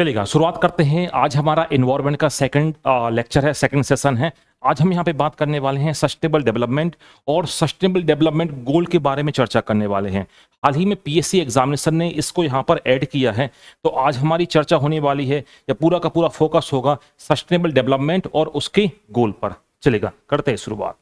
चलेगा शुरुआत करते हैं आज हमारा इन्वायरमेंट का सेकंड लेक्चर है सेकंड सेशन है आज हम यहाँ पे बात करने वाले हैं सस्टेनेबल डेवलपमेंट और सस्टेनेबल डेवलपमेंट गोल के बारे में चर्चा करने वाले हैं हाल ही में पीएससी एग्जामिनेशन ने इसको यहाँ पर ऐड किया है तो आज हमारी चर्चा होने वाली है या पूरा का पूरा फोकस होगा सस्टेनेबल डेवलपमेंट और उसके गोल पर चलेगा करते हैं शुरुआत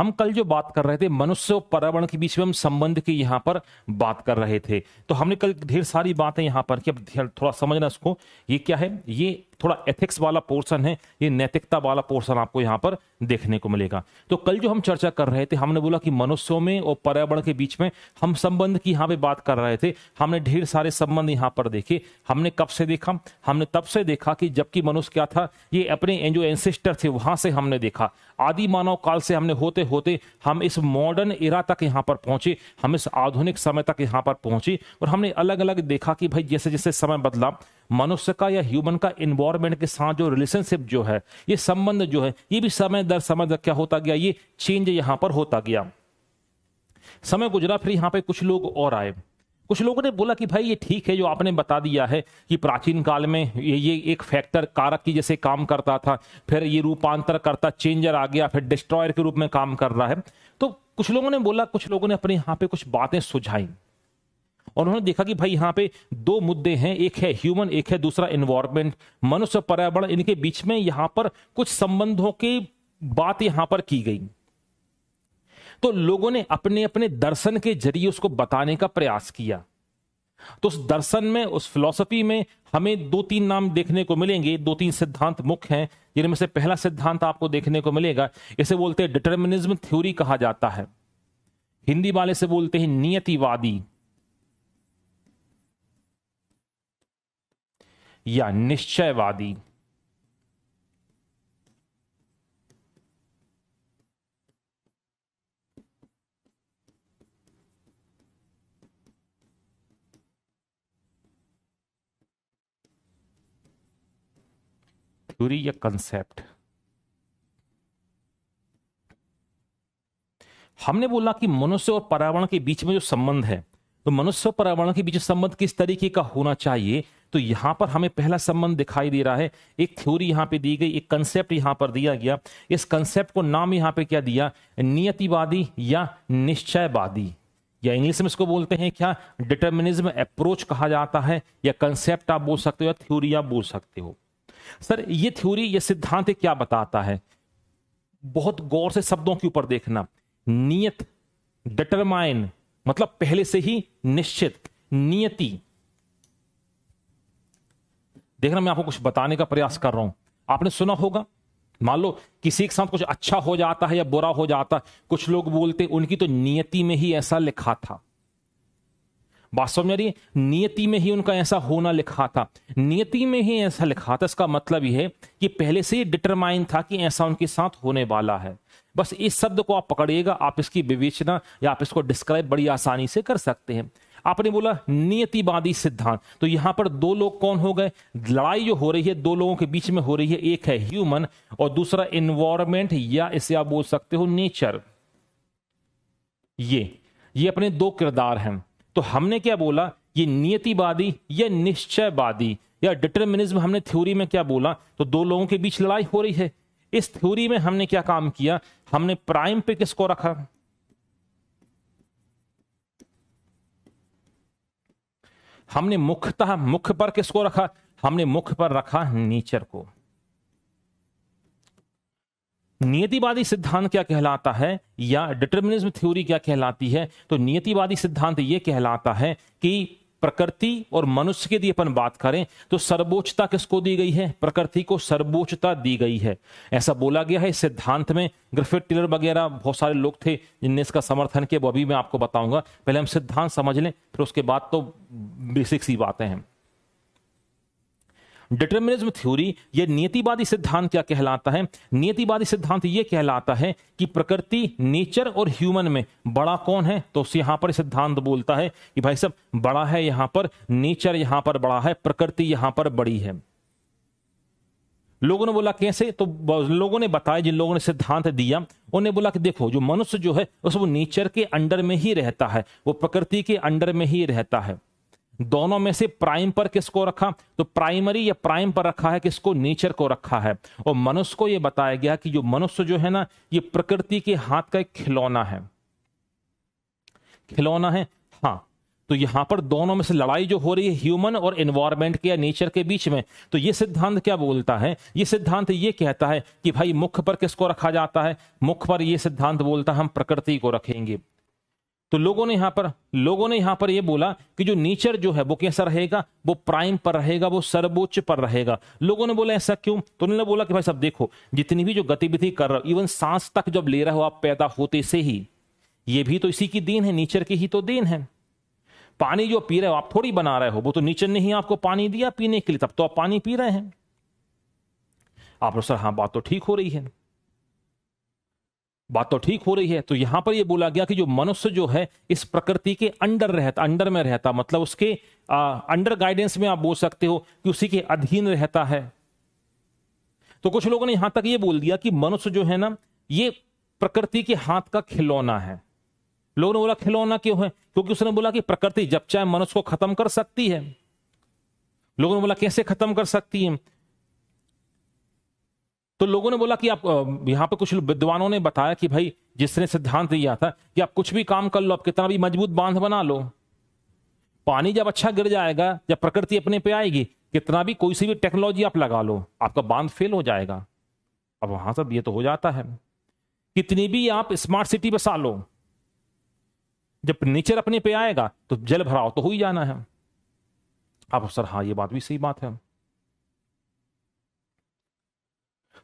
हम कल जो बात कर रहे थे मनुष्य और पर्यावरण के बीच में हम संबंध की यहाँ पर बात कर रहे थे तो हमने कल ढेर सारी बातें यहाँ पर कि अब थोड़ा समझना इसको ये क्या है ये थोड़ा एथिक्स वाला पोर्सन है ये नैतिकता वाला पोर्सन आपको यहाँ पर देखने को मिलेगा तो कल जो हम चर्चा कर रहे थे हमने बोला कि मनुष्यों में और पर्यावरण के बीच में हम संबंध की यहाँ पे बात कर रहे थे हमने ढेर सारे संबंध यहाँ पर देखे हमने कब से देखा हमने तब से देखा कि जबकि मनुष्य क्या था ये अपने जो एनसेस्टर थे वहां से हमने देखा आदि मानव काल से हमने होते होते हम इस मॉडर्न इरा तक यहाँ पर पहुंचे हम इस आधुनिक समय तक यहाँ पर पहुंचे और हमने अलग अलग देखा कि भाई जैसे जैसे समय बदला मनुष्य का या ह्यूमन का इन्वायरमेंट के साथ जो रिलेशनशिप जो है ये संबंध जो है ये भी समय दर समय दर क्या होता गया ये चेंज यहाँ पर होता गया समय गुजरा फिर यहाँ पे कुछ लोग और आए कुछ लोगों ने बोला कि भाई ये ठीक है जो आपने बता दिया है कि प्राचीन काल में ये ये एक फैक्टर कारक की जैसे काम करता था फिर ये रूपांतर करता चेंजर आ गया फिर डिस्ट्रॉयर के रूप में काम कर रहा है तो कुछ लोगों ने बोला कुछ लोगों ने अपने यहाँ पे कुछ बातें सुझाई और उन्होंने देखा कि भाई यहाँ पे दो मुद्दे हैं एक है ह्यूमन एक है दूसरा इन्वायरमेंट मनुष्य पर्यावरण इनके बीच में यहाँ पर कुछ संबंधों की बात यहाँ पर की गई तो लोगों ने अपने अपने दर्शन के जरिए उसको बताने का प्रयास किया तो उस दर्शन में उस फिलॉसफी में हमें दो तीन नाम देखने को मिलेंगे दो तीन सिद्धांत मुख्य हैं जिनमें से पहला सिद्धांत आपको देखने को मिलेगा इसे बोलते हैं डिटर्मिनिज्म थ्योरी कहा जाता है हिंदी वाले से बोलते हैं नियतिवादी या निश्चयवादी थ्योरी या कंसेप्ट हमने बोला कि मनुष्य और पर्यावरण के बीच में जो संबंध है तो मनुष्य और पर्यावरण के बीच संबंध किस तरीके का होना चाहिए तो यहां पर हमें पहला संबंध दिखाई दे रहा है एक थ्योरी यहां पे दी गई एक कंसेप्ट यहां पर दिया गया इस कंसेप्ट को नाम यहां पे क्या दिया नियतिवादी या निश्चयवादी या इंग्लिश में इसको बोलते हैं क्या डिटर्मिनिज्म अप्रोच कहा जाता है या कंसेप्ट आप बोल सकते हो या थ्योरी आप बोल सकते हो सर ये थ्योरी ये सिद्धांत क्या बताता है बहुत गौर से शब्दों के ऊपर देखना नियत डिटरमाइन मतलब पहले से ही निश्चित नियति देखना मैं आपको कुछ बताने का प्रयास कर रहा हूं आपने सुना होगा मान लो किसी के साथ कुछ अच्छा हो जाता है या बुरा हो जाता है कुछ लोग बोलते उनकी तो नियति में ही ऐसा लिखा था बात समझ रही नियति में ही उनका ऐसा होना लिखा था नियति में ही ऐसा लिखा था इसका मतलब यह है कि पहले से ही डिटरमाइन था कि ऐसा उनके साथ होने वाला है बस इस शब्द को आप पकड़िएगा आप इसकी विवेचना या आप इसको डिस्क्राइब बड़ी आसानी से कर सकते हैं आपने बोला नियतिवादी सिद्धांत तो यहां पर दो लोग कौन हो गए लड़ाई जो हो रही है दो लोगों के बीच में हो रही है एक है ह्यूमन और दूसरा इन्वायरमेंट या इसे आप बोल सकते हो नेचर ये ये अपने दो किरदार हैं तो हमने क्या बोला ये नियतिवादी या निश्चयवादी या डिटर्मिनिज्म हमने थ्योरी में क्या बोला तो दो लोगों के बीच लड़ाई हो रही है इस थ्योरी में हमने क्या काम किया हमने प्राइम पे किसको रखा हमने मुख्यतः मुख्य पर किसको रखा हमने मुख्य पर रखा नेचर को नियतिवादी सिद्धांत क्या कहलाता है या डिटर्मिनिज्म थ्योरी क्या कहलाती है तो नियतिवादी सिद्धांत यह कहलाता है कि प्रकृति और मनुष्य की लिए अपन बात करें तो सर्वोच्चता किसको दी गई है प्रकृति को सर्वोच्चता दी गई है ऐसा बोला गया है सिद्धांत में ग्रिफिट टिलर वगैरह बहुत सारे लोग थे जिनने इसका समर्थन किया वो अभी मैं आपको बताऊंगा पहले हम सिद्धांत समझ लें फिर उसके बाद तो बेसिक सी बातें हैं डिटर्मिनिज्म थ्योरी या नियतिवादी सिद्धांत क्या कहलाता है नियतिवादी सिद्धांत यह कहलाता है कि प्रकृति नेचर और ह्यूमन में बड़ा कौन है तो यहां पर सिद्धांत बोलता है कि भाई सब बड़ा है यहां पर नेचर यहां पर बड़ा है प्रकृति यहां पर बड़ी है लोगों ने बोला कैसे तो लोगों ने बताया जिन लोगों ने सिद्धांत दिया उन्हें बोला कि देखो जो मनुष्य जो है उस वो नेचर के अंडर में ही रहता है वो प्रकृति के अंडर में ही रहता है दोनों में से प्राइम पर किसको रखा तो प्राइमरी या प्राइम पर रखा है किसको नेचर को रखा है और मनुष्य को यह बताया गया कि जो मनुष्य जो है ना ये प्रकृति के हाथ का एक खिलौना है खिलौना है हाँ तो यहां पर दोनों में से लड़ाई जो हो रही है ह्यूमन और एनवायरमेंट के या नेचर के बीच में तो ये सिद्धांत क्या बोलता है ये सिद्धांत ये कहता है कि भाई मुख पर किसको रखा जाता है मुख पर ये सिद्धांत बोलता है हम प्रकृति को रखेंगे तो लोगों ने यहां पर लोगों ने यहां पर यह बोला कि जो नेचर जो है वो कैसा रहेगा वो प्राइम पर रहेगा वो सर्वोच्च पर रहेगा लोगों ने बोला ऐसा क्यों तो उन्होंने बोला कि भाई सब देखो जितनी भी जो गतिविधि कर रहे हो इवन सांस तक जब ले रहे हो आप पैदा होते से ही ये भी तो इसी की देन है नेचर की ही तो देन है पानी जो पी रहे हो आप थोड़ी बना रहे हो वो तो नेचर ने ही आपको पानी दिया पीने के लिए तब तो आप पानी पी रहे हैं आप सर हाँ बात तो ठीक हो रही है बात तो ठीक हो रही है तो यहां पर यह बोला गया कि जो मनुष्य जो है इस प्रकृति के अंडर रहता अंडर में रहता मतलब उसके आ, अंडर गाइडेंस में आप बोल सकते हो कि उसी के अधीन रहता है तो कुछ लोगों ने यहां तक यह बोल दिया कि मनुष्य जो है ना ये प्रकृति के हाथ का खिलौना है लोगों ने बोला खिलौना क्यों है क्योंकि उसने बोला कि प्रकृति जब चाहे मनुष्य को खत्म कर सकती है लोगों ने बोला कैसे खत्म कर सकती है तो लोगों ने बोला कि आप यहाँ पे कुछ विद्वानों ने बताया कि भाई जिसने सिद्धांत दिया था कि आप कुछ भी काम कर लो आप कितना भी मजबूत बांध बना लो पानी जब अच्छा गिर जाएगा जब प्रकृति अपने पे आएगी कितना भी कोई सी भी टेक्नोलॉजी आप लगा लो आपका बांध फेल हो जाएगा अब वहां सब ये तो हो जाता है कितनी भी आप स्मार्ट सिटी बसा लो जब नेचर अपने पे आएगा तो जल भराव तो हो ही जाना है आप सर हाँ ये बात भी सही बात है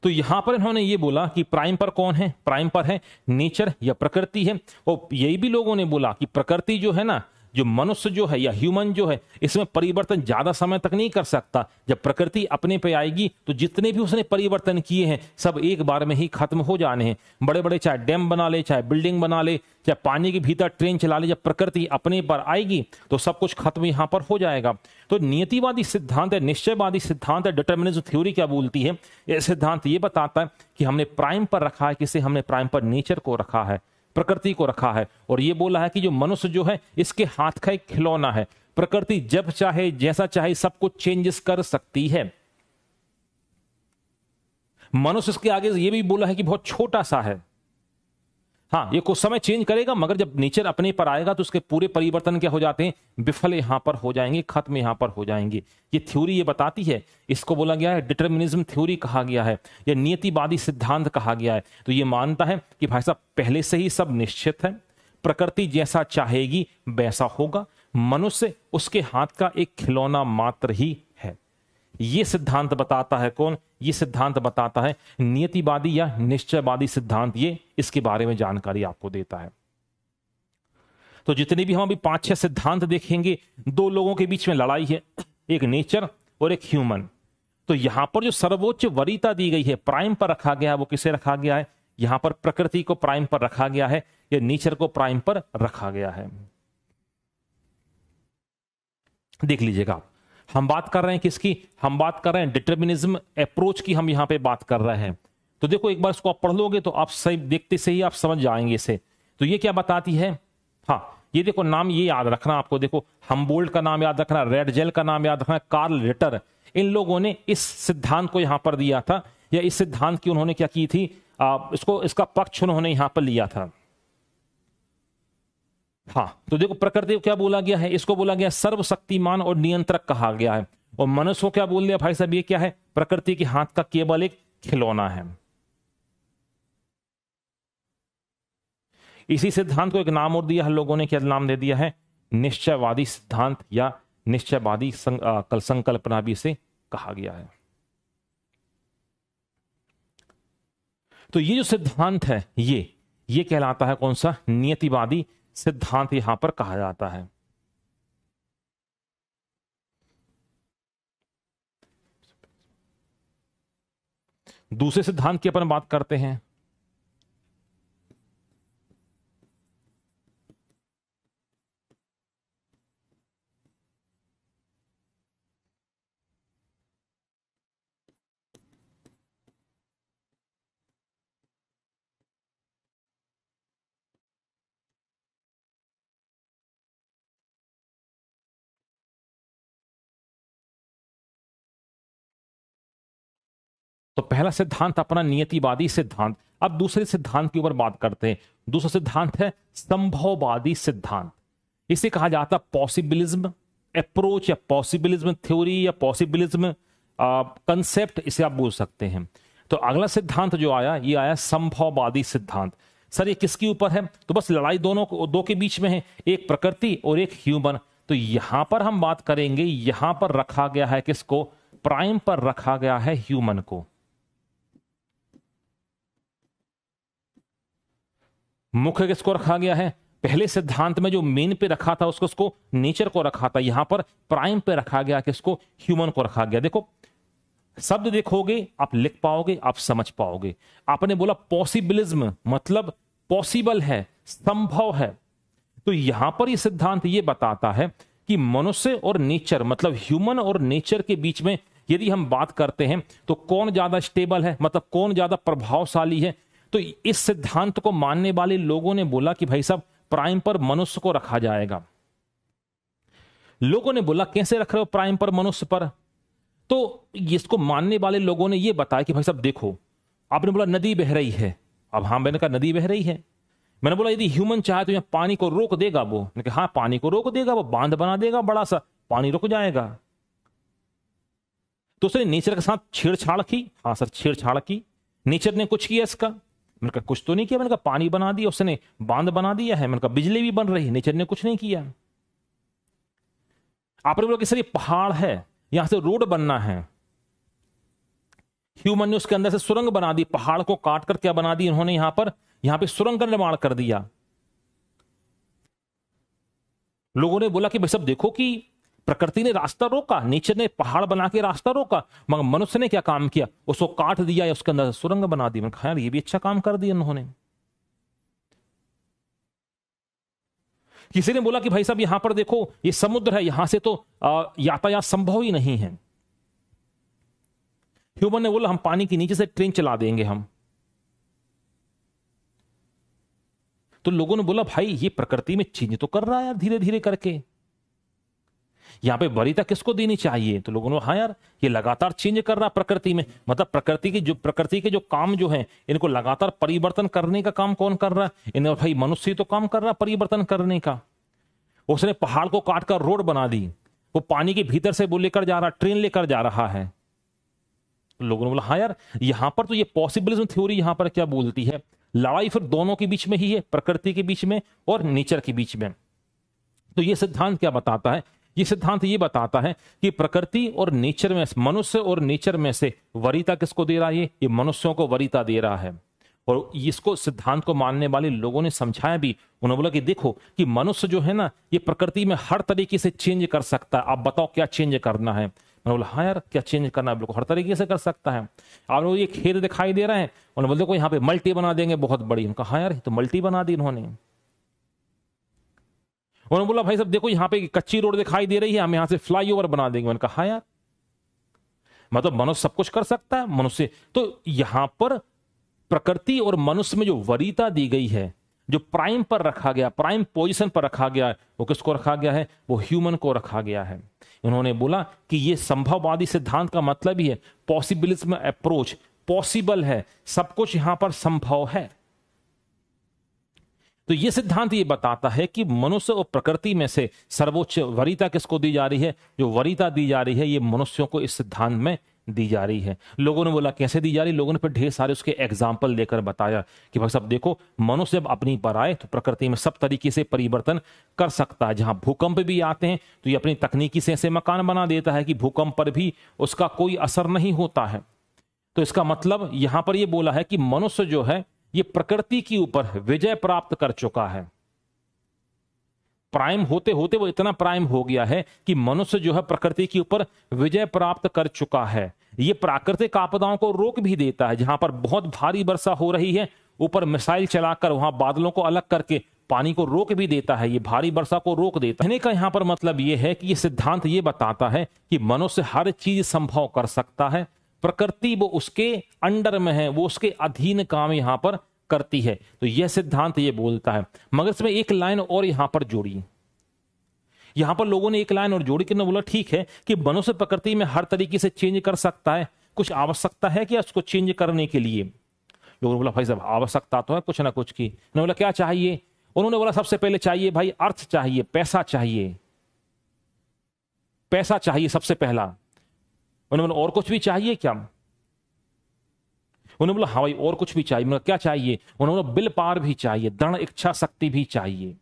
तो यहां पर इन्होंने ये बोला कि प्राइम पर कौन है प्राइम पर है नेचर या प्रकृति है और यही भी लोगों ने बोला कि प्रकृति जो है ना जो मनुष्य जो है या ह्यूमन जो है इसमें परिवर्तन ज्यादा समय तक नहीं कर सकता जब प्रकृति अपने पे आएगी तो जितने भी उसने परिवर्तन किए हैं सब एक बार में ही खत्म हो जाने हैं बड़े बड़े चाहे डैम बना ले चाहे बिल्डिंग बना ले चाहे पानी के भीतर ट्रेन चला ले जब प्रकृति अपने पर आएगी तो सब कुछ खत्म यहाँ पर हो जाएगा तो नियतिवादी सिद्धांत है निश्चयवादी सिद्धांत है डिटर्मिनिज्म थ्योरी क्या बोलती है यह सिद्धांत ये बताता है कि हमने प्राइम पर रखा है किसे हमने प्राइम पर नेचर को रखा है प्रकृति को रखा है और ये बोला है कि जो मनुष्य जो है इसके हाथ का एक खिलौना है प्रकृति जब चाहे जैसा चाहे सब कुछ चेंजेस कर सकती है मनुष्य इसके आगे ये भी बोला है कि बहुत छोटा सा है हाँ ये कुछ समय चेंज करेगा मगर जब नेचर अपने पर आएगा तो उसके पूरे परिवर्तन क्या हो जाते हैं विफल यहाँ पर हो जाएंगे खत्म यहाँ पर हो जाएंगे ये थ्योरी ये बताती है इसको बोला गया है डिटर्मिनिज्म थ्योरी कहा गया है या नियतिवादी सिद्धांत कहा गया है तो ये मानता है कि भाई साहब पहले से ही सब निश्चित है प्रकृति जैसा चाहेगी वैसा होगा मनुष्य उसके हाथ का एक खिलौना मात्र ही है ये सिद्धांत बताता है कौन ये सिद्धांत बताता है नियतिवादी या निश्चयवादी सिद्धांत ये इसके बारे में जानकारी आपको देता है तो जितने भी हम अभी पांच छह सिद्धांत देखेंगे दो लोगों के बीच में लड़ाई है एक नेचर और एक ह्यूमन तो यहां पर जो सर्वोच्च वरीता दी गई है प्राइम पर रखा गया है वो किसे रखा गया है यहां पर प्रकृति को प्राइम पर रखा गया है या नेचर को प्राइम पर रखा गया है देख लीजिएगा आप हम बात कर रहे हैं किसकी हम बात कर रहे हैं डिटर्मिनिज्म अप्रोच की हम यहां पे बात कर रहे हैं तो देखो एक बार इसको आप पढ़ लोगे तो आप सही देखते से ही आप समझ जाएंगे इसे तो ये क्या बताती है हाँ ये देखो नाम ये याद रखना आपको देखो हम्बोल्ट का नाम याद रखना रेड जेल का नाम याद रखना कार्ल रिटर इन लोगों ने इस सिद्धांत को यहां पर दिया था या इस सिद्धांत की उन्होंने क्या की थी आ, इसको इसका पक्ष उन्होंने यहां पर लिया था हाँ तो देखो प्रकृति को क्या बोला गया है इसको बोला गया सर्वशक्तिमान और नियंत्रक कहा गया है और मनुष्य को क्या बोल दिया भाई साहब ये क्या है प्रकृति के हाथ का केवल एक खिलौना है इसी सिद्धांत को एक नाम और दिया है लोगों ने क्या नाम दे दिया है निश्चयवादी सिद्धांत या निश्चयवादी कल संकल्पना भी से कहा गया है तो ये जो सिद्धांत है ये ये कहलाता है कौन सा नियतिवादी सिद्धांत यहां पर कहा जाता है दूसरे सिद्धांत की अपन बात करते हैं तो पहला सिद्धांत अपना नियतिवादी सिद्धांत अब दूसरे सिद्धांत के ऊपर बात करते हैं दूसरा सिद्धांत है संभववादी सिद्धांत इसे कहा जाता पॉसिबिलिज्म अप्रोच या पॉसिबिलिज्म थ्योरी या पॉसिबिलिज्म कंसेप्ट इसे आप बोल सकते हैं तो अगला सिद्धांत जो आया ये आया संभववादी सिद्धांत सर ये किसके ऊपर है तो बस लड़ाई दोनों को दो के बीच में है एक प्रकृति और एक ह्यूमन तो यहां पर हम बात करेंगे यहां पर रखा गया है किसको प्राइम पर रखा गया है ह्यूमन को मुख्य किसको रखा गया है पहले सिद्धांत में जो मेन पे रखा था उसको उसको नेचर को रखा था यहां पर प्राइम पे रखा गया किसको ह्यूमन को रखा गया देखो शब्द देखोगे आप लिख पाओगे आप समझ पाओगे आपने बोला पॉसिबिलिज्म मतलब पॉसिबल है संभव है तो यहां पर यह सिद्धांत ये बताता है कि मनुष्य और नेचर मतलब ह्यूमन और नेचर के बीच में यदि हम बात करते हैं तो कौन ज्यादा स्टेबल है मतलब कौन ज्यादा प्रभावशाली है तो इस सिद्धांत को मानने वाले लोगों ने बोला कि भाई साहब प्राइम पर मनुष्य को रखा जाएगा लोगों ने बोला कैसे रख रहे हो प्राइम पर मनुष्य पर तो इसको मानने वाले लोगों ने यह बताया कि भाई साहब देखो आपने बोला नदी बह रही है अब हाँ मैंने कहा नदी बह रही है मैंने बोला यदि ह्यूमन चाहे तो यहां पानी को रोक देगा वो मैंने कहा हाँ पानी को रोक देगा वो बांध बना देगा बड़ा सा पानी रुक जाएगा तो उसने नेचर के साथ छेड़छाड़ की हाँ सर छेड़छाड़ की नेचर ने कुछ किया इसका मैंने कहा कुछ तो नहीं किया मैंने कहा पानी बना दिया उसने बांध बना दिया है मैंने कहा बिजली भी बन रही नेचर ने कुछ नहीं किया आपने बोला कि सर ये पहाड़ है यहां से रोड बनना है ह्यूमन ने उसके अंदर से सुरंग बना दी पहाड़ को काट कर क्या बना दी उन्होंने यहां पर यहां पे सुरंग का निर्माण कर दिया लोगों ने बोला कि भाई सब देखो कि प्रकृति ने रास्ता रोका नेचर ने पहाड़ बना के रास्ता रोका मगर मनुष्य ने क्या काम किया उसको काट दिया या उसके अंदर सुरंग बना दी मैंने कहा यार ये भी अच्छा काम कर दिया उन्होंने किसी ने बोला कि भाई साहब यहां पर देखो ये समुद्र है यहां से तो यातायात संभव ही नहीं है ह्यूमन ने बोला हम पानी के नीचे से ट्रेन चला देंगे हम तो लोगों ने बोला भाई ये प्रकृति में चीजें तो कर रहा है यार धीरे धीरे करके यहाँ पे वरीता किसको देनी चाहिए तो लोगों ने हाँ यार ये लगातार चेंज कर रहा प्रकृति में मतलब प्रकृति की जो प्रकृति के जो काम जो है इनको लगातार परिवर्तन करने का काम कौन कर रहा है इन भाई मनुष्य तो काम कर रहा परिवर्तन करने का उसने पहाड़ को काट कर रोड बना दी वो पानी के भीतर से वो लेकर जा रहा ट्रेन लेकर जा रहा है लोगों ने बोला हाँ यार यहां पर तो ये पॉसिबिलिज्म थ्योरी यहां पर क्या बोलती है लड़ाई फिर दोनों के बीच में ही है प्रकृति के बीच में और नेचर के बीच में तो ये सिद्धांत क्या बताता है ये सिद्धांत ये बताता है कि प्रकृति और नेचर में मनुष्य और नेचर में से वरीता किसको दे रहा है ये मनुष्यों को वरीता दे रहा है और इसको सिद्धांत को मानने वाले लोगों ने समझाया भी उन्होंने बोला कि देखो कि मनुष्य जो है ना ये प्रकृति में हर तरीके से चेंज कर सकता है आप बताओ क्या चेंज करना है उन्होंने बोला हाँ यार क्या चेंज करना है बिल्कुल हर तरीके से कर सकता है आप लोग ये खेत दिखाई दे रहे हैं उन्होंने बोले देखो यहाँ पे मल्टी बना देंगे बहुत बड़ी उनका हाँ यार तो मल्टी बना दी इन्होंने उन्होंने बोला भाई साहब देखो यहाँ पे कच्ची रोड दिखाई दे रही है हम यहाँ से फ्लाई ओवर बना देंगे मैंने कहा हाँ यार मतलब मनुष्य सब कुछ कर सकता है मनुष्य तो यहां पर प्रकृति और मनुष्य में जो वरीता दी गई है जो प्राइम पर रखा गया प्राइम पोजीशन पर रखा गया है वो किसको रखा गया है वो ह्यूमन को रखा गया है उन्होंने बोला कि ये संभववादी सिद्धांत का मतलब ही है पॉसिबिलिज्म अप्रोच पॉसिबल है सब कुछ यहां पर संभव है तो ये सिद्धांत ये बताता है कि मनुष्य और प्रकृति में से सर्वोच्च वरीता किसको दी जा रही है जो वरीता दी जा रही है ये मनुष्यों को इस सिद्धांत में दी जा रही है लोगों ने बोला कैसे दी जा रही लोगों ने फिर ढेर सारे उसके एग्जाम्पल देकर बताया कि भाई साहब देखो मनुष्य जब अपनी पर आए तो प्रकृति में सब तरीके से परिवर्तन कर सकता है जहां भूकंप भी आते हैं तो ये अपनी तकनीकी से ऐसे मकान बना देता है कि भूकंप पर भी उसका कोई असर नहीं होता है तो इसका मतलब यहां पर यह बोला है कि मनुष्य जो है ये प्रकृति के ऊपर विजय प्राप्त कर चुका है प्राइम होते होते वो इतना प्राइम हो गया है कि मनुष्य जो है प्रकृति के ऊपर विजय प्राप्त कर चुका है ये प्राकृतिक आपदाओं को रोक भी देता है जहां पर बहुत भारी वर्षा हो रही है ऊपर मिसाइल चलाकर वहां बादलों को अलग करके पानी को रोक भी देता है ये भारी वर्षा को रोक देता है का यहां पर मतलब ये है कि ये सिद्धांत ये बताता है कि मनुष्य हर चीज संभव कर सकता है प्रकृति वो उसके अंडर में है वो उसके अधीन काम यहां पर करती है तो यह सिद्धांत ये बोलता है मगर इसमें एक लाइन और यहां पर जोड़ी यहां पर लोगों ने एक लाइन और जोड़ी किन्होंने बोला ठीक है कि मनुष्य प्रकृति में हर तरीके से चेंज कर सकता है कुछ आवश्यकता है क्या उसको चेंज करने के लिए लोगों ने बोला भाई साहब आवश्यकता तो है कुछ ना कुछ की उन्होंने बोला क्या चाहिए उन्होंने बोला सबसे पहले चाहिए भाई अर्थ चाहिए पैसा चाहिए पैसा चाहिए सबसे पहला उन्होंने बोला और कुछ भी चाहिए क्या उन्होंने बोला हाँ भाई और कुछ भी चाहिए क्या चाहिए उन्होंने बोला बिल पार भी चाहिए दृढ़ इच्छा शक्ति भी चाहिए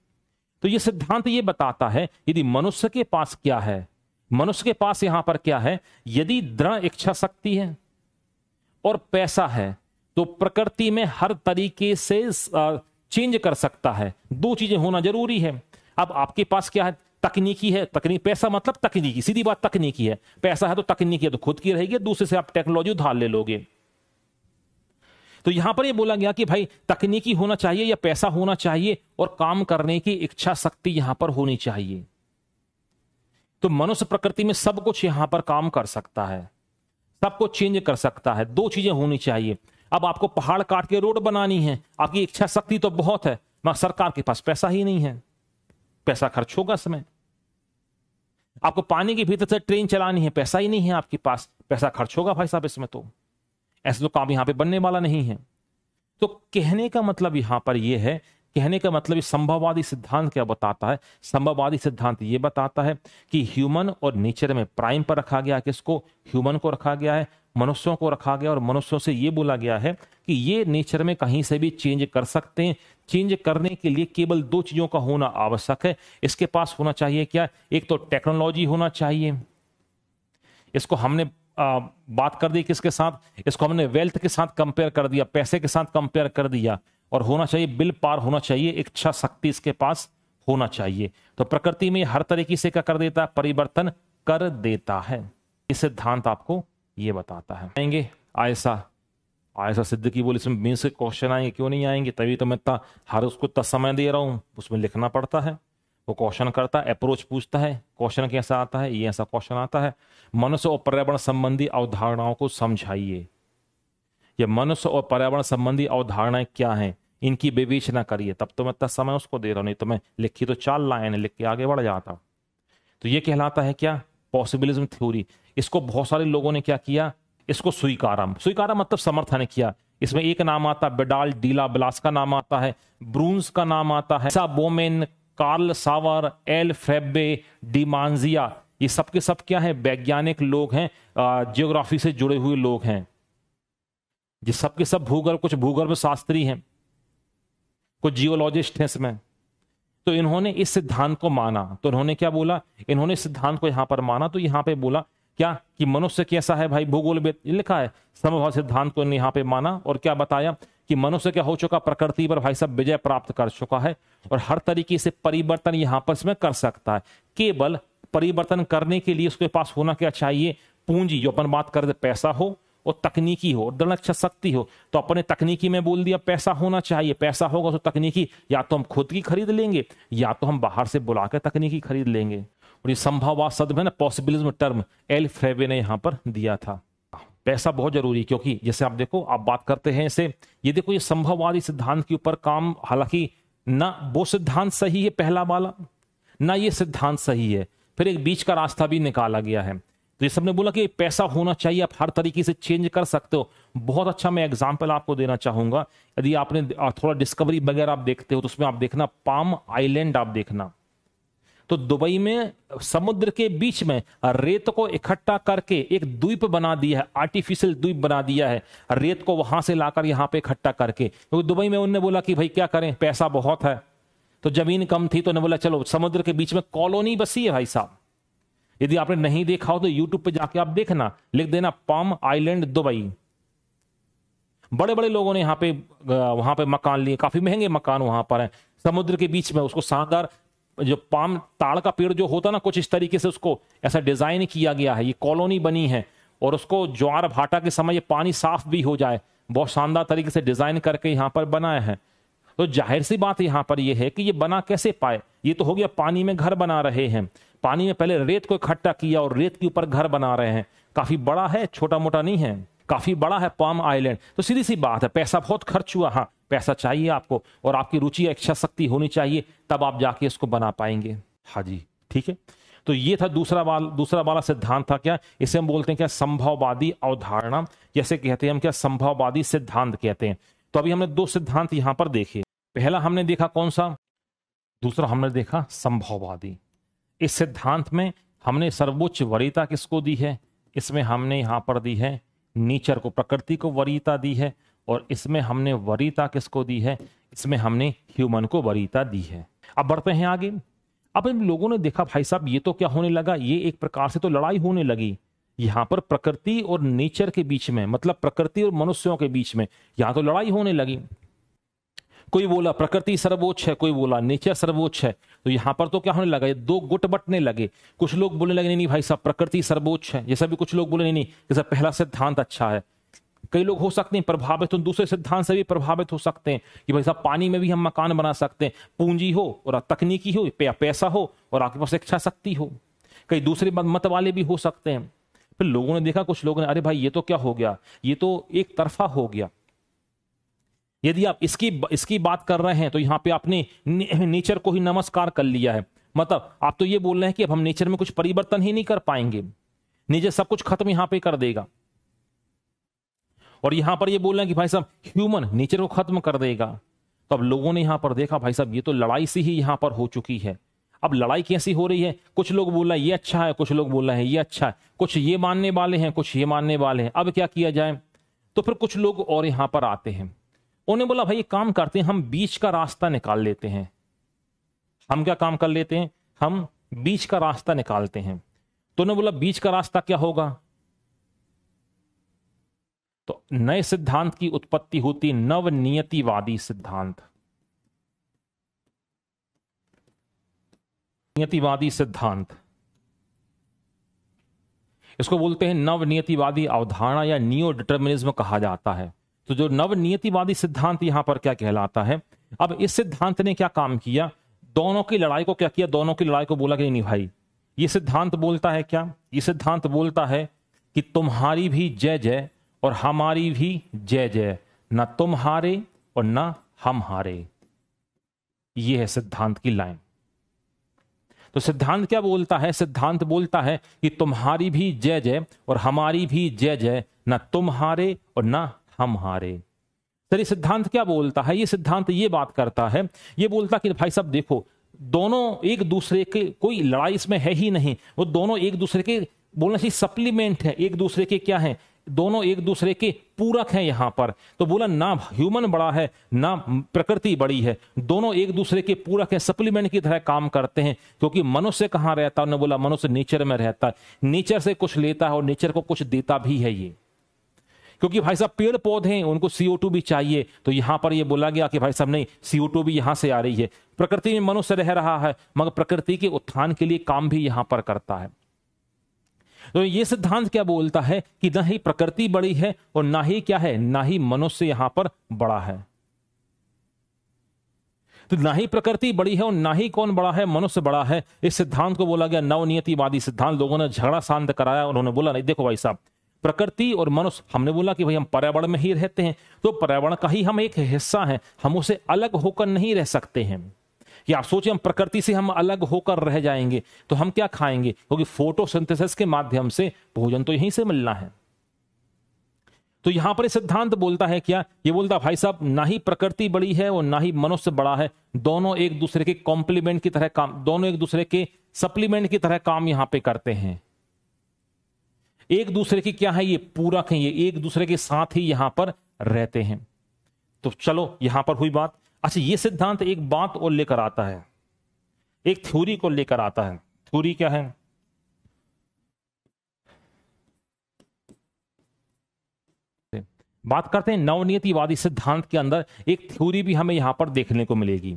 तो ये सिद्धांत ये बताता है यदि मनुष्य के पास क्या है मनुष्य के पास यहां पर क्या है यदि दृढ़ इच्छा शक्ति है और पैसा है तो प्रकृति में हर तरीके से चेंज कर सकता है दो चीजें होना जरूरी है अब आपके पास क्या है तकनीकी है तकनीक पैसा मतलब तकनीकी सीधी बात तकनीकी है पैसा है तो तकनीकी है तो खुद की रहेगी दूसरे से आप टेक्नोलॉजी उधार ले लोगे तो यहां पर यह बोला गया कि भाई तकनीकी होना चाहिए या पैसा होना चाहिए और काम करने की इच्छा शक्ति यहां पर होनी चाहिए तो मनुष्य प्रकृति में सब कुछ यहां पर काम कर सकता है सब कुछ चेंज कर सकता है दो चीजें होनी चाहिए अब आपको पहाड़ काट के रोड बनानी है आपकी इच्छा शक्ति तो बहुत है मगर सरकार के पास पैसा ही नहीं है पैसा खर्च होगा समय आपको पानी के भीतर से ट्रेन चलानी है पैसा ही नहीं है आपके पास पैसा खर्च होगा भाई साहब इसमें तो ऐसे तो काम यहां पे बनने वाला नहीं है तो कहने का मतलब यहां पर यह है कहने का मतलब संभववादी सिद्धांत क्या बताता है संभववादी सिद्धांत यह बताता है कि ह्यूमन और नेचर में प्राइम पर रखा गया किसको ह्यूमन को रखा गया है मनुष्यों को रखा गया और मनुष्यों से ये बोला गया है कि ये नेचर में कहीं से भी चेंज कर सकते हैं चेंज करने के लिए केवल दो चीज़ों का होना आवश्यक है इसके पास होना चाहिए क्या एक तो टेक्नोलॉजी होना चाहिए इसको हमने आ, बात कर दी किसके साथ इसको हमने वेल्थ के साथ कंपेयर कर दिया पैसे के साथ कंपेयर कर दिया और होना चाहिए बिल पार होना चाहिए इच्छा शक्ति इसके पास होना चाहिए तो प्रकृति में हर तरीके से क्या कर देता है परिवर्तन कर देता है ये सिद्धांत आपको ये बताता है आएंगे आयसा आयसा की बोले इसमें मीन से क्वेश्चन आएंगे क्यों नहीं आएंगे तभी तो मैं इतना हर उसको इतना समय दे रहा हूँ उसमें लिखना पड़ता है वो क्वेश्चन करता है अप्रोच पूछता है क्वेश्चन कैसा आता है ये ऐसा क्वेश्चन आता है मनुष्य और पर्यावरण संबंधी अवधारणाओं को समझाइए ये मनुष्य और पर्यावरण संबंधी अवधारणाएं क्या हैं इनकी विवेचना करिए तब तो मैं इतना समय उसको दे रहा हूँ नहीं तो मैं लिखी तो चाल लाइन लिख के आगे बढ़ जाता तो ये कहलाता है क्या पॉसिबिलिज्म थ्योरी इसको बहुत सारे लोगों ने क्या किया इसको स्वीकारा स्वीकारा मतलब समर्थन ने किया इसमें एक नाम आता है बेडाल डीला ब्लास का नाम आता है ब्रूंस का नाम आता है सा बोमेन कार्ल सावर एल फेबे डिमांजिया ये सबके सब क्या है वैज्ञानिक लोग हैं जियोग्राफी से जुड़े हुए लोग हैं ये सब सब भूगर्भ कुछ भूगर्भ शास्त्री हैं कुछ जियोलॉजिस्ट हैं इसमें तो इन्होंने इस सिद्धांत को माना तो इन्होंने क्या बोला इन्होंने सिद्धांत को यहाँ पर माना तो यहाँ पे बोला क्या कि मनुष्य कैसा है भाई भूगोल लिखा है समभाव सिद्धांत को यहाँ पे माना और क्या बताया कि मनुष्य क्या हो चुका प्रकृति पर भाई सब विजय प्राप्त कर चुका है और हर तरीके से परिवर्तन यहाँ पर इसमें कर सकता है केवल परिवर्तन करने के लिए उसके पास होना क्या चाहिए पूंजी जो अपन बात कर पैसा हो और तकनीकी हो और इच्छा शक्ति हो तो अपने तकनीकी में बोल दिया पैसा होना चाहिए पैसा होगा तो तकनीकी या तो हम खुद की खरीद लेंगे या तो हम बाहर से बुलाकर तकनीकी खरीद लेंगे और ये संभववाद शब्द है ना पॉसिबिलिज्म टर्म एल फ्रेवे ने यहाँ पर दिया था पैसा बहुत जरूरी क्योंकि जैसे आप देखो आप बात करते हैं इसे ये देखो ये संभववादी सिद्धांत के ऊपर काम हालांकि ना वो सिद्धांत सही है पहला वाला ना ये सिद्धांत सही है फिर एक बीच का रास्ता भी निकाला गया है तो ये सबने बोला कि पैसा होना चाहिए आप हर तरीके से चेंज कर सकते हो बहुत अच्छा मैं एग्जाम्पल आपको देना चाहूंगा यदि आपने थोड़ा डिस्कवरी वगैरह आप देखते हो तो उसमें आप देखना पाम आइलैंड आप देखना तो दुबई में समुद्र के बीच में रेत को इकट्ठा करके एक द्वीप बना दिया है आर्टिफिशियल द्वीप बना दिया है रेत को वहां से लाकर यहाँ पे इकट्ठा करके क्योंकि तो दुबई में उनने बोला कि भाई क्या करें पैसा बहुत है तो जमीन कम थी तो उन्होंने बोला चलो समुद्र के बीच में कॉलोनी बसी है भाई साहब यदि आपने नहीं देखा हो तो यूट्यूब पर जाके आप देखना लिख देना पाम आइलैंड दुबई बड़े बड़े लोगों ने यहाँ पे वहां पे मकान लिए काफी महंगे मकान वहां पर हैं समुद्र के बीच में उसको शानदार जो पाम ताड़ का पेड़ जो होता ना कुछ इस तरीके से उसको ऐसा डिजाइन किया गया है ये कॉलोनी बनी है और उसको ज्वार भाटा के समय ये पानी साफ भी हो जाए बहुत शानदार तरीके से डिजाइन करके यहाँ पर बनाया है तो जाहिर सी बात यहाँ पर यह है कि ये बना कैसे पाए ये तो हो गया पानी में घर बना रहे हैं पानी में पहले रेत को इकट्ठा किया और रेत के ऊपर घर बना रहे हैं काफी बड़ा है छोटा मोटा नहीं है काफी बड़ा है पाम आइलैंड तो सीधी सी बात है पैसा बहुत खर्च हुआ हाँ पैसा चाहिए आपको और आपकी रुचि इच्छा शक्ति होनी चाहिए तब आप जाके इसको बना पाएंगे हाँ जी ठीक है तो ये था दूसरा वाला दूसरा वाला सिद्धांत था क्या इसे हम बोलते हैं क्या संभववादी अवधारणा जैसे कहते हैं हम क्या संभववादी सिद्धांत कहते हैं तो अभी हमने दो सिद्धांत यहां पर देखे पहला हमने देखा कौन सा दूसरा हमने देखा संभववादी इस सिद्धांत में हमने सर्वोच्च वरीयता किसको दी है इसमें हमने यहाँ पर दी है नेचर को प्रकृति को वरीयता दी है और इसमें हमने वरीयता किसको दी है इसमें हमने ह्यूमन को वरीयता दी है अब बढ़ते हैं आगे अब इन लोगों ने देखा भाई साहब ये तो क्या होने लगा ये एक प्रकार से तो लड़ाई होने लगी यहाँ पर प्रकृति और नेचर के बीच में मतलब प्रकृति और मनुष्यों के बीच में यहाँ तो लड़ाई होने लगी कोई बोला प्रकृति सर्वोच्च है कोई बोला नेचर सर्वोच्च है तो यहाँ पर तो क्या होने लगा ये दो गुट बटने लगे कुछ लोग बोलने लगे नहीं नहीं भाई साहब प्रकृति सर्वोच्च है जैसा भी कुछ लोग बोले नहीं नहीं जैसा पहला सिद्धांत अच्छा है कई लोग हो सकते हैं प्रभावित हो दूसरे सिद्धांत से भी प्रभावित हो सकते हैं कि भाई साहब पानी में भी हम मकान बना सकते हैं पूंजी हो और तकनीकी हो पैसा हो और आपके पास इच्छा शक्ति हो कई दूसरे मत वाले भी हो सकते हैं फिर लोगों ने देखा कुछ लोगों ने अरे भाई ये तो क्या हो गया ये तो एक तरफा हो गया यदि आप इसकी इसकी बात कर रहे हैं तो यहाँ पे आपने नेचर को ही नमस्कार कर लिया है मतलब आप तो ये बोल रहे हैं कि अब हम नेचर में कुछ परिवर्तन ही नहीं कर पाएंगे नेचर सब कुछ खत्म यहाँ पे कर देगा और यहां पर ये बोल रहे हैं कि भाई साहब ह्यूमन नेचर को खत्म कर देगा तो अब लोगों ने यहां पर देखा भाई साहब ये तो लड़ाई से ही यहां पर हो चुकी है अब लड़ाई कैसी हो रही है कुछ लोग बोल रहे हैं ये अच्छा है कुछ लोग बोल रहे हैं ये अच्छा है कुछ ये मानने वाले हैं कुछ ये मानने वाले हैं अब क्या किया जाए तो फिर कुछ लोग और यहां पर आते हैं उन्होंने बोला भाई काम करते हैं हम बीच का रास्ता निकाल लेते हैं हम क्या काम कर लेते हैं हम बीच का रास्ता निकालते हैं तो उन्होंने बोला बीच का रास्ता क्या होगा तो नए सिद्धांत की उत्पत्ति होती नवनियतिवादी सिद्धांत नियतिवादी सिद्धांत इसको बोलते हैं नवनियतिवादी अवधारणा या नियो डिटर्मिनिज्म कहा जाता है तो जो नवनियतिवादी सिद्धांत यहां पर क्या कहलाता है अब इस सिद्धांत ने क्या काम किया दोनों की लड़ाई को क्या किया दोनों की लड़ाई को बोला कि नहीं भाई ये सिद्धांत बोलता है क्या ये सिद्धांत बोलता है कि तुम्हारी भी जय जय और हमारी भी जय जय न तुम हारे और न हम हारे ये है सिद्धांत की लाइन तो सिद्धांत क्या बोलता है सिद्धांत बोलता है कि तुम्हारी भी जय जय और हमारी भी जय जय न तुम हारे और ना हम हारे सर ये सिद्धांत क्या बोलता है ये सिद्धांत ये बात करता है ये बोलता कि भाई साहब देखो दोनों एक दूसरे के कोई लड़ाई इसमें है ही नहीं वो दोनों एक दूसरे के बोलना चाहिए सप्लीमेंट है एक दूसरे के क्या है दोनों एक दूसरे के पूरक हैं यहाँ पर तो बोला ना ह्यूमन बड़ा है ना प्रकृति बड़ी है दोनों एक दूसरे के पूरक हैं सप्लीमेंट की तरह काम करते हैं क्योंकि मनुष्य कहाँ रहता है उन्होंने बोला मनुष्य नेचर में रहता है नेचर से कुछ लेता है और नेचर को कुछ देता भी है ये क्योंकि भाई साहब पेड़ पौधे हैं उनको टू भी चाहिए तो यहां पर यह बोला गया कि भाई साहब नहीं टू भी यहां से आ रही है प्रकृति में मनुष्य रह रहा है मगर प्रकृति के उत्थान के लिए काम भी यहां पर करता है तो ये सिद्धांत क्या बोलता है कि ना ही प्रकृति बड़ी है और ना ही क्या है ना ही मनुष्य यहां पर बड़ा है तो ना ही प्रकृति बड़ी है और ना ही कौन बड़ा है मनुष्य बड़ा है इस सिद्धांत को बोला गया नवनियतिवादी सिद्धांत लोगों ने झगड़ा शांत कराया उन्होंने बोला नहीं देखो भाई साहब प्रकृति और मनुष्य हमने बोला कि भाई हम पर्यावरण में ही रहते हैं तो पर्यावरण का ही हम एक हिस्सा हैं हम उसे अलग होकर नहीं रह सकते हैं या आप सोचिए हम प्रकृति से हम अलग होकर रह जाएंगे तो हम क्या खाएंगे क्योंकि फोटोसिंथेसिस के माध्यम से भोजन तो यहीं से मिलना है तो यहां पर सिद्धांत बोलता है क्या ये बोलता भाई साहब ना ही प्रकृति बड़ी है और ना ही मनुष्य बड़ा है दोनों एक दूसरे के कॉम्प्लीमेंट की तरह काम दोनों एक दूसरे के सप्लीमेंट की तरह काम यहां पे करते हैं एक दूसरे की क्या है ये पूरक है ये एक दूसरे के साथ ही यहां पर रहते हैं तो चलो यहां पर हुई बात अच्छा ये सिद्धांत एक बात और लेकर आता है एक थ्योरी को लेकर आता है थ्योरी क्या है बात करते हैं नवनियतिवादी सिद्धांत के अंदर एक थ्योरी भी हमें यहां पर देखने को मिलेगी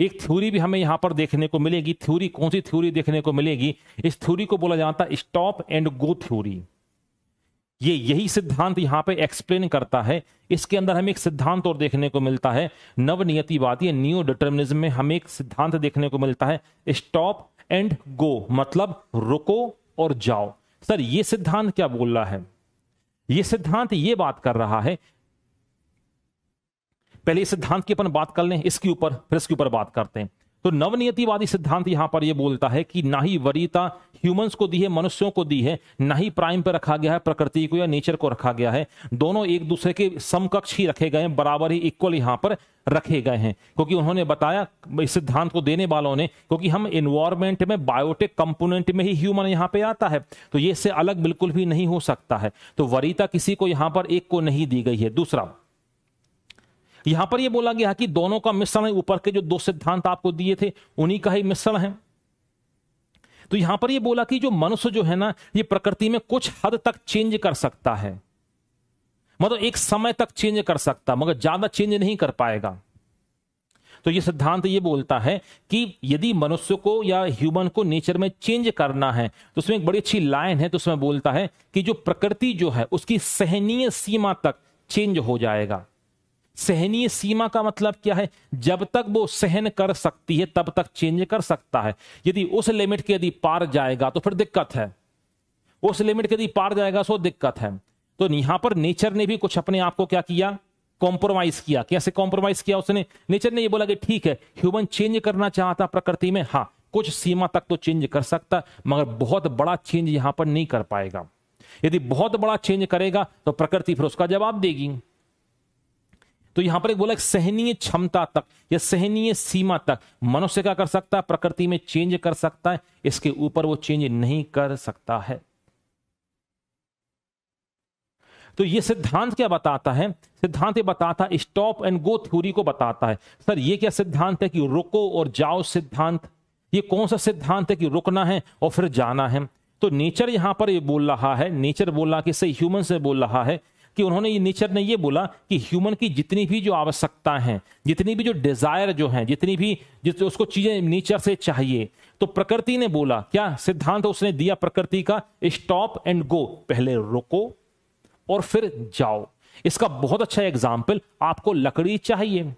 एक थ्योरी भी हमें यहाँ पर देखने को मिलेगी थ्योरी कौन सी थ्योरी देखने को मिलेगी इस थ्योरी को बोला जाता है स्टॉप एंड गो थ्योरी ये यही सिद्धांत यहाँ पे एक्सप्लेन करता है इसके अंदर हमें एक सिद्धांत और देखने को मिलता है नवनियतिवाद या न्यू डिटर्मिनिज्म में हमें एक सिद्धांत देखने को मिलता है स्टॉप एंड गो मतलब रुको और जाओ सर ये सिद्धांत क्या बोल रहा है ये सिद्धांत ये बात कर रहा है पहले इस सिद्धांत की अपन बात कर लें इसके ऊपर फिर इसके ऊपर बात करते हैं तो नवनियतिवादी सिद्धांत यहां पर यह बोलता है कि ना ही वरीता ह्यूमंस को दी है मनुष्यों को दी है ना ही प्राइम पर रखा गया है प्रकृति को या नेचर को रखा गया है दोनों एक दूसरे के समकक्ष ही रखे गए हैं बराबर ही इक्वल यहां पर रखे गए हैं क्योंकि उन्होंने बताया इस सिद्धांत को देने वालों ने क्योंकि हम इन्वायरमेंट में बायोटेक कंपोनेंट में ही ह्यूमन यहां पे आता है तो ये इससे अलग बिल्कुल भी नहीं हो सकता है तो वरीता किसी को यहां पर एक को नहीं दी गई है दूसरा यहां पर यह बोला गया कि दोनों का मिश्रण है ऊपर के जो दो सिद्धांत आपको दिए थे उन्हीं का ही मिश्रण है तो यहां पर यह बोला कि जो मनुष्य जो है ना ये प्रकृति में कुछ हद तक चेंज कर सकता है मतलब एक समय तक चेंज कर सकता मगर ज्यादा चेंज नहीं कर पाएगा तो ये सिद्धांत ये बोलता है कि यदि मनुष्य को या ह्यूमन को नेचर में चेंज करना है तो उसमें एक बड़ी अच्छी लाइन है तो उसमें बोलता है कि जो प्रकृति जो है उसकी सहनीय सीमा तक चेंज हो जाएगा सहनीय सीमा का मतलब क्या है जब तक वो सहन कर सकती है तब तक चेंज कर सकता है यदि उस लिमिट के यदि पार जाएगा तो फिर दिक्कत है उस लिमिट के यदि पार जाएगा तो दिक्कत है तो यहां पर नेचर ने भी कुछ अपने आप को क्या किया कॉम्प्रोमाइज किया कैसे कॉम्प्रोमाइज किया उसने नेचर ने ये बोला कि ठीक है ह्यूमन चेंज करना चाहता प्रकृति में हाँ कुछ सीमा तक तो चेंज कर सकता मगर बहुत बड़ा चेंज यहां पर नहीं कर पाएगा यदि बहुत बड़ा चेंज करेगा तो प्रकृति फिर उसका जवाब देगी तो यहां पर एक बोला सहनीय क्षमता तक या सहनीय सीमा तक मनुष्य क्या कर सकता है प्रकृति में चेंज कर सकता है इसके ऊपर वो चेंज नहीं कर सकता है तो ये सिद्धांत क्या बताता है सिद्धांत ये बताता है स्टॉप एंड गो थ्योरी को बताता है सर ये क्या सिद्धांत है कि रुको और जाओ सिद्धांत ये कौन सा सिद्धांत है कि रुकना है और फिर जाना है तो नेचर यहां पर ये बोल रहा है नेचर बोल रहा कि सही ह्यूमन से बोल रहा है कि उन्होंने ये नेचर ने ये बोला कि ह्यूमन की जितनी भी जो आवश्यकता है जितनी भी जो डिजायर जो है जितनी भी जिस उसको चीजें नेचर से चाहिए तो प्रकृति ने बोला क्या सिद्धांत उसने दिया प्रकृति का स्टॉप एंड गो पहले रुको और फिर जाओ इसका बहुत अच्छा एग्जाम्पल आपको लकड़ी चाहिए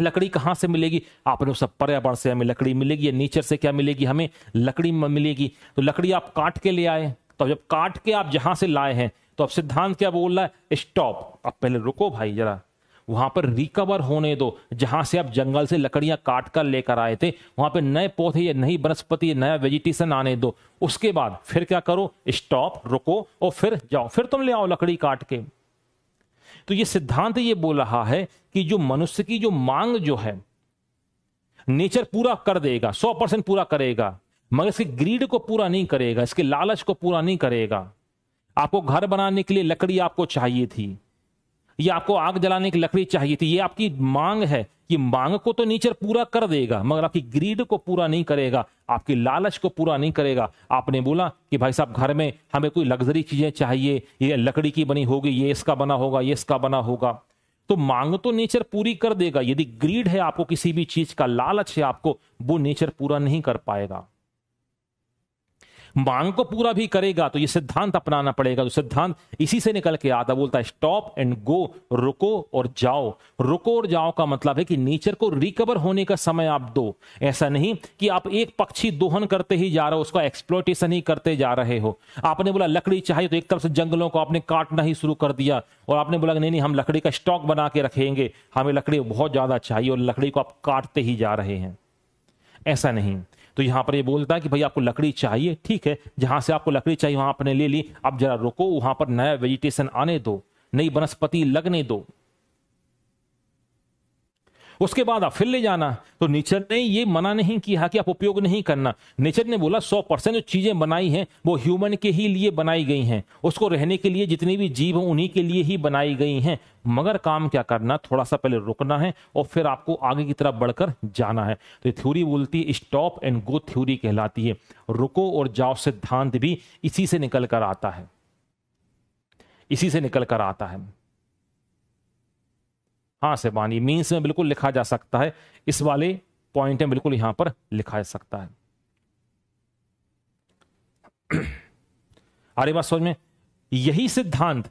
लकड़ी कहाँ से मिलेगी आपने सब पर्यावरण से हमें लकड़ी मिलेगी या नेचर से क्या मिलेगी हमें लकड़ी मिलेगी तो लकड़ी आप काट के ले आए तो जब काट के आप जहां से लाए हैं तो अब सिद्धांत क्या बोल रहा है स्टॉप अब पहले रुको भाई जरा वहां पर रिकवर होने दो जहां से आप जंगल से लकड़ियां काट कर लेकर आए थे वहां पर नए पौधे या नई वनस्पति नया वेजिटेशन आने दो उसके बाद फिर क्या करो स्टॉप रुको और फिर जाओ फिर तुम ले आओ लकड़ी काट के तो ये सिद्धांत ये बोल रहा है कि जो मनुष्य की जो मांग जो है नेचर पूरा कर देगा सौ परसेंट पूरा करेगा मगर इसके ग्रीड को पूरा नहीं करेगा इसके लालच को पूरा नहीं करेगा आपको घर बनाने के लिए लकड़ी आपको चाहिए थी या आपको आग जलाने की लकड़ी चाहिए थी ये आपकी मांग है ये मांग को तो नेचर पूरा कर देगा मगर आपकी ग्रीड को पूरा नहीं करेगा आपकी लालच को पूरा नहीं करेगा आपने बोला कि भाई साहब घर में हमें कोई लग्जरी चीजें चाहिए ये लकड़ी की बनी होगी ये इसका बना होगा ये इसका बना होगा तो मांग तो नेचर पूरी कर देगा यदि ग्रीड है आपको किसी भी चीज का लालच है आपको वो नेचर पूरा नहीं कर पाएगा मांग को पूरा भी करेगा तो ये सिद्धांत अपनाना पड़ेगा तो सिद्धांत इसी से निकल के आता बोलता है स्टॉप एंड गो रुको और जाओ रुको और जाओ का मतलब है कि नेचर को रिकवर होने का समय आप दो ऐसा नहीं कि आप एक पक्षी दोहन करते ही जा रहे हो उसका एक्सप्लोटेशन ही करते जा रहे हो आपने बोला लकड़ी चाहिए तो एक तरफ से जंगलों को आपने काटना ही शुरू कर दिया और आपने बोला नहीं नहीं हम लकड़ी का स्टॉक बना के रखेंगे हमें लकड़ी बहुत ज्यादा चाहिए और लकड़ी को आप काटते ही जा रहे हैं ऐसा नहीं तो यहाँ पर ये बोलता है कि भाई आपको लकड़ी चाहिए ठीक है जहाँ से आपको लकड़ी चाहिए वहाँ आपने ले ली अब जरा रुको वहाँ पर नया वेजिटेशन आने दो नई वनस्पति लगने दो उसके बाद आप फिर ले जाना तो नेचर ने ये मना नहीं किया कि आप उपयोग नहीं करना नेचर ने बोला सौ परसेंट जो चीज़ें बनाई हैं वो ह्यूमन के ही लिए बनाई गई हैं उसको रहने के लिए जितनी भी जीव हैं उन्हीं के लिए ही बनाई गई हैं मगर काम क्या करना थोड़ा सा पहले रुकना है और फिर आपको आगे की तरफ बढ़कर जाना है तो ये थ्योरी बोलती है स्टॉप एंड गो थ्योरी कहलाती है रुको और जाओ सिद्धांत भी इसी से निकल कर आता है इसी से निकल कर आता है हाँ बानी मीन्स में बिल्कुल लिखा जा सकता है इस वाले पॉइंट में बिल्कुल यहां पर लिखा जा सकता है अरे बात समझ में यही सिद्धांत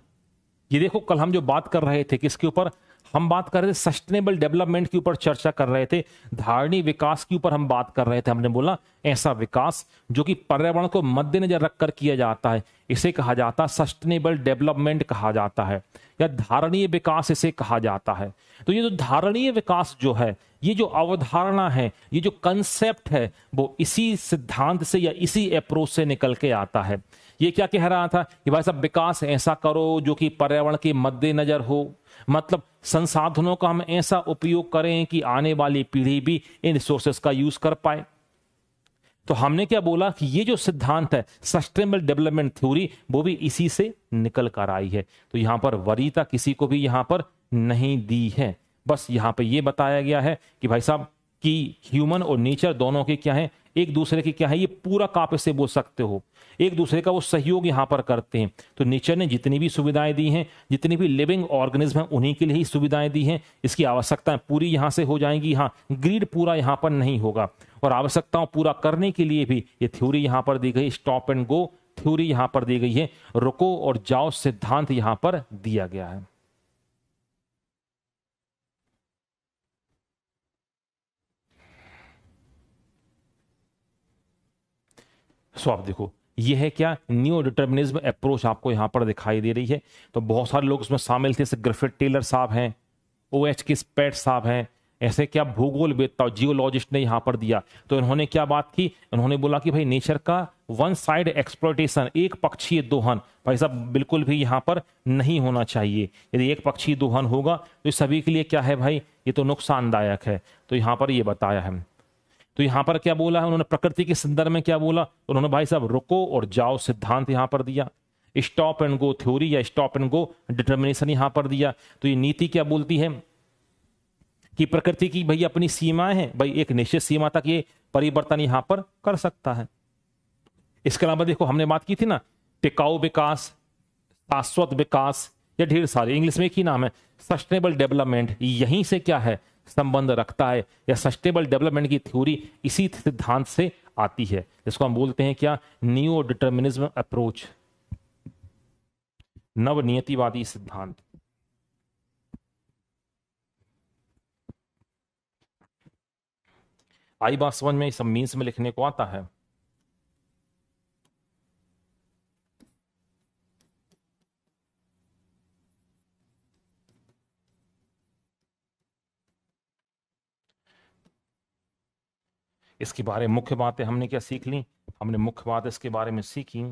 ये देखो कल हम जो बात कर रहे थे किसके ऊपर हम बात कर रहे थे सस्टेनेबल डेवलपमेंट के ऊपर चर्चा कर रहे थे धारणी विकास के ऊपर हम बात कर रहे थे हमने बोला ऐसा विकास जो कि पर्यावरण को मद्देनजर रखकर किया जाता है इसे कहा जाता है सस्टेनेबल डेवलपमेंट कहा जाता है या धारणीय विकास इसे कहा जाता है तो ये जो धारणीय विकास जो है ये जो अवधारणा है ये जो कंसेप्ट है वो इसी सिद्धांत से या इसी अप्रोच से निकल के आता है ये क्या कह रहा था कि भाई साहब विकास ऐसा करो जो कि पर्यावरण के मद्देनजर हो मतलब संसाधनों का हम ऐसा उपयोग करें कि आने वाली पीढ़ी भी इन रिसोर्सेस का यूज कर पाए तो हमने क्या बोला कि ये जो सिद्धांत है सस्टेनेबल डेवलपमेंट थ्योरी वो भी इसी से निकल कर आई है तो यहां पर वरीता किसी को भी यहां पर नहीं दी है बस यहां पर यह बताया गया है कि भाई साहब कि ह्यूमन और नेचर दोनों के क्या है एक दूसरे की क्या है ये पूरा काप से बोल सकते हो एक दूसरे का वो सहयोग यहाँ पर करते हैं तो नेचर ने जितनी भी सुविधाएं दी हैं जितनी भी लिविंग ऑर्गेनिज्म हैं उन्हीं के लिए ही सुविधाएं दी हैं इसकी आवश्यकताएं पूरी यहाँ से हो जाएंगी हाँ ग्रीड पूरा यहाँ पर नहीं होगा और आवश्यकताओं पूरा करने के लिए भी ये थ्योरी यहाँ पर दी गई स्टॉप एंड गो थ्योरी यहाँ पर दी गई है रुको और जाओ सिद्धांत यहाँ पर दिया गया है सो आप देखो ये है क्या न्यू डिटर्मिनिज्म अप्रोच आपको यहाँ पर दिखाई दे रही है तो बहुत सारे लोग उसमें शामिल थे जैसे ग्रिफिट टेलर साहब हैं ओ एच के स्पेट साहब हैं ऐसे क्या भूगोल वेदता जियोलॉजिस्ट ने यहाँ पर दिया तो इन्होंने क्या बात की इन्होंने बोला कि भाई नेचर का वन साइड एक्सप्लोटेशन एक पक्षीय दोहन भाई साहब बिल्कुल भी यहाँ पर नहीं होना चाहिए यदि एक पक्षीय दोहन होगा तो सभी के लिए क्या है भाई ये तो नुकसानदायक है तो यहाँ पर ये बताया है तो यहाँ पर क्या बोला है उन्होंने प्रकृति के संदर्भ में क्या बोला उन्होंने भाई साहब रुको और जाओ सिद्धांत यहां पर दिया स्टॉप एंड गो थ्योरी या स्टॉप एंड गो डिटर्मिनेशन यहाँ पर दिया तो ये नीति क्या बोलती है कि प्रकृति की भाई अपनी सीमाएं हैं भाई एक निश्चित सीमा तक ये परिवर्तन यहां पर कर सकता है इसके अलावा देखो हमने बात की थी ना टिकाऊ विकास शाश्वत विकास या ढेर सारे इंग्लिश में एक ही नाम है सस्टेनेबल डेवलपमेंट यहीं से क्या है संबंध रखता है या सस्टेबल डेवलपमेंट की थ्योरी इसी सिद्धांत से आती है जिसको हम बोलते हैं क्या न्यू डिटर्मिनिज्म अप्रोच नवनियतिवादी सिद्धांत आई बात समझ में सब मीन्स में लिखने को आता है इसके बारे में मुख्य बातें हमने क्या सीख ली हमने मुख्य बात इसके बारे में सीखी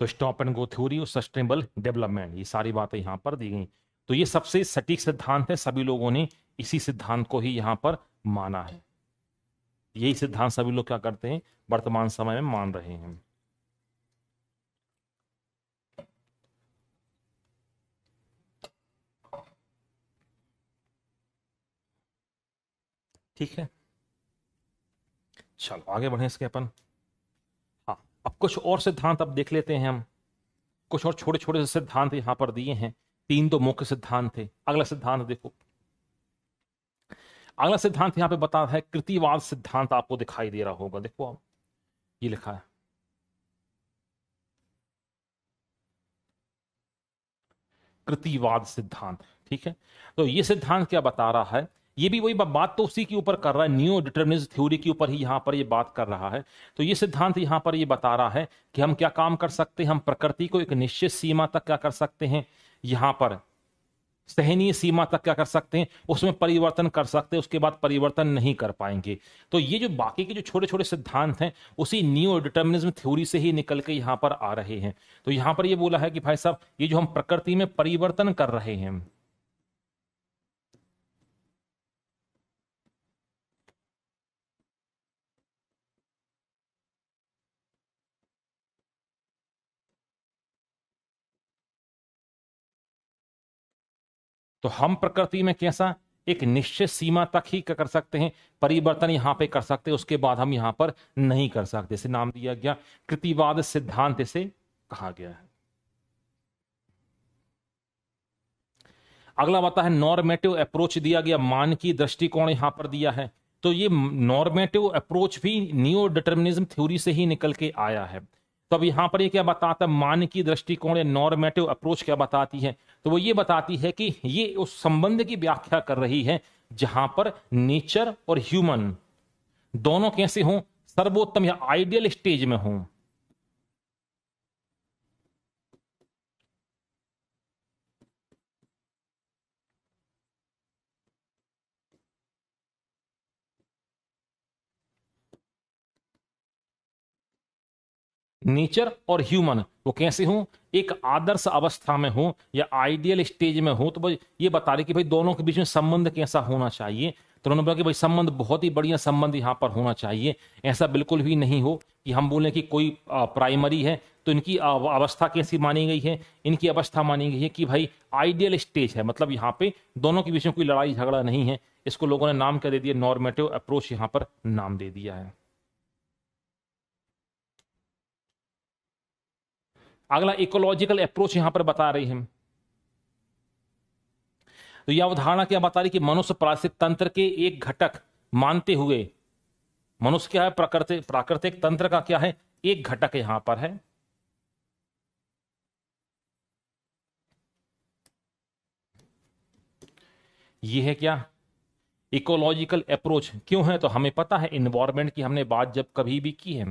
तो स्टॉप एंड गो थ्योरी और सस्टेनेबल डेवलपमेंट ये सारी बातें यहाँ पर दी गई तो ये सबसे सटीक सिद्धांत है सभी लोगों ने इसी सिद्धांत को ही यहाँ पर माना है यही सिद्धांत सभी लोग क्या करते हैं वर्तमान समय में मान रहे हैं ठीक है चलो आगे बढ़े इसके अपन अब कुछ और सिद्धांत अब देख लेते हैं हम कुछ और छोटे छोटे सिद्धांत यहां पर दिए हैं तीन तो मुख्य सिद्धांत थे अगला सिद्धांत देखो अगला सिद्धांत यहां पे बता है कृतिवाद सिद्धांत आपको दिखाई दे रहा होगा देखो आप ये लिखा है कृतिवाद सिद्धांत ठीक है तो ये सिद्धांत क्या बता रहा है ये भी वही बात तो उसी के ऊपर कर रहा है न्यू डिटर्मिनिज थ्योरी के ऊपर ही यहाँ पर ये बात कर रहा है तो ये सिद्धांत यहाँ पर ये बता रहा है कि हम क्या काम कर सकते हैं हम प्रकृति को एक निश्चित सीमा तक क्या कर सकते हैं यहाँ पर सहनीय सीमा तक क्या कर सकते हैं उसमें परिवर्तन कर सकते हैं उसके बाद परिवर्तन नहीं कर पाएंगे तो ये जो बाकी के जो छोटे छोटे सिद्धांत हैं उसी न्यू डिटर्मिनिज्म थ्योरी से ही निकल के यहाँ पर आ रहे हैं तो यहाँ पर ये बोला है कि भाई साहब ये जो हम प्रकृति में परिवर्तन कर रहे हैं तो हम प्रकृति में कैसा एक निश्चित सीमा तक ही कर सकते हैं परिवर्तन यहां पे कर सकते हैं उसके बाद हम यहां पर नहीं कर सकते इसे नाम दिया गया कृतिवाद सिद्धांत से कहा गया है अगला बता है नॉर्मेटिव अप्रोच दिया गया मान की दृष्टिकोण यहां पर दिया है तो ये नॉर्मेटिव अप्रोच भी न्यू डिटर्मिनिज्म थ्योरी से ही निकल के आया है तो अब यहाँ पर ये क्या बताता है मान की दृष्टिकोण या नॉर्मेटिव अप्रोच क्या बताती है तो वो ये बताती है कि ये उस संबंध की व्याख्या कर रही है जहां पर नेचर और ह्यूमन दोनों कैसे हों सर्वोत्तम या आइडियल स्टेज में हों नेचर और ह्यूमन वो कैसे हूं एक आदर्श अवस्था में हूं या आइडियल स्टेज में हूं तो भाई ये बता रहे कि भाई दोनों के बीच में संबंध कैसा होना चाहिए तो उन्होंने बोला कि भाई संबंध बहुत ही बढ़िया संबंध यहाँ पर होना चाहिए ऐसा बिल्कुल भी नहीं हो कि हम बोलें कि कोई प्राइमरी है तो इनकी अवस्था कैसी मानी गई है इनकी अवस्था मानी गई है कि भाई आइडियल स्टेज है मतलब यहाँ पे दोनों के बीच में कोई लड़ाई झगड़ा नहीं है इसको लोगों ने नाम क्या दे दिया नॉर्मेटिव अप्रोच यहाँ पर नाम दे दिया है अगला इकोलॉजिकल अप्रोच यहां पर बता रही है तो यह अवधारणा क्या बता रही कि मनुष्य प्रासित तंत्र के एक घटक मानते हुए मनुष्य क्या है प्राकृतिक प्राकृतिक तंत्र का क्या है एक घटक यहां पर है यह है क्या इकोलॉजिकल अप्रोच क्यों है तो हमें पता है इन्वायरमेंट की हमने बात जब कभी भी की है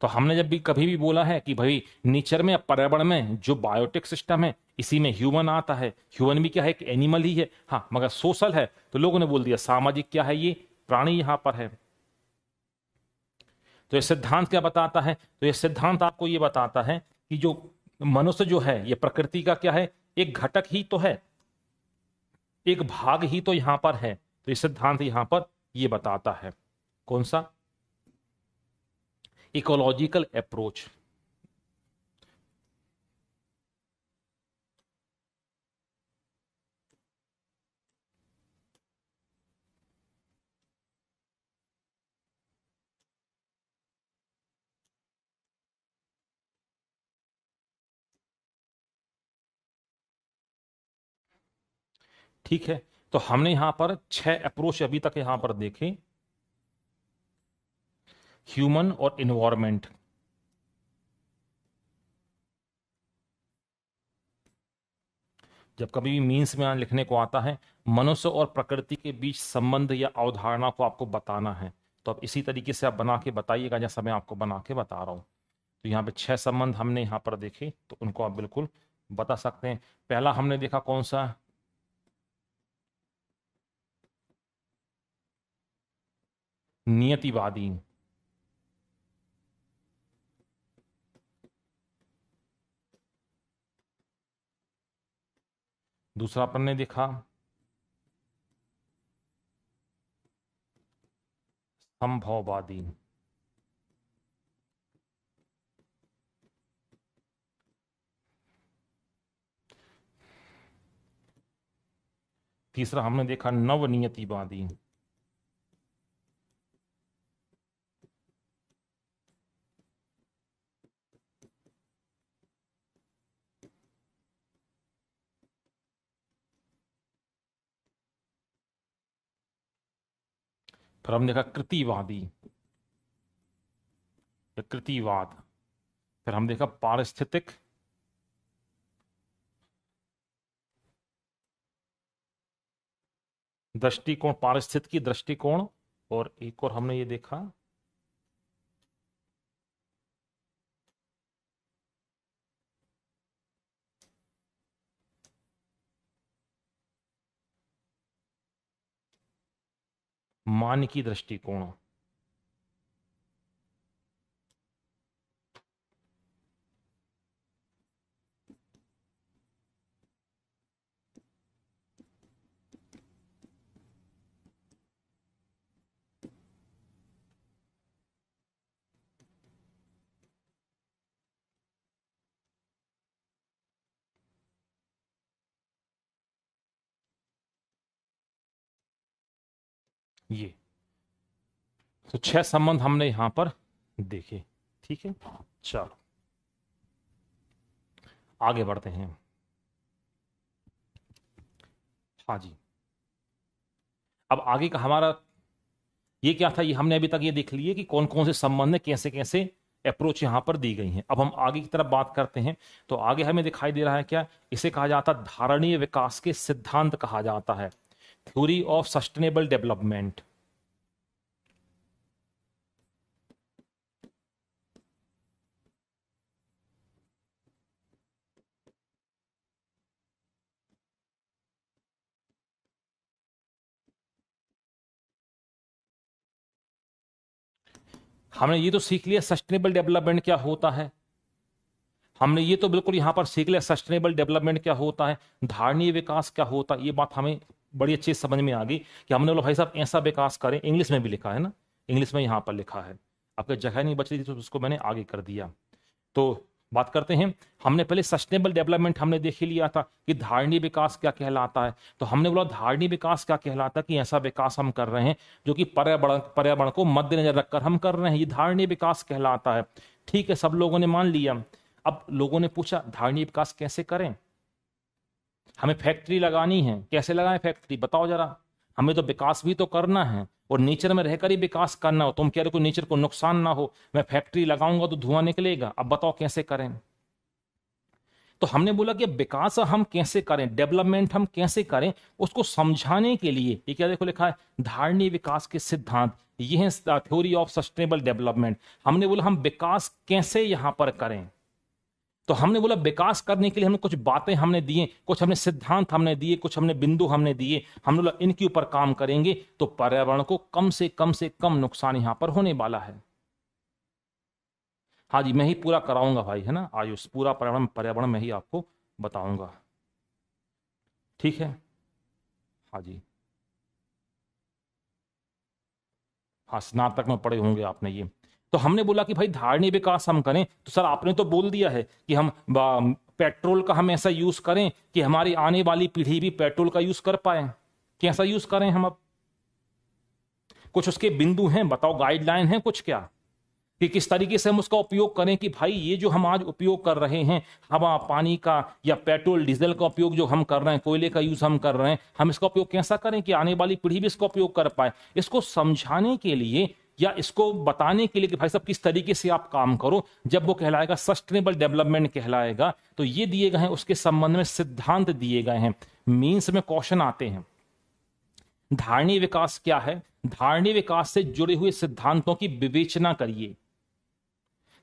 तो हमने जब भी कभी भी बोला है कि भाई नेचर में पर्यावरण में जो बायोटिक सिस्टम है इसी में ह्यूमन आता है ह्यूमन भी क्या है एक एनिमल ही है हाँ मगर सोशल है तो लोगों ने बोल दिया सामाजिक क्या है ये प्राणी यहाँ पर है तो यह सिद्धांत क्या बताता है तो यह सिद्धांत आपको ये बताता है कि जो मनुष्य जो है ये प्रकृति का क्या है एक घटक ही तो है एक भाग ही तो यहाँ पर है तो ये सिद्धांत यहाँ पर ये बताता है कौन सा इकोलॉजिकल अप्रोच ठीक है तो हमने यहां पर छह अप्रोच अभी तक यहां पर देखे ह्यूमन और इन्वायरमेंट जब कभी भी मीन्स में लिखने को आता है मनुष्य और प्रकृति के बीच संबंध या अवधारणा को आपको बताना है तो आप इसी तरीके से आप बना के बताइएगा जैसा मैं आपको बना के बता रहा हूं तो यहाँ पे छह संबंध हमने यहाँ पर देखे तो उनको आप बिल्कुल बता सकते हैं पहला हमने देखा कौन सा नियतिवादी दूसरा अपन ने देखा संभववादी तीसरा हमने देखा नवनियतिवादी फिर हमने कहा कृतिवादी कृतिवाद फिर हम देखा पारिस्थितिक दृष्टिकोण पारिस्थितिकी दृष्टिकोण और एक और हमने ये देखा मान की दृष्टिकोण ये तो छह संबंध हमने यहां पर देखे ठीक है चलो आगे बढ़ते हैं हाँ जी अब आगे का हमारा ये क्या था ये हमने अभी तक ये देख लिए कि कौन कौन से संबंध है कैसे कैसे अप्रोच यहां पर दी गई है अब हम आगे की तरफ बात करते हैं तो आगे हमें दिखाई दे रहा है क्या इसे कहा जाता है धारणीय विकास के सिद्धांत कहा जाता है थ्योरी ऑफ सस्टेनेबल डेवलपमेंट हमने ये तो सीख लिया सस्टेनेबल डेवलपमेंट क्या होता है हमने ये तो बिल्कुल यहां पर सीख लिया सस्टेनेबल डेवलपमेंट क्या होता है धारणीय विकास क्या होता है ये बात हमें बड़ी अच्छी समझ में आ गई कि हमने बोला भाई साहब ऐसा विकास करें इंग्लिश में भी लिखा है ना इंग्लिश में यहाँ पर लिखा है आपके जगह नहीं बच रही थी तो उसको मैंने आगे कर दिया तो बात करते हैं हमने पहले सस्टेनेबल डेवलपमेंट हमने देख ही लिया था कि धारणी विकास क्या कहलाता है तो हमने बोला धारणी विकास क्या कहलाता है कि ऐसा विकास हम कर रहे हैं जो कि पर्यावरण पर्यावरण को मद्देनजर रखकर हम कर रहे हैं ये धारणी विकास कहलाता है ठीक है सब लोगों ने मान लिया अब लोगों ने पूछा धारणी विकास कैसे करें हमें फैक्ट्री लगानी है कैसे लगाएं फैक्ट्री बताओ जरा हमें तो विकास भी तो करना है और नेचर में रहकर ही विकास करना हो तुम कह रहे हो नेचर को नुकसान ना हो मैं फैक्ट्री लगाऊंगा तो धुआं निकलेगा अब बताओ कैसे करें तो हमने बोला कि विकास हम कैसे करें डेवलपमेंट हम कैसे करें उसको समझाने के लिए ये क्या देखो लिखा है धारणीय विकास के सिद्धांत ये है थ्योरी ऑफ सस्टेनेबल डेवलपमेंट हमने बोला हम विकास कैसे यहाँ पर करें तो हमने बोला विकास करने के लिए हमने कुछ बातें हमने दिए कुछ हमने सिद्धांत हमने दिए कुछ हमने बिंदु हमने दिए हमने बोला इनके ऊपर काम करेंगे तो पर्यावरण को कम से कम से कम नुकसान यहां पर होने वाला है हाँ जी मैं ही पूरा कराऊंगा भाई है ना आयुष पूरा पर्यावरण पर्यावरण में ही आपको बताऊंगा ठीक है हाँ जी हाँ स्नातक में पढ़े होंगे आपने ये तो हमने बोला कि भाई धारणी विकास हम करें तो सर आपने तो बोल दिया है कि हम पेट्रोल का हम ऐसा यूज करें कि हमारी आने वाली पीढ़ी भी पेट्रोल का यूज कर पाए कैसा यूज करें हम अब कुछ उसके बिंदु हैं बताओ गाइडलाइन है कुछ क्या कि किस तरीके से हम उसका उपयोग करें कि भाई ये जो हम आज उपयोग कर रहे हैं हवा पानी का या पेट्रोल डीजल का उपयोग जो हम कर रहे हैं कोयले का यूज हम कर रहे हैं हम इसका उपयोग कैसा करें कि आने वाली पीढ़ी भी इसका उपयोग कर पाए इसको समझाने के लिए या इसको बताने के लिए कि भाई साहब किस तरीके से आप काम करो जब वो कहलाएगा सस्टेनेबल डेवलपमेंट कहलाएगा तो ये दिए गए हैं उसके संबंध में सिद्धांत दिए गए हैं मीन्स में क्वेश्चन आते हैं धारणीय विकास क्या है धारणीय विकास से जुड़े हुए सिद्धांतों की विवेचना करिए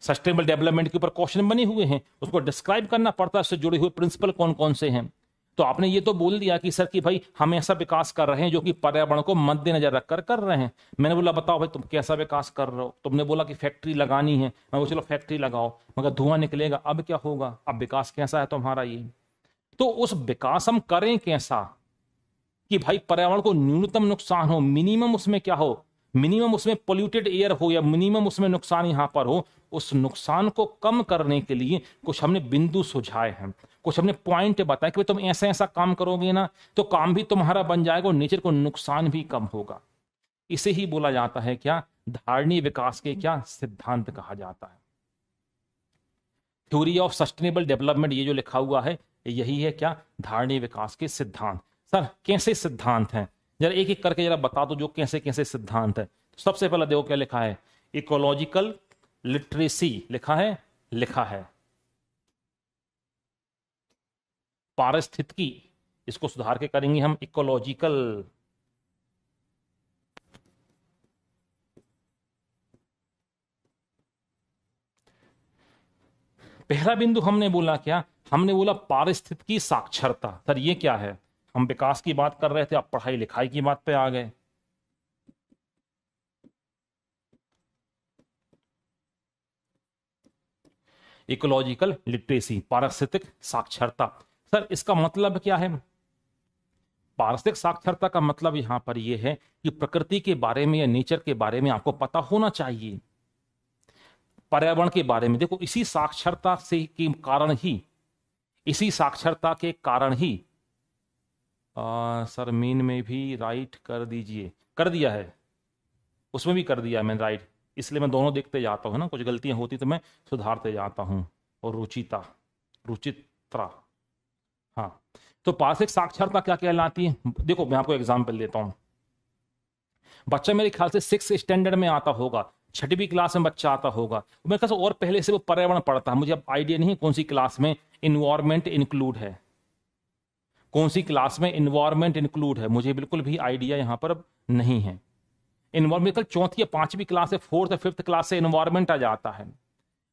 सस्टेनेबल डेवलपमेंट के ऊपर क्वेश्चन बने हुए हैं उसको डिस्क्राइब करना पड़ता है उससे जुड़े हुए प्रिंसिपल कौन कौन से हैं तो आपने ये तो बोल दिया कि सर कि भाई हम ऐसा विकास कर रहे हैं जो कि पर्यावरण को मद्देनजर रखकर कर रहे हैं मैंने बोला बताओ भाई तुम कैसा विकास कर रहे हो तुमने बोला कि फैक्ट्री लगानी है मैं बोला चलो फैक्ट्री लगाओ मगर धुआं निकलेगा अब क्या होगा अब विकास कैसा है तुम्हारा ये तो उस विकास हम करें कैसा कि भाई पर्यावरण को न्यूनतम नुकसान हो मिनिमम उसमें क्या हो मिनिमम उसमें पोल्यूटेड एयर हो या मिनिमम उसमें नुकसान यहां पर हो उस नुकसान को कम करने के लिए कुछ हमने बिंदु सुझाए हैं कुछ हमने पॉइंट बताया कि तुम ऐसा ऐसा काम करोगे ना तो काम भी तुम्हारा बन जाएगा और नेचर को नुकसान भी कम होगा इसे ही बोला जाता है क्या धारणीय विकास के क्या सिद्धांत कहा जाता है थ्योरी ऑफ सस्टेनेबल डेवलपमेंट ये जो लिखा हुआ है यही है क्या धारणीय विकास के सिद्धांत सर कैसे सिद्धांत हैं जरा एक एक करके जरा बता दो जो कैसे कैसे सिद्धांत है तो सबसे पहला देखो क्या लिखा है इकोलॉजिकल लिटरेसी लिखा है लिखा है पारिस्थितिकी इसको सुधार के करेंगे हम इकोलॉजिकल पहला बिंदु हमने बोला क्या हमने बोला पारिस्थितिकी साक्षरता सर ये क्या है हम विकास की बात कर रहे थे आप पढ़ाई लिखाई की बात पे आ गए इकोलॉजिकल लिटरेसी पारिस्थितिक साक्षरता सर इसका मतलब क्या है पारसिक साक्षरता का मतलब यहां पर यह है कि प्रकृति के बारे में या नेचर के बारे में आपको पता होना चाहिए पर्यावरण के बारे में देखो इसी साक्षरता से के कारण ही इसी साक्षरता के कारण ही आ, सर मीन में भी राइट कर दीजिए कर दिया है उसमें भी कर दिया मैंने राइट इसलिए मैं दोनों देखते जाता हूँ ना कुछ गलतियां होती तो मैं सुधारते जाता हूँ और रुचिता रुचित्रा हाँ तो पारसिक साक्षरता क्या कहलाती है देखो मैं आपको एग्जाम्पल देता हूँ बच्चा मेरे ख्याल से सिक्स स्टैंडर्ड में आता होगा छठवीं क्लास में बच्चा आता होगा मेरे ख्याल से और पहले से वो पर्यावरण पढ़ता है मुझे अब आइडिया नहीं कौन सी क्लास में इन्वायरमेंट इंक्लूड है कौन सी क्लास में इन्वायरमेंट इंक्लूड है मुझे बिल्कुल भी आइडिया यहाँ पर अब नहीं है इन्वायरमेंट कल चौथी या पांचवी क्लास है फोर्थ या फिफ्थ क्लास से इन्वायरमेंट आ जाता है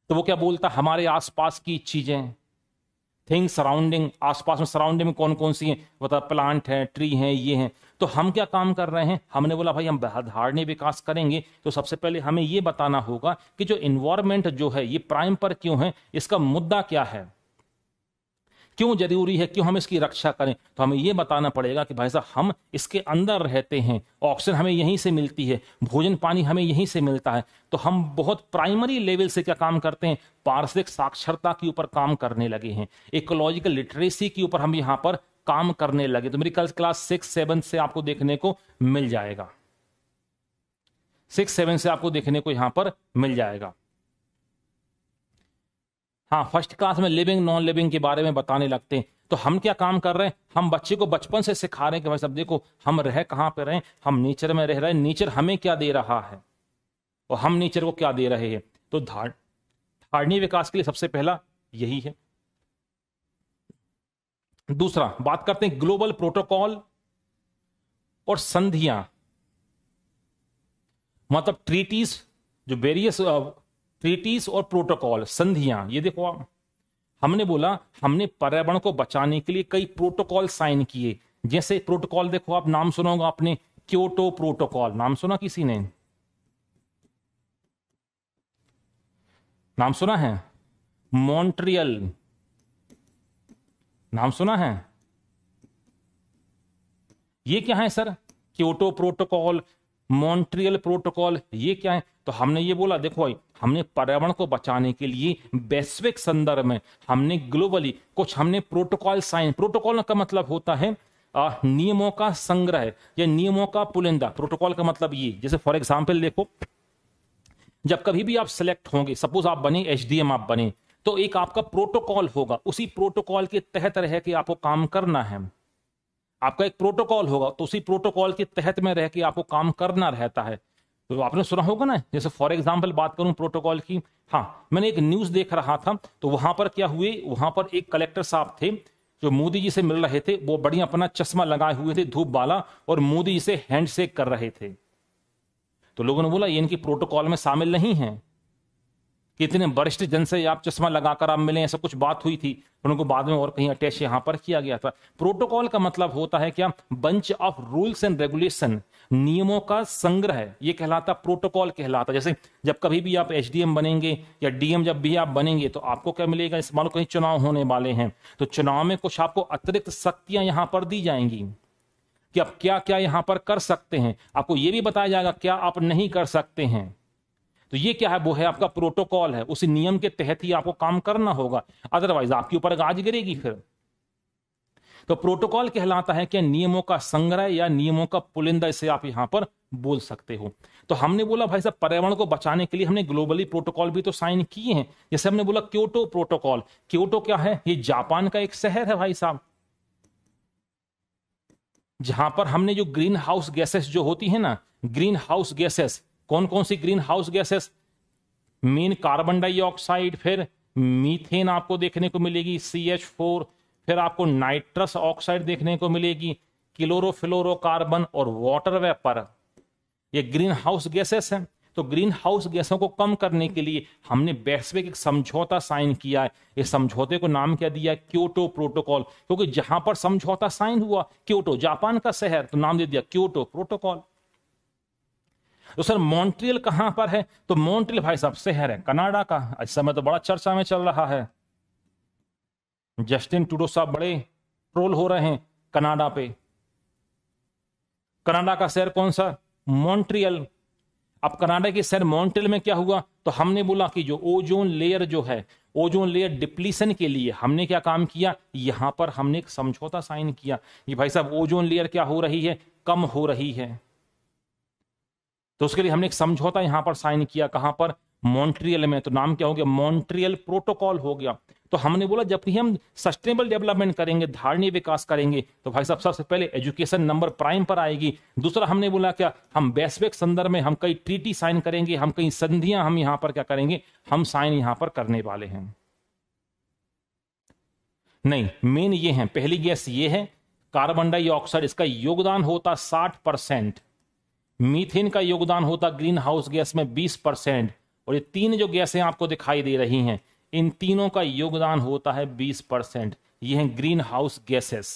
तो वो क्या बोलता है हमारे आसपास की चीज़ें थिंग्स सराउंडिंग आसपास में सराउंडिंग में कौन कौन सी है बता प्लांट हैं ट्री हैं ये हैं तो हम क्या काम कर रहे हैं हमने बोला भाई हम धारणी विकास करेंगे तो सबसे पहले हमें ये बताना होगा कि जो इन्वायरमेंट जो है ये प्राइम पर क्यों है इसका मुद्दा क्या है क्यों जरूरी है क्यों हम इसकी रक्षा करें तो हमें ये बताना पड़ेगा कि भाई साहब हम इसके अंदर रहते हैं ऑक्सीजन हमें यहीं से मिलती है भोजन पानी हमें यहीं से मिलता है तो हम बहुत प्राइमरी लेवल से क्या काम करते हैं पार्श्विक साक्षरता के ऊपर काम करने लगे हैं इकोलॉजिकल लिटरेसी के ऊपर हम यहाँ पर काम करने लगे तो मेरी कल क्लास सिक्स सेवन से आपको देखने को मिल जाएगा सिक्स सेवन से आपको देखने को यहां पर मिल जाएगा हाँ फर्स्ट क्लास में लिविंग नॉन लिविंग के बारे में बताने लगते हैं तो हम क्या काम कर रहे हैं हम बच्चे को बचपन से सिखा रहे हैं कि भाई सब देखो हम रह कहाँ पे रहे हम नेचर में रह रहे हैं नेचर हमें क्या दे रहा है और हम नेचर को क्या दे रहे हैं तो धार धारणीय विकास के लिए सबसे पहला यही है दूसरा बात करते हैं ग्लोबल प्रोटोकॉल और संधियां मतलब ट्रीटीज जो वेरियस ट्रीटीज और प्रोटोकॉल संधियां ये देखो आप हमने बोला हमने पर्यावरण को बचाने के लिए कई प्रोटोकॉल साइन किए जैसे प्रोटोकॉल देखो आप नाम सुना होगा आपने क्योटो प्रोटोकॉल नाम सुना किसी ने नाम सुना है मॉन्ट्रियल नाम सुना है ये क्या है sir Kyoto protocol Montreal protocol ये क्या है तो हमने ये बोला देखो भाई हमने पर्यावरण को बचाने के लिए वैश्विक संदर्भ में हमने ग्लोबली कुछ हमने प्रोटोकॉल साइन प्रोटोकॉल का मतलब होता है आ, नियमों का संग्रह या नियमों का पुलिंदा प्रोटोकॉल का मतलब ये जैसे फॉर एग्जाम्पल देखो जब कभी भी आप सिलेक्ट होंगे सपोज आप बने एच आप बने तो एक आपका प्रोटोकॉल होगा उसी प्रोटोकॉल के तहत रह के आपको काम करना है आपका एक प्रोटोकॉल होगा तो उसी प्रोटोकॉल के तहत में रह के आपको काम करना रहता है तो आपने सुना होगा ना जैसे फॉर एग्जाम्पल बात करूं प्रोटोकॉल की हाँ मैंने एक न्यूज देख रहा था तो वहां पर क्या हुए वहां पर एक कलेक्टर साहब थे जो मोदी जी से मिल रहे थे वो बढ़िया अपना चश्मा लगाए हुए थे धूप वाला और मोदी जी से हैंडशेक कर रहे थे तो लोगों ने बोला ये इनकी प्रोटोकॉल में शामिल नहीं है कि इतने वरिष्ठ जन से आप चश्मा लगाकर आप मिले ऐसा कुछ बात हुई थी उनको बाद में और कहीं अटैच यहाँ पर किया गया था प्रोटोकॉल का मतलब होता है क्या bunch of rules and regulation नियमों का संग्रह है ये कहलाता प्रोटोकॉल कहलाता जैसे जब कभी भी आप एच बनेंगे या डीएम जब भी आप बनेंगे तो आपको क्या मिलेगा इस मानो कहीं चुनाव होने वाले हैं तो चुनाव में कुछ आपको अतिरिक्त शक्तियां यहाँ पर दी जाएंगी कि आप क्या क्या यहाँ पर कर सकते हैं आपको ये भी बताया जाएगा क्या आप नहीं कर सकते हैं तो ये क्या है वो है आपका प्रोटोकॉल है उसी नियम के तहत ही आपको काम करना होगा अदरवाइज आपके ऊपर गाज गिरेगी फिर तो प्रोटोकॉल कहलाता है क्या नियमों का संग्रह या नियमों का पुलिंदा इसे आप यहां पर बोल सकते हो तो हमने बोला भाई साहब पर्यावरण को बचाने के लिए हमने ग्लोबली प्रोटोकॉल भी तो साइन किए हैं जैसे हमने बोला क्योटो प्रोटोकॉल क्योटो क्या है ये जापान का एक शहर है भाई साहब जहां पर हमने जो ग्रीन हाउस गैसेस जो होती है ना ग्रीन हाउस गैसेस कौन कौन सी green house gases main carbon dioxide फिर मीथेन आपको देखने को मिलेगी सी एच फोर फिर आपको नाइट्रस ऑक्साइड देखने को मिलेगी क्लोरोफ्लोरोकार्बन और वाटर वेपर ये ग्रीन हाउस गैसेस हैं तो ग्रीन हाउस गैसों को कम करने के लिए हमने वैश्विक एक समझौता साइन किया है इस समझौते को नाम क्या दिया क्योटो प्रोटोकॉल क्योंकि जहां पर समझौता साइन हुआ क्योटो जापान का शहर तो नाम दे दिया क्योटो प्रोटोकॉल तो सर मॉन्ट्रियल कहां पर है तो मॉन्ट्रियल भाई साहब शहर है कनाडा का इस समय तो बड़ा चर्चा में चल रहा है जस्टिन टूडो साहब बड़े ट्रोल हो रहे हैं कनाडा पे कनाडा का शहर कौन सा मॉन्ट्रियल अब कनाडा के शहर मॉन्ट्रियल में क्या हुआ तो हमने बोला कि जो ओजोन लेयर जो है ओजोन लेयर डिप्लीसन के लिए हमने क्या काम किया यहां पर हमने एक समझौता साइन किया ये भाई साहब ओजोन लेयर क्या हो रही है कम हो रही है तो उसके लिए हमने एक समझौता यहाँ पर साइन किया कहाँ पर मॉन्ट्रियल में तो नाम क्या हो गया मॉन्ट्रियल प्रोटोकॉल हो गया तो हमने बोला जब भी हम सस्टेनेबल डेवलपमेंट करेंगे धारणीय विकास करेंगे तो भाई साहब सबसे पहले एजुकेशन नंबर प्राइम पर आएगी दूसरा हमने बोला क्या हम वैश्विक संदर्भ में हम कई ट्रीटी साइन करेंगे हम कई संधियां हम यहां पर क्या करेंगे हम साइन यहां पर करने वाले हैं नहीं मेन ये है पहली गैस ये है कार्बन डाइऑक्साइड इसका योगदान होता साठ परसेंट मीथेन का योगदान होता ग्रीन हाउस गैस में 20 परसेंट और ये तीन जो गैसें आपको दिखाई दे रही हैं इन तीनों का योगदान होता है 20 परसेंट ये हैं ग्रीन हाउस गैसेस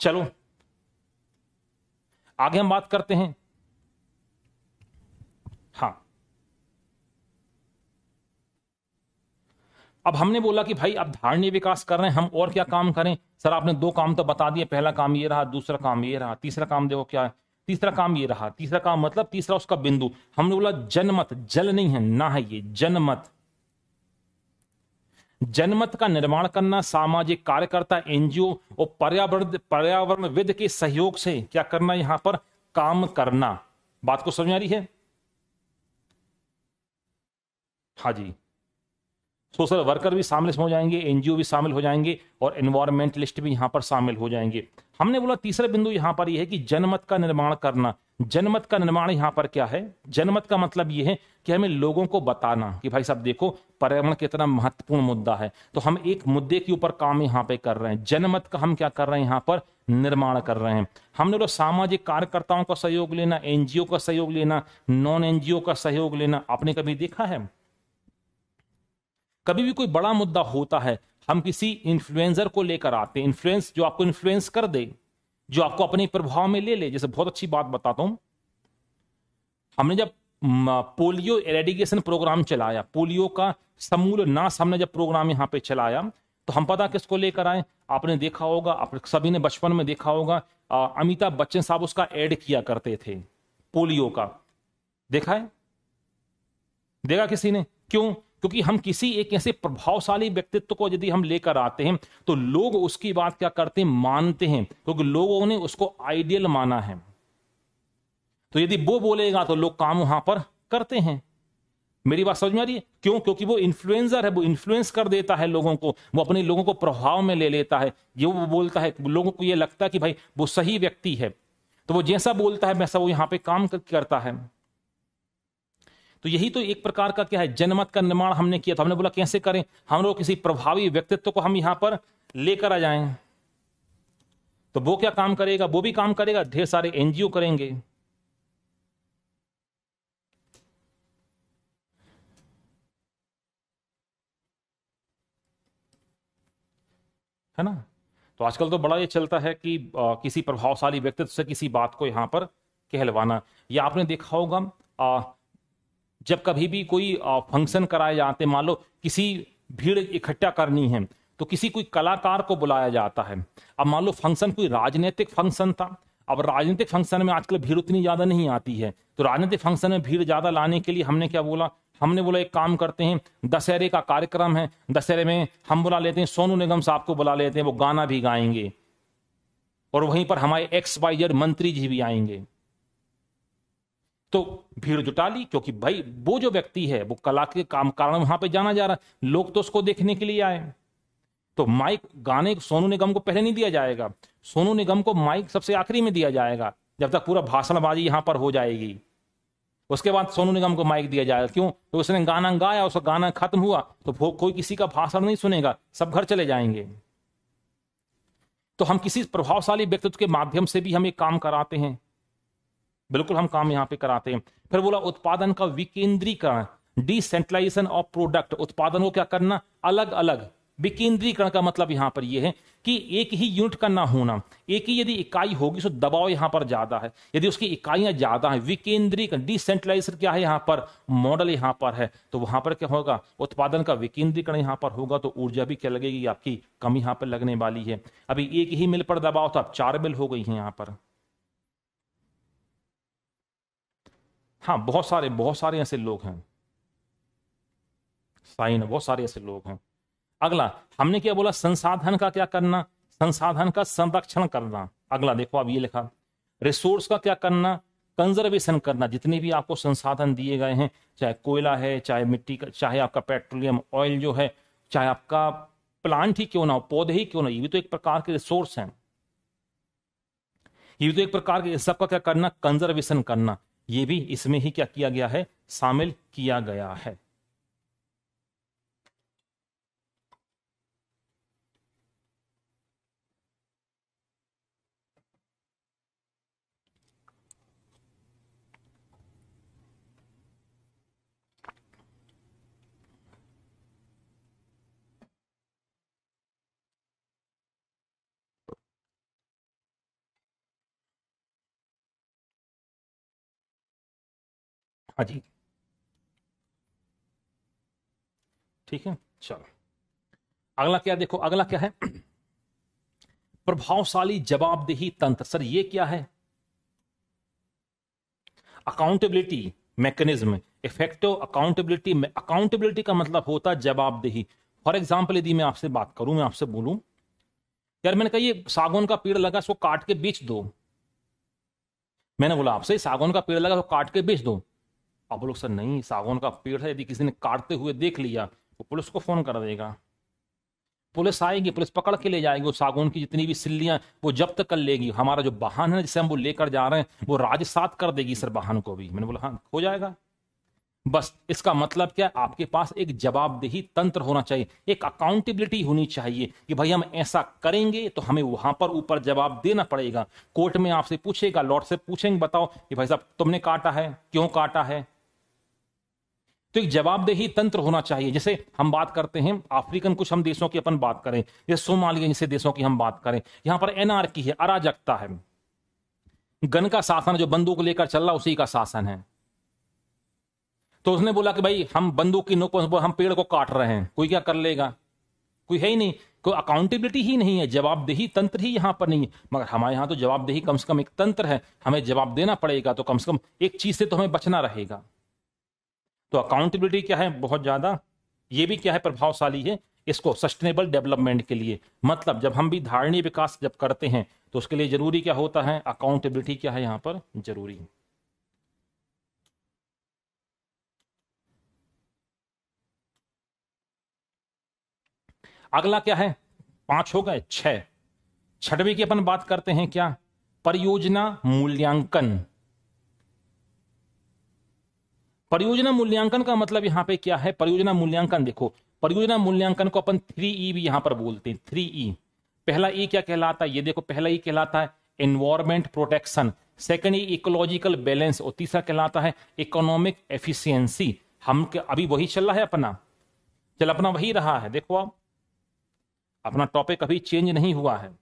चलो आगे हम बात करते हैं अब हमने बोला कि भाई आप धारणीय विकास कर रहे हैं हम और क्या काम करें सर आपने दो काम तो बता दिए पहला काम ये रहा दूसरा काम ये रहा तीसरा काम देखो क्या है तीसरा काम ये रहा तीसरा काम मतलब तीसरा उसका बिंदु हमने बोला जनमत जल नहीं है ना है ये जनमत जनमत का निर्माण करना सामाजिक कार्यकर्ता एनजीओ और पर्यावरण पर्यावरण विद के सहयोग से क्या करना यहां पर काम करना बात को समझ आ रही है हाँ जी सोशल वर्कर भी शामिल हो जाएंगे एनजीओ भी शामिल हो जाएंगे और एनवायरमेंटलिस्ट भी यहाँ पर शामिल हो जाएंगे हमने बोला तीसरा बिंदु यहाँ पर यह है कि जनमत का निर्माण करना जनमत का निर्माण यहाँ पर क्या है जनमत का मतलब ये है कि हमें लोगों को बताना कि भाई साहब देखो पर्यावरण कितना महत्वपूर्ण मुद्दा है तो हम एक मुद्दे के ऊपर काम यहाँ पे कर रहे हैं जनमत का हम क्या कर रहे हैं यहाँ पर निर्माण कर रहे हैं हमने लोग सामाजिक कार्यकर्ताओं का सहयोग लेना एनजीओ का सहयोग लेना नॉन एनजीओ का सहयोग लेना आपने कभी देखा है कभी भी कोई बड़ा मुद्दा होता है हम किसी इन्फ्लुएंसर को लेकर आते हैं इन्फ्लुएंस जो आपको इन्फ्लुएंस कर दे जो आपको अपने प्रभाव में ले ले जैसे बहुत अच्छी बात बताता हूं हमने जब पोलियो एरेडिकेशन प्रोग्राम चलाया पोलियो का समूल नाश हमने जब प्रोग्राम यहाँ पे चलाया तो हम पता किसको लेकर आए आपने देखा होगा आप सभी ने बचपन में देखा होगा अमिताभ बच्चन साहब उसका एड किया करते थे पोलियो का देखा है देखा किसी ने क्यों क्योंकि हम किसी एक ऐसे प्रभावशाली व्यक्तित्व को यदि हम लेकर आते हैं तो लोग उसकी बात क्या करते हैं मानते हैं क्योंकि लोगों ने उसको आइडियल माना है तो यदि वो बोलेगा तो लोग काम वहां पर करते हैं मेरी बात समझ में आ रही है क्यों क्योंकि वो इन्फ्लुएंसर है वो इन्फ्लुएंस कर देता है लोगों को वो अपने लोगों को प्रभाव में ले लेता है ये वो बोलता है लोगों को ये लगता है कि भाई वो सही व्यक्ति है तो वो जैसा बोलता है वैसा वो यहाँ पे काम करता है तो यही तो एक प्रकार का क्या है जनमत का निर्माण हमने किया तो हमने बोला कैसे करें हम लोग किसी प्रभावी व्यक्तित्व को हम यहां पर लेकर आ जाए तो वो क्या काम करेगा वो भी काम करेगा ढेर सारे एनजीओ करेंगे है ना तो आजकल तो बड़ा ये चलता है कि आ, किसी प्रभावशाली व्यक्तित्व से किसी बात को यहां पर कहलवाना या आपने देखा होगा जब कभी भी कोई फंक्शन कराए जाते मान लो किसी भीड़ इकट्ठा करनी है तो किसी कोई कलाकार को बुलाया जाता है अब मान लो फंक्शन कोई राजनीतिक फंक्शन था अब राजनीतिक फंक्शन में आजकल भीड़ उतनी ज्यादा नहीं आती है तो राजनीतिक फंक्शन में भीड़ ज्यादा लाने के लिए हमने क्या बोला हमने बोला एक काम करते हैं दशहरे का कार्यक्रम है दशहरे में हम बुला लेते हैं सोनू निगम साहब को बुला लेते हैं वो गाना भी गाएंगे और वहीं पर हमारे एक्स वाई जेड मंत्री जी भी आएंगे तो भीड़ जुटा ली क्योंकि भाई वो जो व्यक्ति है वो कला के काम कारण वहां पे जाना जा रहा है लोग तो उसको देखने के लिए आए तो माइक गाने सोनू निगम को पहले नहीं दिया जाएगा सोनू निगम को माइक सबसे आखिरी में दिया जाएगा जब तक पूरा भाषणबाजी यहां पर हो जाएगी उसके बाद सोनू निगम को माइक दिया जाएगा क्यों तो उसने गाना गाया उसका गाना खत्म हुआ तो कोई किसी का भाषण नहीं सुनेगा सब घर चले जाएंगे तो हम किसी प्रभावशाली व्यक्तित्व के माध्यम से भी हम एक काम कराते हैं बिल्कुल हम काम यहाँ पे कराते हैं फिर बोला उत्पादन का विकेंद्रीकरण डिसेंट्रलाइजेशन ऑफ प्रोडक्ट उत्पादन को क्या करना अलग अलग विकेंद्रीकरण का मतलब यहाँ पर यह है कि एक ही यूनिट का ना होना एक ही यदि इकाई होगी तो दबाव यहाँ पर ज्यादा है यदि उसकी इकाइयां ज्यादा है विकेंद्रीकरण डिसेंट्रलाइजर क्या है यहाँ पर मॉडल यहाँ पर है तो वहां पर क्या होगा उत्पादन का विकेंद्रीकरण यहाँ पर होगा तो ऊर्जा भी क्या लगेगी आपकी कम यहाँ पर लगने वाली है अभी एक ही मिल पर दबाव था तो अब चार मिल हो गई है यहाँ पर हाँ बहुत सारे बहुत सारे ऐसे लोग हैं साइन बहुत सारे ऐसे लोग हैं अगला हमने क्या बोला संसाधन का क्या करना संसाधन का संरक्षण करना अगला देखो अब ये लिखा रिसोर्स का क्या करना कंजर्वेशन करना जितने भी आपको संसाधन दिए गए हैं चाहे कोयला है चाहे मिट्टी का चाहे आपका पेट्रोलियम ऑयल जो है चाहे आपका प्लांट ही क्यों ना हो पौधे ही क्यों ना ये भी तो एक प्रकार के रिसोर्स हैं ये भी तो एक प्रकार के सबका क्या करना कंजर्वेशन करना ये भी इसमें ही क्या किया गया है शामिल किया गया है हाँ जी ठीक है चलो अगला क्या देखो अगला क्या है प्रभावशाली जवाबदेही तंत्र सर ये क्या है accountability mechanism effective accountability accountability का मतलब होता है जवाबदेही फॉर एग्जाम्पल यदि मैं आपसे बात करूं मैं आपसे बोलूं यार मैंने कहा ये सागौन का पेड़ लगा इसको काट के बेच दो मैंने बोला आपसे सागौन का पेड़ लगा तो काट के बेच दो अब लोग सर नहीं सागौन का पेड़ है यदि किसी ने काटते हुए देख लिया तो पुलिस को फोन कर देगा पुलिस आएगी पुलिस पकड़ के ले जाएगी वो सागौन की जितनी भी सिल्लियां वो जब्त कर लेगी हमारा जो वाहन है जिसे हम वो लेकर जा रहे हैं वो राजसात कर देगी सर वाहन को भी मैंने बोला हाँ हो जाएगा बस इसका मतलब क्या आपके पास एक जवाबदेही तंत्र होना चाहिए एक अकाउंटेबिलिटी होनी चाहिए कि भाई हम ऐसा करेंगे तो हमें वहां पर ऊपर जवाब देना पड़ेगा कोर्ट में आपसे पूछेगा लॉर्ड से पूछेंगे बताओ कि भाई साहब तुमने काटा है क्यों काटा है तो एक जवाबदेही तंत्र होना चाहिए जैसे हम बात करते हैं अफ्रीकन कुछ हम देशों की अपन बात करें या सोमालिया जैसे देशों की हम बात करें यहां पर एनआरकी है अराजकता है गन का शासन जो बंदूक लेकर चल रहा उसी का शासन है तो उसने बोला कि भाई हम बंदूक की नोक हम पेड़ को काट रहे हैं कोई क्या कर लेगा कोई है ही नहीं कोई अकाउंटेबिलिटी ही नहीं है जवाबदेही तंत्र ही यहां पर नहीं है मगर हमारे यहां तो जवाबदेही कम से कम एक तंत्र है हमें जवाब देना पड़ेगा तो कम से कम एक चीज से तो हमें बचना रहेगा तो अकाउंटेबिलिटी क्या है बहुत ज़्यादा ये भी क्या है प्रभावशाली है इसको सस्टेनेबल डेवलपमेंट के लिए मतलब जब हम भी धारणीय विकास जब करते हैं तो उसके लिए जरूरी क्या होता है अकाउंटेबिलिटी क्या है यहां पर जरूरी अगला क्या है पांच हो गए छह छठवीं की अपन बात करते हैं क्या परियोजना मूल्यांकन परियोजना मूल्यांकन का मतलब यहाँ पे क्या है परियोजना मूल्यांकन देखो परियोजना मूल्यांकन को अपन थ्री ई e भी यहाँ पर बोलते हैं थ्री ई e। पहला ई e क्या कहलाता है ये देखो पहला ई कहलाता है environment protection second E ecological balance और तीसरा कहलाता है इकोनॉमिक एफिशियंसी हम अभी वही चल रहा है अपना चल अपना वही रहा है देखो आप अपना टॉपिक अभी चेंज नहीं हुआ है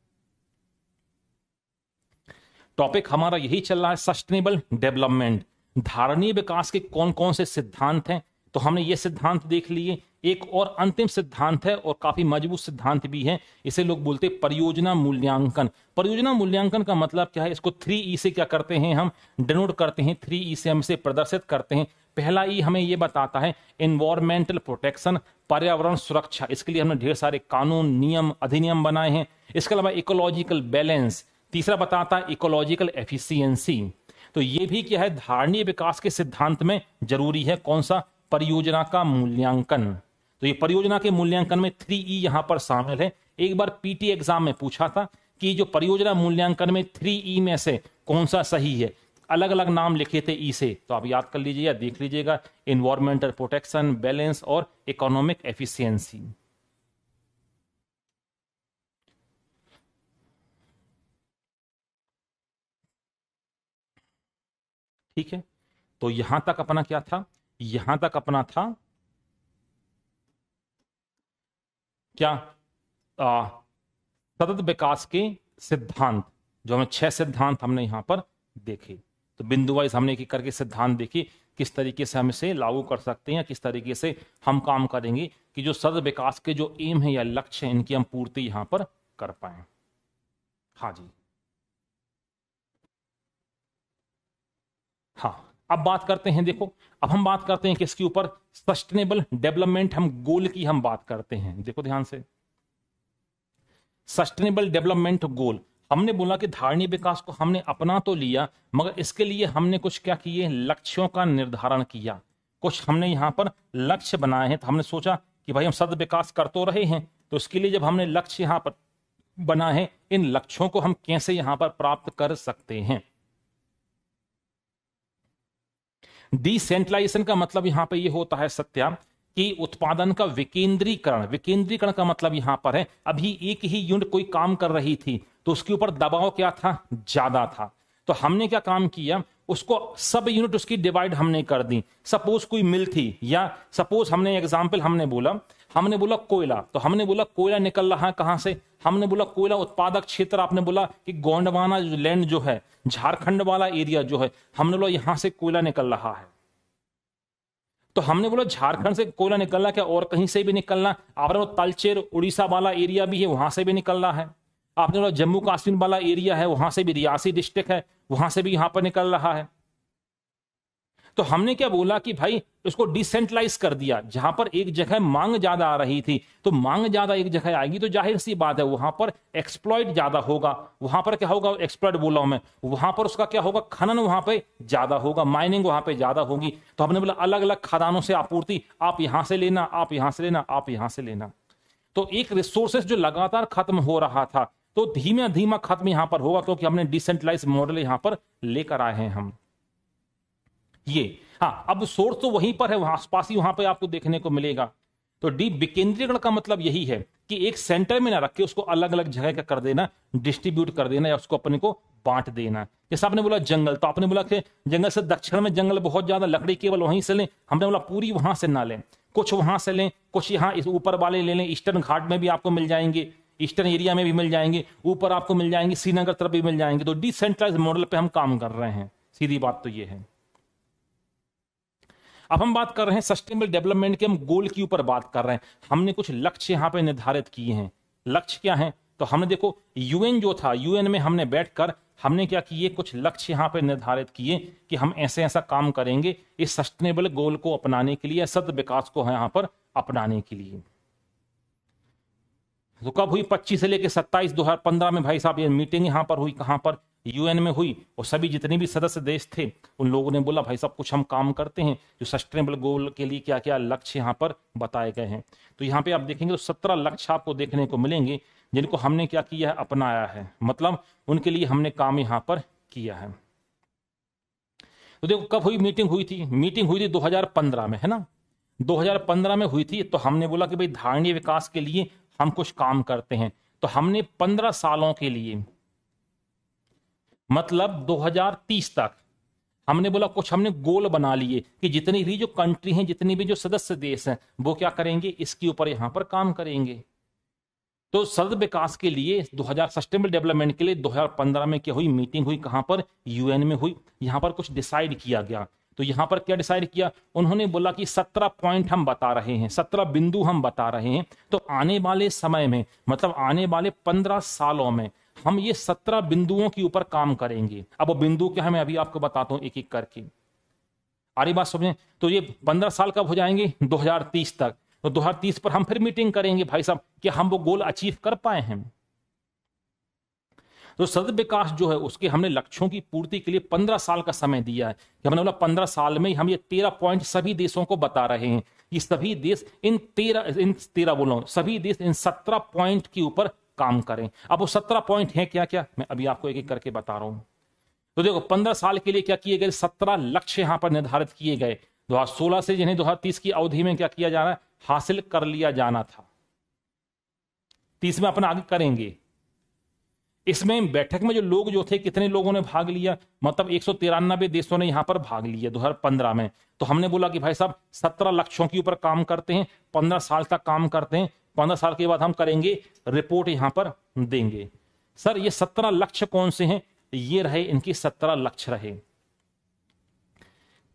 टॉपिक हमारा यही चल रहा है सस्टेनेबल डेवलपमेंट धारणीय विकास के कौन कौन से सिद्धांत हैं तो हमने ये सिद्धांत देख लिए एक और अंतिम सिद्धांत है और काफी मजबूत सिद्धांत भी है इसे लोग बोलते परियोजना मूल्यांकन परियोजना मूल्यांकन का मतलब क्या है इसको थ्री ई e से क्या करते हैं हम डिनोट करते हैं थ्री ई e से हम इसे प्रदर्शित करते हैं पहला ई e हमें ये बताता है इन्वायरमेंटल प्रोटेक्शन पर्यावरण सुरक्षा इसके लिए हमने ढेर सारे कानून नियम अधिनियम बनाए हैं इसके अलावा इकोलॉजिकल बैलेंस तीसरा बताता है इकोलॉजिकल एफिशियंसी तो ये भी क्या है धारणीय विकास के सिद्धांत में जरूरी है कौन सा परियोजना का मूल्यांकन तो ये परियोजना के मूल्यांकन में थ्री ई यहां पर शामिल है एक बार पीटी एग्जाम में पूछा था कि जो परियोजना मूल्यांकन में थ्री ई e में से कौन सा सही है अलग अलग नाम लिखे थे ई e से तो आप याद कर लीजिए या देख लीजिएगा इन्वायरमेंटल प्रोटेक्शन बैलेंस और इकोनॉमिक एफिशिएंसी ठीक है तो यहां तक अपना क्या था यहां तक अपना था क्या आ, सतत विकास के सिद्धांत जो हमें छह सिद्धांत हमने यहां पर देखे तो बिंदु वाइज हमने एक करके सिद्धांत देखे किस तरीके से हम इसे लागू कर सकते हैं किस तरीके से हम काम करेंगे कि जो सतत विकास के जो एम है या लक्ष्य है इनकी हम पूर्ति यहां पर कर पाए हाँ जी हाँ अब बात करते हैं देखो अब हम बात करते हैं किसके ऊपर सस्टेनेबल डेवलपमेंट हम गोल की हम बात करते हैं देखो ध्यान से सस्टेनेबल डेवलपमेंट गोल हमने बोला कि धारणीय विकास को हमने अपना तो लिया मगर इसके लिए हमने कुछ क्या किए लक्ष्यों का निर्धारण किया कुछ हमने यहाँ पर लक्ष्य बनाए हैं तो हमने सोचा कि भाई हम सद विकास कर तो रहे हैं तो इसके लिए जब हमने लक्ष्य यहाँ पर बना है इन लक्ष्यों को हम कैसे यहाँ पर प्राप्त कर सकते हैं डिसेंट्रलाइजेशन का मतलब यहाँ पर ये होता है सत्या कि उत्पादन का विकेंद्रीकरण विकेंद्रीकरण का मतलब यहाँ पर है अभी एक ही यूनिट कोई काम कर रही थी तो उसके ऊपर दबाव क्या था ज्यादा था तो हमने क्या काम किया उसको सब यूनिट उसकी डिवाइड हमने कर दी सपोज कोई मिल थी या सपोज हमने एग्जाम्पल हमने बोला हमने बोला कोयला तो हमने बोला कोयला निकल रहा है कहाँ से हमने बोला कोयला उत्पादक क्षेत्र आपने बोला कि गोंडवाना लैंड जो है झारखंड वाला एरिया जो है हमने बोला यहां से कोयला निकल रहा है तो हमने बोला झारखंड से कोयला निकलना क्या और कहीं से भी निकलना आपने बोला तलचेर उड़ीसा वाला एरिया भी है वहां से भी निकल रहा है आपने बोला जम्मू काश्मीर वाला एरिया है वहां से भी रियासी डिस्ट्रिक्ट है वहां से भी यहां पर निकल रहा है तो हमने क्या बोला कि भाई इसको डिसेंट्रलाइज कर दिया जहां पर एक जगह मांग ज्यादा आ रही थी तो मांग ज्यादा एक जगह आएगी तो जाहिर सी बात है वहां पर एक्सप्लॉयड ज्यादा होगा वहां पर क्या होगा एक्सप्लॉयड बोला हूं मैं वहां पर उसका क्या होगा खनन वहां पर ज्यादा होगा माइनिंग वहां पर ज्यादा होगी तो हमने बोला अलग अलग खदानों से आपूर्ति आप यहां से लेना आप यहां से लेना आप यहां से लेना तो एक रिसोर्सेस जो लगातार खत्म हो रहा था तो धीमे धीमा खत्म यहां पर होगा क्योंकि हमने डिसेंट्रलाइज मॉडल यहां पर लेकर आए हैं हम ये हाँ अब सोर्स तो वहीं पर है वहां आसपास ही वहां पर आपको देखने को मिलेगा तो डी विकेंद्रीकरण का मतलब यही है कि एक सेंटर में ना रख के उसको अलग अलग जगह का कर देना डिस्ट्रीब्यूट कर देना या उसको अपने को बांट देना जैसे आपने बोला जंगल तो आपने बोला कि जंगल से दक्षिण में जंगल बहुत ज्यादा लकड़ी केवल वहीं से लें हमने बोला पूरी वहां से ना लें कुछ वहां से लें कुछ यहाँ इस ऊपर वाले ले लें ईस्टर्न घाट में भी आपको मिल जाएंगे ईस्टर्न एरिया में भी मिल जाएंगे ऊपर आपको मिल जाएंगे श्रीनगर तरफ भी मिल जाएंगे तो डिसेंट्रलाइज मॉडल पर हम काम कर रहे हैं सीधी बात तो ये है अब हम बात कर रहे हैं सस्टेनेबल डेवलपमेंट के हम गोल के ऊपर बात कर रहे हैं हमने कुछ लक्ष्य यहाँ पे निर्धारित किए हैं लक्ष्य क्या है तो हमने देखो यूएन जो था यूएन में हमने बैठकर हमने क्या किए कुछ लक्ष्य यहाँ पे निर्धारित किए कि हम ऐसे ऐसा काम करेंगे इस सस्टेनेबल गोल को अपनाने के लिए सत विकास को यहाँ पर अपनाने के लिए तो कब हुई 25 से लेकर 27 2015 में भाई साहब ये मीटिंग यहां पर हुई कहां पर यूएन में हुई और सभी जितने भी सदस्य देश थे उन लोगों ने बोला भाई सब कुछ हम काम करते हैं जो सस्टेनेबल गोल के लिए क्या क्या लक्ष्य यहाँ पर बताए गए हैं तो यहाँ पे आप देखेंगे तो सत्रह लक्ष्य आपको देखने को मिलेंगे जिनको हमने क्या किया है अपनाया है मतलब उनके लिए हमने काम यहाँ पर किया है तो देखो कब हुई मीटिंग हुई थी मीटिंग हुई थी 2015 में है ना 2015 में हुई थी तो हमने बोला कि भाई धारणीय विकास के लिए हम कुछ काम करते हैं तो हमने 15 सालों के लिए मतलब 2030 तक हमने बोला कुछ हमने गोल बना लिए कि जितनी भी जो कंट्री हैं जितनी भी जो सदस्य देश हैं वो क्या करेंगे इसके ऊपर यहाँ पर काम करेंगे तो सतत विकास के लिए 2000 सस्टेनेबल डेवलपमेंट के लिए 2015 में क्या हुई मीटिंग हुई कहां पर यूएन में हुई यहां पर कुछ डिसाइड किया गया तो यहां पर क्या डिसाइड किया उन्होंने बोला कि सत्रह पॉइंट हम बता रहे हैं सत्रह बिंदु हम बता रहे हैं तो आने वाले समय में मतलब आने वाले पंद्रह सालों में हम ये सत्रह बिंदुओं के ऊपर काम करेंगे अब वो बिंदु क्या है मैं अभी आपको बताता हूँ एक एक करके आरी बात समझे तो ये पंद्रह साल कब हो जाएंगे 2030 तक तो 2030 पर हम फिर मीटिंग करेंगे भाई साहब कि हम वो गोल अचीव कर पाए हैं तो सद विकास जो है उसके हमने लक्ष्यों की पूर्ति के लिए पंद्रह साल का समय दिया है कि हमने बोला पंद्रह साल में हम ये तेरह पॉइंट सभी देशों को बता रहे हैं कि सभी देश इन तेरह इन तेरह बोलो सभी देश इन सत्रह पॉइंट के ऊपर काम करें अब वो सत्रह पॉइंट है क्या क्या मैं अभी आपको एक एक करके बता रहा हूं तो देखो पंद्रह साल के लिए क्या किए गए सत्रह लक्ष्य यहां पर निर्धारित किए गए दो हजार सोलह से जिन्हें दो हजार तीस की अवधि में क्या किया जाना है हासिल कर लिया जाना था तीस में अपना आगे करेंगे इसमें बैठक में जो लोग जो थे कितने लोगों ने भाग लिया मतलब एक सौ तिरानबे देशों ने यहां पर भाग लिया दो हजार पंद्रह में तो हमने बोला कि भाई साहब सत्रह लक्ष्यों के ऊपर काम करते हैं पंद्रह साल तक काम करते हैं पंद्रह साल के बाद हम करेंगे रिपोर्ट यहाँ पर देंगे सर ये सत्रह लक्ष्य कौन से हैं ये रहे इनकी सत्रह लक्ष्य रहे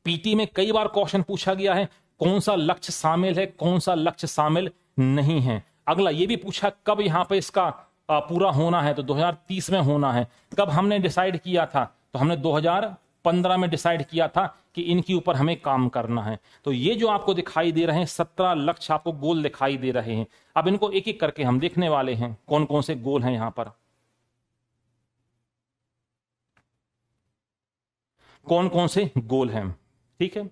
पीटी में कई बार क्वेश्चन पूछा गया है कौन सा लक्ष्य शामिल है कौन सा लक्ष्य शामिल नहीं है अगला ये भी पूछा कब यहाँ पे इसका पूरा होना है तो 2030 में होना है कब हमने डिसाइड किया था तो हमने पंद्रह में डिसाइड किया था कि इनके ऊपर हमें काम करना है तो ये जो आपको दिखाई दे रहे हैं सत्रह लक्ष्य आपको गोल दिखाई दे रहे हैं अब इनको एक एक करके हम देखने वाले हैं कौन कौन से गोल हैं यहां पर कौन कौन से गोल हैं ठीक है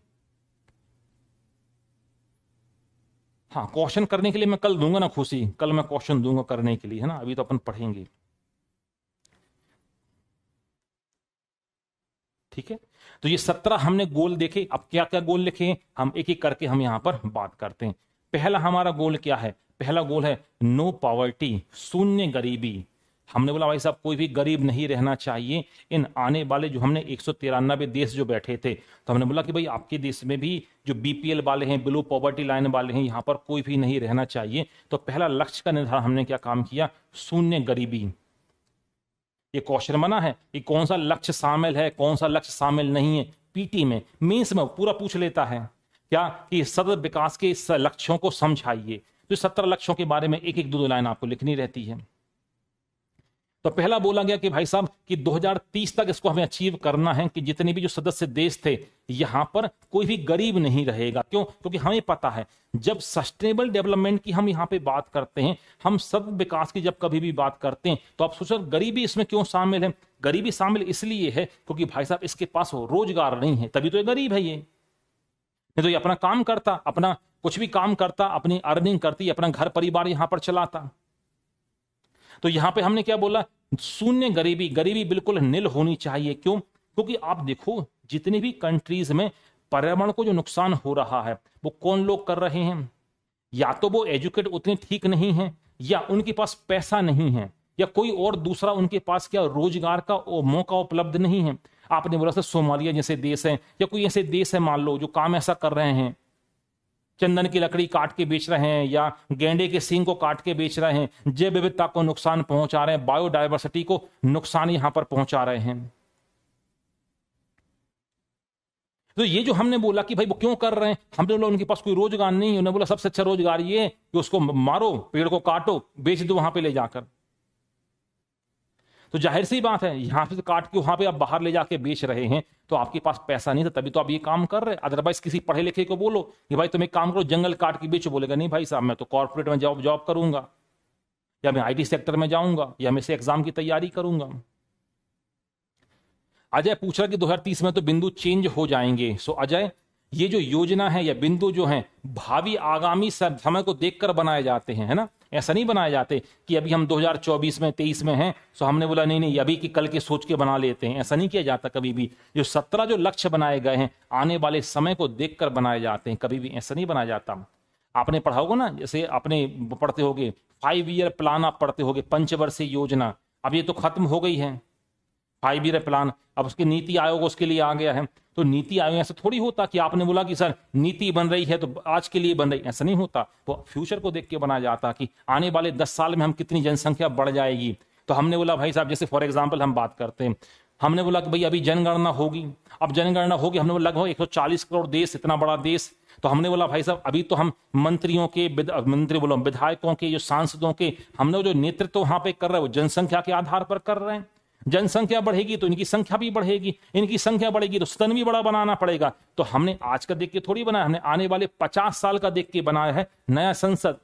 हाँ क्वेश्चन करने के लिए मैं कल दूंगा ना खुशी कल मैं क्वेश्चन दूंगा करने के लिए है ना अभी तो अपन पढ़ेंगे ठीक है तो ये सत्रह हमने गोल देखे अब क्या क्या गोल लिखे हैं हम एक एक करके हम यहाँ पर बात करते हैं पहला हमारा गोल क्या है पहला गोल है नो पॉवर्टी शून्य गरीबी हमने बोला भाई साहब कोई भी गरीब नहीं रहना चाहिए इन आने वाले जो हमने एक सौ देश जो बैठे थे तो हमने बोला कि भाई आपके देश में भी जो बीपीएल वाले हैं बिलो पॉवर्टी लाइन वाले हैं यहाँ पर कोई भी नहीं रहना चाहिए तो पहला लक्ष्य का निर्धारण हमने क्या काम किया शून्य गरीबी ये क्वेश्चन बना है कि कौन सा लक्ष्य शामिल है कौन सा लक्ष्य शामिल नहीं है पीटी में मीन्स में पूरा पूछ लेता है क्या कि सतत विकास के लक्ष्यों को समझाइए तो सत्रह लक्ष्यों के बारे में एक एक दो दो लाइन आपको लिखनी रहती है तो पहला बोला गया कि भाई साहब कि 2030 तक इसको हमें अचीव करना है कि जितने भी जो सदस्य देश थे यहां पर कोई भी गरीब नहीं रहेगा क्यों क्योंकि हमें पता है जब सस्टेनेबल डेवलपमेंट की हम यहाँ पे बात करते हैं हम सब विकास की जब कभी भी बात करते हैं तो आप सोचो गरीबी इसमें क्यों शामिल है गरीबी शामिल इसलिए है क्योंकि भाई साहब इसके पास रोजगार नहीं है तभी तो ये गरीब है ये नहीं तो ये अपना काम करता अपना कुछ भी काम करता अपनी अर्निंग करती अपना घर परिवार यहाँ पर चलाता तो यहां पे हमने क्या बोला शून्य गरीबी गरीबी बिल्कुल नील होनी चाहिए क्यों क्योंकि आप देखो जितनी भी कंट्रीज में पर्यावरण को जो नुकसान हो रहा है वो कौन लोग कर रहे हैं या तो वो एजुकेट उतने ठीक नहीं है या उनके पास पैसा नहीं है या कोई और दूसरा उनके पास क्या रोजगार का मौका उपलब्ध नहीं है आपने बोला सर सोमालिया जैसे देश है या कोई ऐसे देश है मान लो जो काम ऐसा कर रहे हैं चंदन की लकड़ी काट के बेच रहे हैं या गेंडे के सींग को काट के बेच रहे हैं जैव विविधता को नुकसान पहुंचा रहे हैं बायोडाइवर्सिटी को नुकसान यहां पर पहुंचा रहे हैं तो ये जो हमने बोला कि भाई वो क्यों कर रहे हैं हमने बोला उनके पास कोई रोजगार नहीं उन्होंने बोला सबसे अच्छा रोजगार ये कि उसको मारो पेड़ को काटो बेच दो वहां पे ले जाकर तो जाहिर सी बात है यहाँ से तो काट के वहाँ पे आप बाहर ले जाके बेच रहे हैं तो आपके पास पैसा नहीं था तभी तो आप ये काम कर रहे अदरवाइज किसी पढ़े लिखे को बोलो कि भाई तुम एक काम करो जंगल काट के बेचो बोलेगा नहीं भाई साहब मैं तो कॉर्पोरेट में जॉब जॉब करूंगा या मैं आईटी सेक्टर में जाऊंगा या मैं से एग्जाम की तैयारी करूंगा अजय पूछ रहा कि 2030 में तो बिंदु चेंज हो जाएंगे सो अजय ये जो योजना है या बिंदु जो है भावी आगामी समय को देखकर बनाए जाते हैं है ना ऐसा नहीं बनाए जाते कि अभी हम 2024 में तेईस में हैं सो तो हमने बोला नहीं नहीं अभी की कल के सोच के बना लेते हैं ऐसा नहीं किया जाता कभी भी जो सत्रह जो लक्ष्य बनाए गए हैं आने वाले समय को देख बनाए जाते हैं कभी भी ऐसा नहीं बनाया जाता आपने पढ़ा होगा ना जैसे आपने पढ़ते होगे फाइव ईयर प्लान आप पढ़ते होगे पंचवर्षीय योजना अब ये तो खत्म हो गई है फाइव ईयर प्लान अब उसके नीति आयोग उसके लिए आ गया है तो नीति आयोग ऐसा थोड़ी होता कि आपने बोला कि सर नीति बन रही है तो आज के लिए बन रही ऐसा नहीं होता वो फ्यूचर को देख के बनाया जाता कि आने वाले दस साल में हम कितनी जनसंख्या बढ़ जाएगी तो हमने बोला भाई साहब जैसे फॉर एग्जाम्पल हम बात करते हैं हमने बोला कि भाई अभी जनगणना होगी अब जनगणना होगी हमने बोला लगभग चालीस करोड़ देश इतना बड़ा देश तो हमने बोला भाई साहब अभी तो हम मंत्रियों के मंत्री बोलो विधायकों के जो सांसदों के हमने जो नेतृत्व वहां पे कर रहे हैं वो जनसंख्या के आधार पर कर रहे हैं जनसंख्या बढ़ेगी तो इनकी संख्या भी बढ़ेगी इनकी संख्या बढ़ेगी तो सदन भी बड़ा बनाना पड़ेगा तो हमने आज का देख के थोड़ी बनाया हमने आने वाले पचास साल का देख के बनाया है नया संसद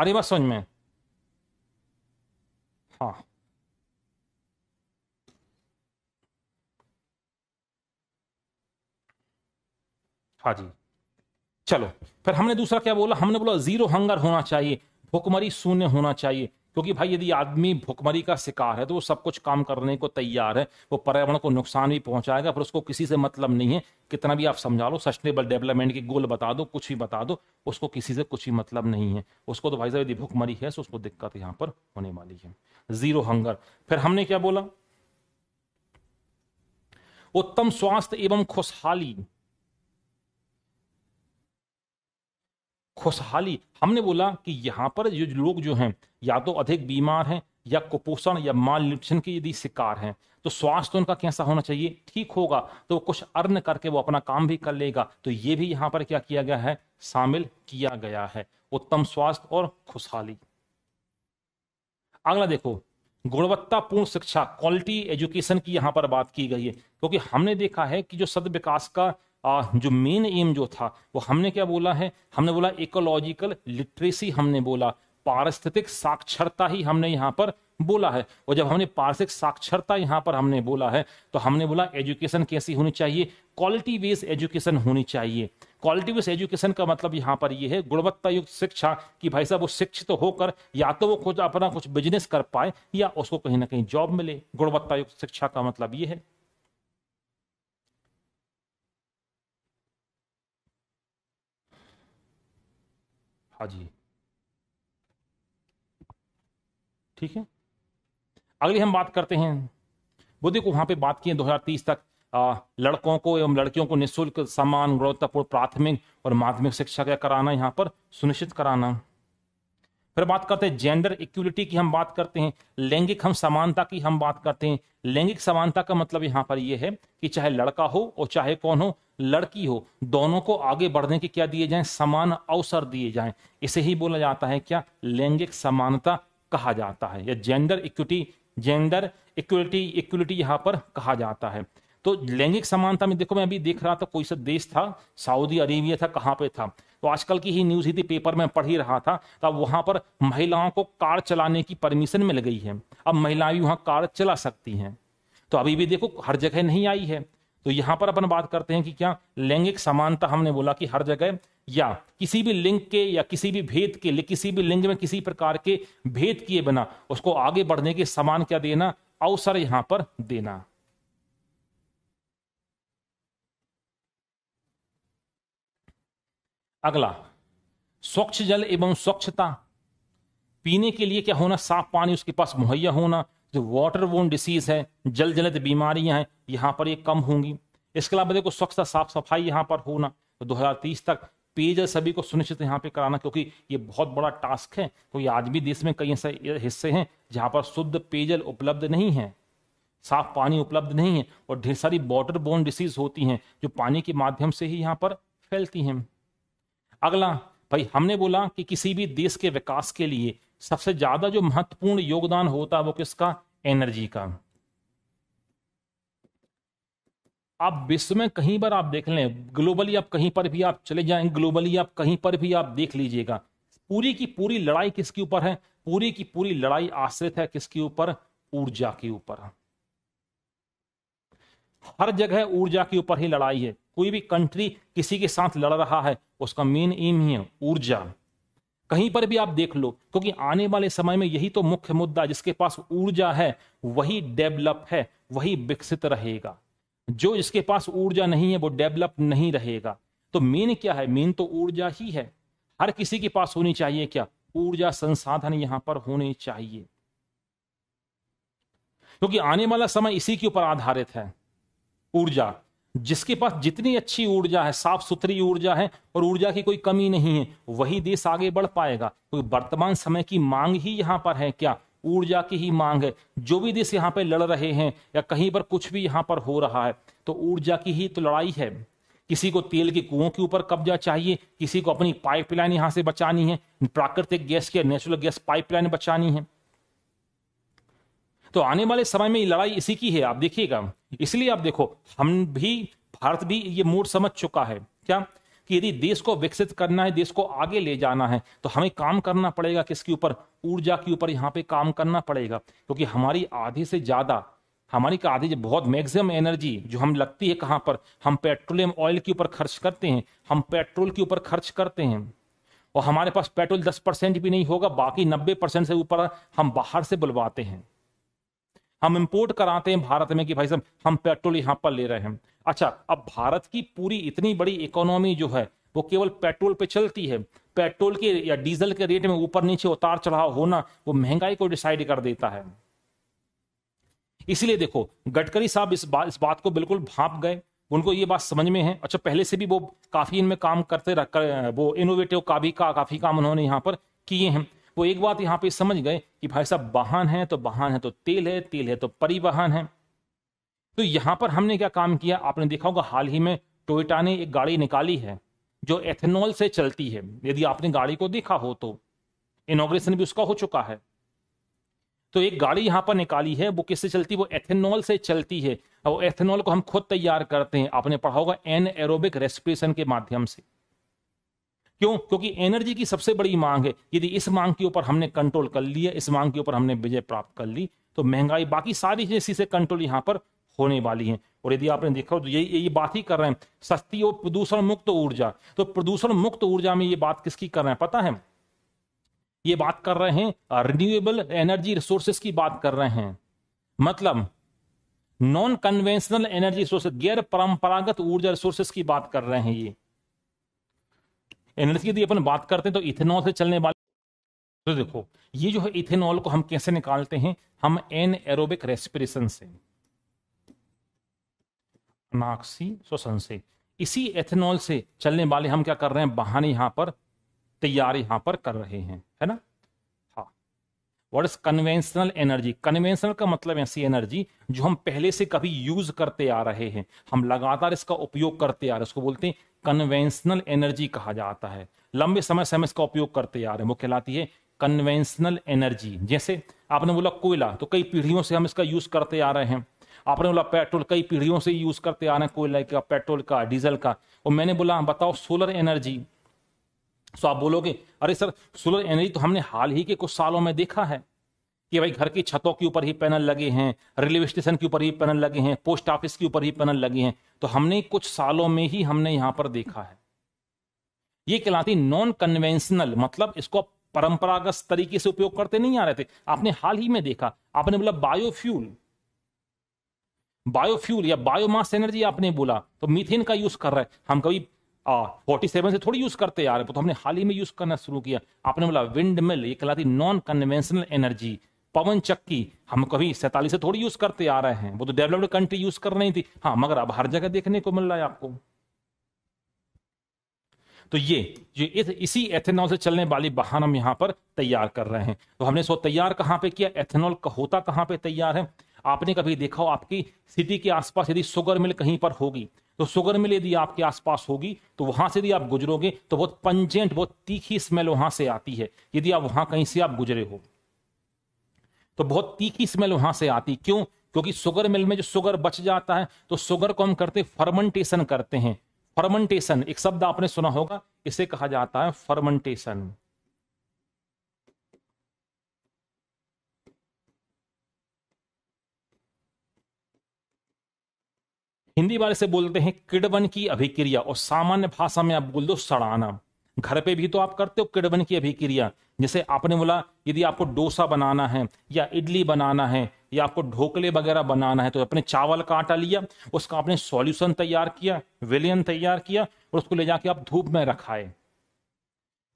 अरे बस समझ में हाँ हाँ जी चलो फिर हमने दूसरा क्या बोला हमने बोला जीरो हंगर होना चाहिए भुखमरी शून्य होना चाहिए क्योंकि भाई यदि आदमी भुखमरी का शिकार है तो वो सब कुछ काम करने को तैयार है वो पर्यावरण को नुकसान भी पहुंचाएगा पर उसको किसी से मतलब नहीं है कितना भी आप समझा लो सस्टेनेबल डेवलपमेंट की गोल बता दो कुछ भी बता दो उसको किसी से कुछ भी मतलब नहीं है उसको तो भाई साहब यदि भुखमरी है तो उसको दिक्कत यहां पर होने वाली है जीरो हंगर फिर हमने क्या बोला उत्तम स्वास्थ्य एवं खुशहाली खुशहाली हमने बोला कि यहाँ पर जो लोग जो हैं या तो अधिक बीमार हैं या कुपोषण या माल न्यूट्रिशन के यदि शिकार हैं तो स्वास्थ्य उनका कैसा होना चाहिए ठीक होगा तो कुछ अर्न करके वो अपना काम भी कर लेगा तो ये भी यहाँ पर क्या किया गया है शामिल किया गया है उत्तम स्वास्थ्य और खुशहाली अगला देखो गुणवत्तापूर्ण शिक्षा क्वालिटी एजुकेशन की यहाँ पर बात की गई है क्योंकि हमने देखा है कि जो सद विकास का आ, जो मेन एम जो था वो हमने क्या बोला है हमने बोला इकोलॉजिकल लिटरेसी हमने बोला पारिस्थितिक साक्षरता ही हमने यहाँ पर बोला है और जब हमने पारिस्थितिक साक्षरता यहाँ पर हमने बोला है तो हमने बोला एजुकेशन कैसी होनी चाहिए क्वालिटी बेस्ड एजुकेशन होनी चाहिए क्वालिटी बेस्ड एजुकेशन का मतलब यहाँ पर यह है गुणवत्ता युक्त शिक्षा कि भाई साहब वो शिक्षित होकर या तो वो खुद अपना कुछ बिजनेस कर पाए या उसको कहीं ना कहीं जॉब मिले गुणवत्ता युक्त शिक्षा का मतलब ये है अजी ठीक है अगली हम बात करते हैं बुद्धि को वहां पे बात की है 2030 तक आ, लड़कों को एवं लड़कियों को निःशुल्क समान गुणवत्तापूर्ण प्राथमिक और माध्यमिक शिक्षा का कराना यहाँ पर सुनिश्चित कराना फिर बात करते हैं जेंडर इक्वलिटी की हम बात करते हैं लैंगिक हम समानता की हम बात करते हैं लैंगिक समानता का मतलब यहाँ पर यह है कि चाहे लड़का हो और चाहे कौन हो लड़की हो दोनों को आगे बढ़ने के क्या दिए जाएं समान अवसर दिए जाएं इसे ही बोला जाता है क्या लैंगिक समानता कहा जाता है या gender equity gender equality equity यहाँ पर कहा जाता है तो लैंगिक समानता में देखो मैं अभी देख रहा था कोई सा देश था सऊदी अरेबिया था कहाँ पे था तो आजकल की ही न्यूज ही थी पेपर में पढ़ ही रहा था तब तो वहां पर महिलाओं को कार चलाने की परमिशन मिल गई है अब महिलाएं भी वहां कार चला सकती हैं तो अभी भी देखो हर जगह नहीं आई है तो यहाँ पर अपन बात करते हैं कि क्या लैंगिक समानता हमने बोला कि हर जगह या किसी भी लिंग के या किसी भी भेद के लिए किसी भी लिंग में किसी प्रकार के भेद किए बिना उसको आगे बढ़ने के समान क्या देना अवसर यहाँ पर देना अगला स्वच्छ जल एवं स्वच्छता पीने के लिए क्या होना साफ पानी उसके पास मुहैया होना जो वाटर वोन डिसीज है जल जनित बीमारियां हैं यहाँ पर ये कम होंगी इसके अलावा देखो स्वच्छता साफ सफाई यहां पर होना तो 2030 तक पेयजल सभी को सुनिश्चित यहाँ पे कराना क्योंकि ये बहुत बड़ा टास्क है क्योंकि तो आज भी देश में कई ऐसे हिस्से हैं जहाँ पर शुद्ध पेयजल उपलब्ध नहीं है साफ पानी उपलब्ध नहीं है और ढेर सारी वाटर बोन डिसीज होती हैं जो पानी के माध्यम से ही यहाँ पर फैलती हैं अगला भाई हमने बोला कि किसी भी देश के विकास के लिए सबसे ज्यादा जो महत्वपूर्ण योगदान होता है वो किसका एनर्जी का आप विश्व में कहीं पर आप देख लें ग्लोबली आप कहीं पर भी आप चले जाएं ग्लोबली आप कहीं पर भी आप देख लीजिएगा पूरी की पूरी लड़ाई किसके ऊपर है पूरी की पूरी लड़ाई आश्रित है किसके ऊपर ऊर्जा के ऊपर हर जगह ऊर्जा के ऊपर ही लड़ाई है कोई भी कंट्री किसी के साथ लड़ रहा है उसका मेन एम ही है ऊर्जा कहीं पर भी आप देख लो क्योंकि आने वाले समय में यही तो मुख्य मुद्दा जिसके पास ऊर्जा है वही डेवलप है वही विकसित रहेगा जो जिसके पास ऊर्जा नहीं है वो डेवलप नहीं रहेगा तो मेन क्या है मेन तो ऊर्जा ही है हर किसी के पास होनी चाहिए क्या ऊर्जा संसाधन यहां पर होने चाहिए क्योंकि आने वाला समय इसी के ऊपर आधारित है ऊर्जा जिसके पास जितनी अच्छी ऊर्जा है साफ सुथरी ऊर्जा है और ऊर्जा की कोई कमी नहीं है वही देश आगे बढ़ पाएगा क्योंकि तो वर्तमान समय की मांग ही यहाँ पर है क्या ऊर्जा की ही मांग है जो भी देश यहाँ पर लड़ रहे हैं या कहीं पर कुछ भी यहाँ पर हो रहा है तो ऊर्जा की ही तो लड़ाई है किसी को तेल के कुओं के ऊपर कब्जा चाहिए किसी को अपनी पाइपलाइन यहाँ से बचानी है प्राकृतिक गैस के नेचुरल गैस पाइपलाइन बचानी है तो आने वाले समय में लड़ाई इसी की है आप देखिएगा इसलिए आप देखो हम भी भारत भी ये मूड समझ चुका है क्या कि यदि देश को विकसित करना है देश को आगे ले जाना है तो हमें काम करना पड़ेगा किसके ऊपर ऊर्जा के ऊपर यहाँ पे काम करना पड़ेगा क्योंकि हमारी आधे से ज्यादा हमारी का आधी बहुत मैक्सिमम एनर्जी जो हम लगती है कहाँ पर हम पेट्रोलियम ऑयल के ऊपर खर्च करते हैं हम पेट्रोल के ऊपर खर्च करते हैं और हमारे पास पेट्रोल दस परसेंट भी नहीं होगा बाकी नब्बे परसेंट से ऊपर हम बाहर से बुलवाते हैं हम इंपोर्ट कराते हैं भारत में कि भाई साहब हम पेट्रोल यहाँ पर ले रहे हैं अच्छा अब भारत की पूरी इतनी बड़ी इकोनॉमी जो है वो केवल पेट्रोल पे चलती है पेट्रोल के या डीजल के रेट में ऊपर नीचे उतार चढ़ाव होना वो महंगाई को डिसाइड कर देता है इसलिए देखो गडकरी साहब इस बात इस बात को बिल्कुल भाप गए उनको ये बात समझ में है अच्छा पहले से भी वो काफी इनमें काम करते रख कर, वो इनोवेटिव का भी का, काफी काम उन्होंने यहाँ पर किए हैं वो एक बात यहाँ पे समझ गए कि भाई साहब वाहन है तो वाहन है तो तेल है तेल है तो परिवहन है तो यहाँ पर हमने क्या काम किया आपने देखा होगा हाल ही में टोयोटा ने एक गाड़ी निकाली है जो एथेनॉल से चलती है यदि आपने गाड़ी को देखा हो तो इनोग्रेशन भी उसका हो चुका है तो एक गाड़ी यहाँ पर निकाली है वो किससे चलती है वो एथेनॉल से चलती है और एथेनॉल को हम खुद तैयार करते हैं आपने पढ़ा होगा एन एरोबिक रेस्पिरेशन के माध्यम से क्यों क्योंकि एनर्जी की सबसे बड़ी मांग है यदि इस मांग के ऊपर हमने कंट्रोल कर लिया इस मांग के ऊपर हमने विजय प्राप्त कर ली तो महंगाई बाकी सारी इसी से कंट्रोल यहाँ पर होने वाली है और यदि आपने देखा तो यही यही बात ही कर रहे हैं सस्ती और प्रदूषण मुक्त ऊर्जा तो प्रदूषण मुक्त ऊर्जा में ये बात किसकी कर रहे हैं पता है ये बात कर रहे हैं रिन्यूएबल एनर्जी रिसोर्सेस की बात कर रहे हैं मतलब नॉन कन्वेंशनल एनर्जी रिसोर्सेज गैर परंपरागत ऊर्जा रिसोर्सेस की बात कर रहे हैं ये एनर्जी यदि अपन बात करते हैं तो इथेनॉल से चलने वाले तो देखो ये जो है इथेनॉल को हम कैसे निकालते हैं हम एन एरोबिक रेस्पिरेशन से नाक्सी श्वसन से इसी एथेनॉल से चलने वाले हम क्या कर रहे हैं बहाने यहां पर तैयार यहां पर कर रहे हैं है ना हाँ what is conventional energy conventional का मतलब ऐसी एनर्जी जो हम पहले से कभी यूज करते आ रहे हैं हम लगातार इसका उपयोग करते आ रहे हैं उसको बोलते हैं कन्वेंशनल एनर्जी कहा जाता है लंबे समय से हम इसका उपयोग करते आ रहे हैं वो कहलाती है कन्वेंशनल एनर्जी जैसे आपने बोला कोयला तो कई पीढ़ियों से हम इसका यूज करते आ रहे हैं आपने बोला पेट्रोल कई पीढ़ियों से यूज करते आ रहे हैं कोयला का पेट्रोल का डीजल का और मैंने बोला बताओ सोलर एनर्जी सो आप बोलोगे अरे सर सोलर एनर्जी तो हमने हाल ही के कुछ सालों में देखा है कि भाई घर की छतों के ऊपर ही पैनल लगे हैं रेलवे स्टेशन के ऊपर ही पैनल लगे हैं पोस्ट ऑफिस के ऊपर ही पैनल लगे हैं तो हमने कुछ सालों में ही हमने यहां पर देखा है ये कहलाती नॉन कन्वेंशनल मतलब इसको परंपरागत तरीके से उपयोग करते नहीं आ रहे थे आपने हाल ही में देखा आपने बोला बायोफ्यूल बायोफ्यूल या बायोमास एनर्जी आपने बोला तो मीथेन का यूज कर रहे हैं हम कभी फोर्टी सेवन से थोड़ी यूज करते आ रहे तो हमने हाल ही में यूज करना शुरू किया आपने बोला विंड मिल ये कहलाती नॉन कन्वेंशनल एनर्जी पवन चक्की हम कभी सैतालीस से थोड़ी यूज करते आ रहे हैं वो तो डेवलप्ड कंट्री यूज कर रही थी हाँ मगर अब हर जगह देखने को मिल रहा है आपको तो ये जो इस, इसी एथेनॉल से चलने वाली वाहन हम यहाँ पर तैयार कर रहे हैं तो हमने सो तैयार कहाँ पे किया एथेनॉल का होता कहाँ पे तैयार है आपने कभी देखा हो आपकी सिटी के आसपास यदि सुगर मिल कहीं पर होगी तो शुगर मिल यदि आपके आसपास होगी तो वहां से यदि आप गुजरोगे तो बहुत पंजेंट बहुत तीखी स्मेल वहां से आती है यदि आप वहां कहीं से आप गुजरे हो तो बहुत तीखी स्मेल वहां से आती क्यों क्योंकि शुगर मिल में जो शुगर बच जाता है तो शुगर को हम करते फर्मेंटेशन करते हैं फर्मेंटेशन एक शब्द आपने सुना होगा इसे कहा जाता है फर्मेंटेशन हिंदी वाले से बोलते हैं किडवन की अभिक्रिया और सामान्य भाषा में आप बोल दो सड़ाना घर पे भी तो आप करते हो किडवन की अभिक्रिया जैसे आपने बोला यदि आपको डोसा बनाना है या इडली बनाना है या आपको ढोकले वगैरह बनाना है तो अपने चावल का आटा लिया उसका आपने सॉल्यूशन तैयार किया विलियन तैयार किया और उसको ले जाके आप धूप में रखाए